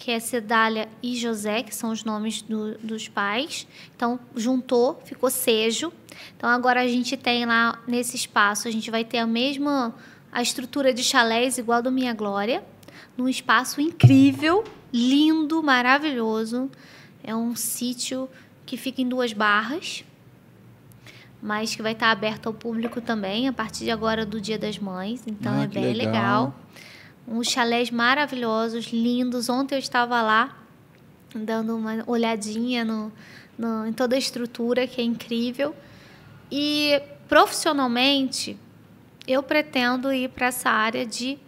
que é Sedália e José, que são os nomes do, dos pais. Então, juntou, ficou Sejo. Então, agora a gente tem lá nesse espaço, a gente vai ter a mesma a estrutura de chalés igual do Minha Glória, num espaço incrível, lindo, maravilhoso. É um sítio que fica em duas barras, mas que vai estar aberto ao público também a partir de agora do Dia das Mães, então ah, é bem legal. legal uns chalés maravilhosos, lindos. Ontem eu estava lá dando uma olhadinha no, no, em toda a estrutura, que é incrível. E profissionalmente, eu pretendo ir para essa área de,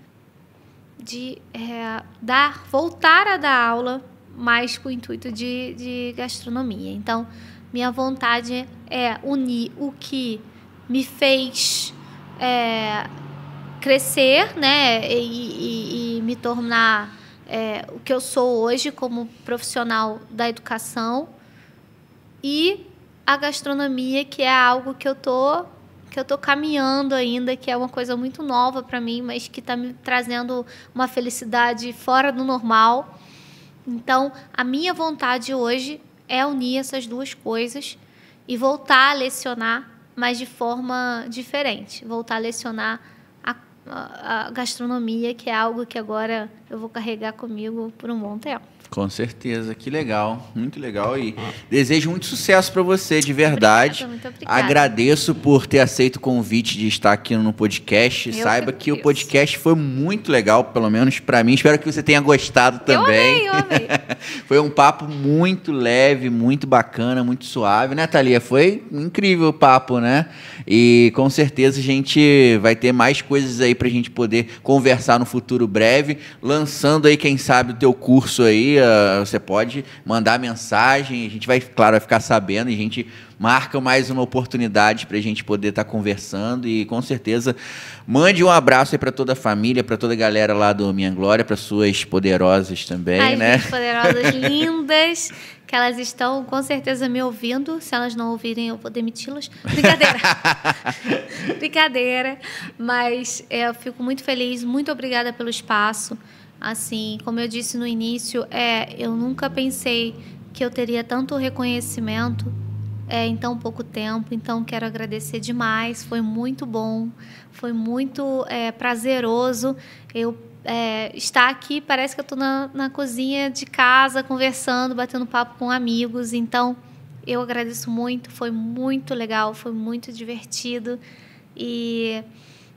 de é, dar, voltar a dar aula mais com o intuito de, de gastronomia. Então, minha vontade é unir o que me fez é, crescer, né? E, e, e me tornar é, o que eu sou hoje como profissional da educação e a gastronomia, que é algo que eu tô que eu tô caminhando ainda, que é uma coisa muito nova para mim, mas que está me trazendo uma felicidade fora do normal. Então, a minha vontade hoje é unir essas duas coisas e voltar a lecionar, mas de forma diferente. Voltar a lecionar a gastronomia, que é algo que agora eu vou carregar comigo por um bom tempo. Com certeza, que legal, muito legal e desejo muito sucesso para você, de verdade. muito obrigada. Agradeço por ter aceito o convite de estar aqui no podcast. Saiba Deus. que o podcast foi muito legal, pelo menos para mim. Espero que você tenha gostado também. Eu amei, eu <laughs> amei. foi um papo muito leve, muito bacana, muito suave, né, Thalia? Foi um incrível o papo, né? E com certeza a gente vai ter mais coisas aí para a gente poder conversar no futuro breve, lançando aí quem sabe o teu curso aí você pode mandar mensagem, a gente vai, claro, vai ficar sabendo, a gente marca mais uma oportunidade para a gente poder estar tá conversando e com certeza mande um abraço aí para toda a família, para toda a galera lá do Minha Glória, para suas poderosas também, Ai, né? Minhas poderosas <laughs> lindas. que elas estão com certeza me ouvindo. Se elas não ouvirem, eu vou demiti-las. Brincadeira. <laughs> Brincadeira. Mas é, eu fico muito feliz, muito obrigada pelo espaço. Assim, como eu disse no início, é, eu nunca pensei que eu teria tanto reconhecimento é, em tão pouco tempo. Então, quero agradecer demais. Foi muito bom, foi muito é, prazeroso. Eu é, estar aqui, parece que eu estou na, na cozinha de casa, conversando, batendo papo com amigos. Então, eu agradeço muito. Foi muito legal, foi muito divertido. E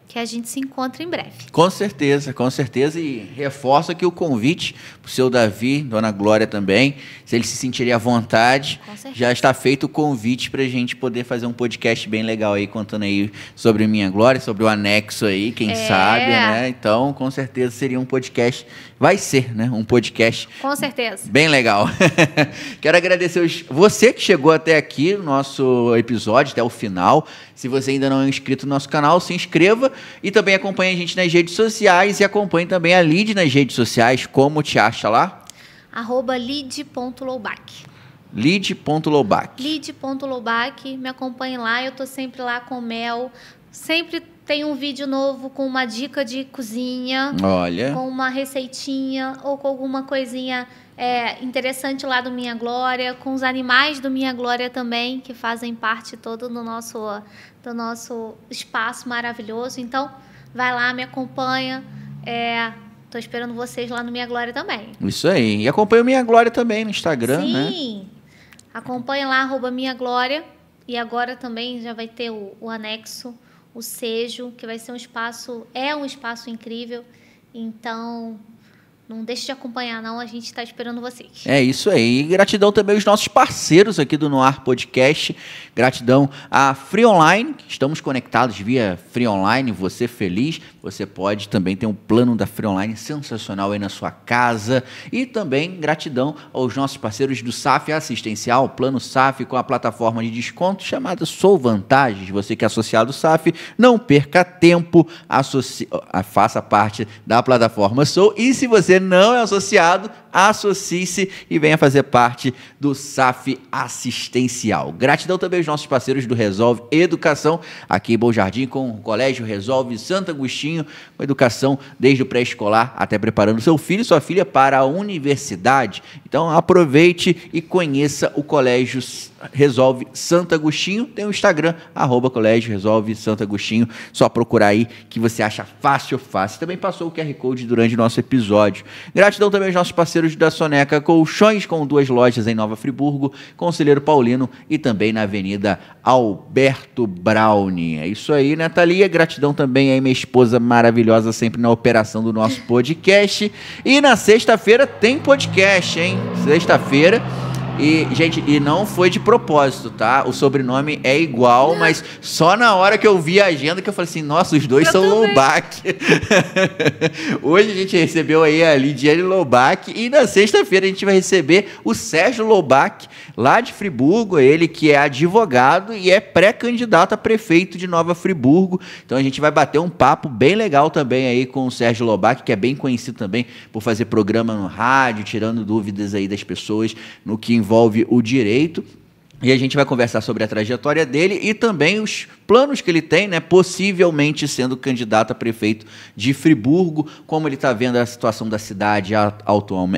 que a gente se encontra em breve. Com certeza, com certeza. E reforço aqui o convite para o seu Davi, Dona Glória também, se ele se sentiria à vontade. Já está feito o convite para a gente poder fazer um podcast bem legal aí, contando aí sobre Minha Glória, sobre o anexo aí, quem é. sabe, né? Então, com certeza seria um podcast, vai ser, né? Um podcast. Com certeza. Bem legal. <laughs> Quero agradecer os, você que chegou até aqui, nosso episódio, até o final. Se você ainda não é inscrito no nosso canal, se inscreva e também acompanhe a gente nas redes sociais e acompanhe também a Lid nas redes sociais. Como te acha lá? Arroba lead.lowback. Lead.lowback. Lead.lowback, me acompanhe lá, eu tô sempre lá com o mel, sempre tem um vídeo novo com uma dica de cozinha. Olha. Com uma receitinha ou com alguma coisinha é, interessante lá do Minha Glória, com os animais do Minha Glória também, que fazem parte todo do nosso, do nosso espaço maravilhoso. Então, vai lá, me acompanha. É, tô esperando vocês lá no Minha Glória também. Isso aí. E acompanha o Minha Glória também no Instagram, Sim. né? Sim. Acompanha lá, arroba Minha Glória. E agora também já vai ter o, o anexo, o Sejo, que vai ser um espaço, é um espaço incrível. Então, não deixe de acompanhar, não. A gente está esperando vocês. É isso aí. E gratidão também aos nossos parceiros aqui do Noar Podcast. Gratidão à Free Online. Estamos conectados via Free Online. Você feliz. Você pode também ter um plano da Free Online sensacional aí na sua casa. E também gratidão aos nossos parceiros do SAF Assistencial, plano SAF com a plataforma de desconto chamada Sou Vantagens. Você que é associado ao SAF, não perca tempo. Faça parte da plataforma Sou. E se você não é associado, associe-se e venha fazer parte do SAF Assistencial. Gratidão também aos nossos parceiros do Resolve Educação, aqui em Bom Jardim, com o Colégio Resolve Santo Agostinho, com educação desde o pré-escolar até preparando seu filho e sua filha para a universidade. Então aproveite e conheça o Colégio Resolve Santo Agostinho. Tem o Instagram, arroba Colégio Resolve Santo Agostinho. Só procurar aí que você acha fácil, fácil. Também passou o QR Code durante o nosso episódio. Gratidão também aos nossos parceiros da Soneca Colchões, com duas lojas em Nova Friburgo, Conselheiro Paulino e também na Avenida Alberto Browning. É isso aí, né, Thalia? Gratidão também aí, minha esposa maravilhosa, sempre na operação do nosso podcast. E na sexta-feira tem podcast, hein? Sexta-feira e, gente, e não foi de propósito, tá? O sobrenome é igual, não. mas só na hora que eu vi a agenda que eu falei assim, nossa, os dois eu são também. Lobac. <laughs> Hoje a gente recebeu aí a Lidiane Lobac e na sexta-feira a gente vai receber o Sérgio Lobac, lá de Friburgo, ele que é advogado e é pré-candidato a prefeito de Nova Friburgo. Então a gente vai bater um papo bem legal também aí com o Sérgio Lobac, que é bem conhecido também por fazer programa no rádio, tirando dúvidas aí das pessoas no que envolve envolve o direito. E a gente vai conversar sobre a trajetória dele e também os planos que ele tem, né? Possivelmente sendo candidato a prefeito de Friburgo, como ele está vendo a situação da cidade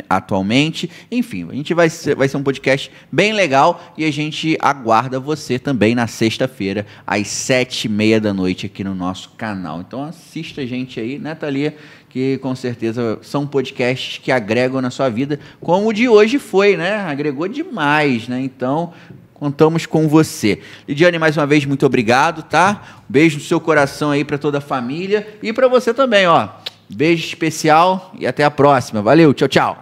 atualmente. Enfim, a gente vai ser, vai ser um podcast bem legal e a gente aguarda você também na sexta-feira, às sete e meia da noite, aqui no nosso canal. Então assista a gente aí, né, Thalia? que com certeza são podcasts que agregam na sua vida, como o de hoje foi, né? Agregou demais, né? Então, contamos com você. Lidiane, mais uma vez, muito obrigado, tá? Um beijo no seu coração aí para toda a família e para você também, ó. Beijo especial e até a próxima. Valeu, tchau, tchau.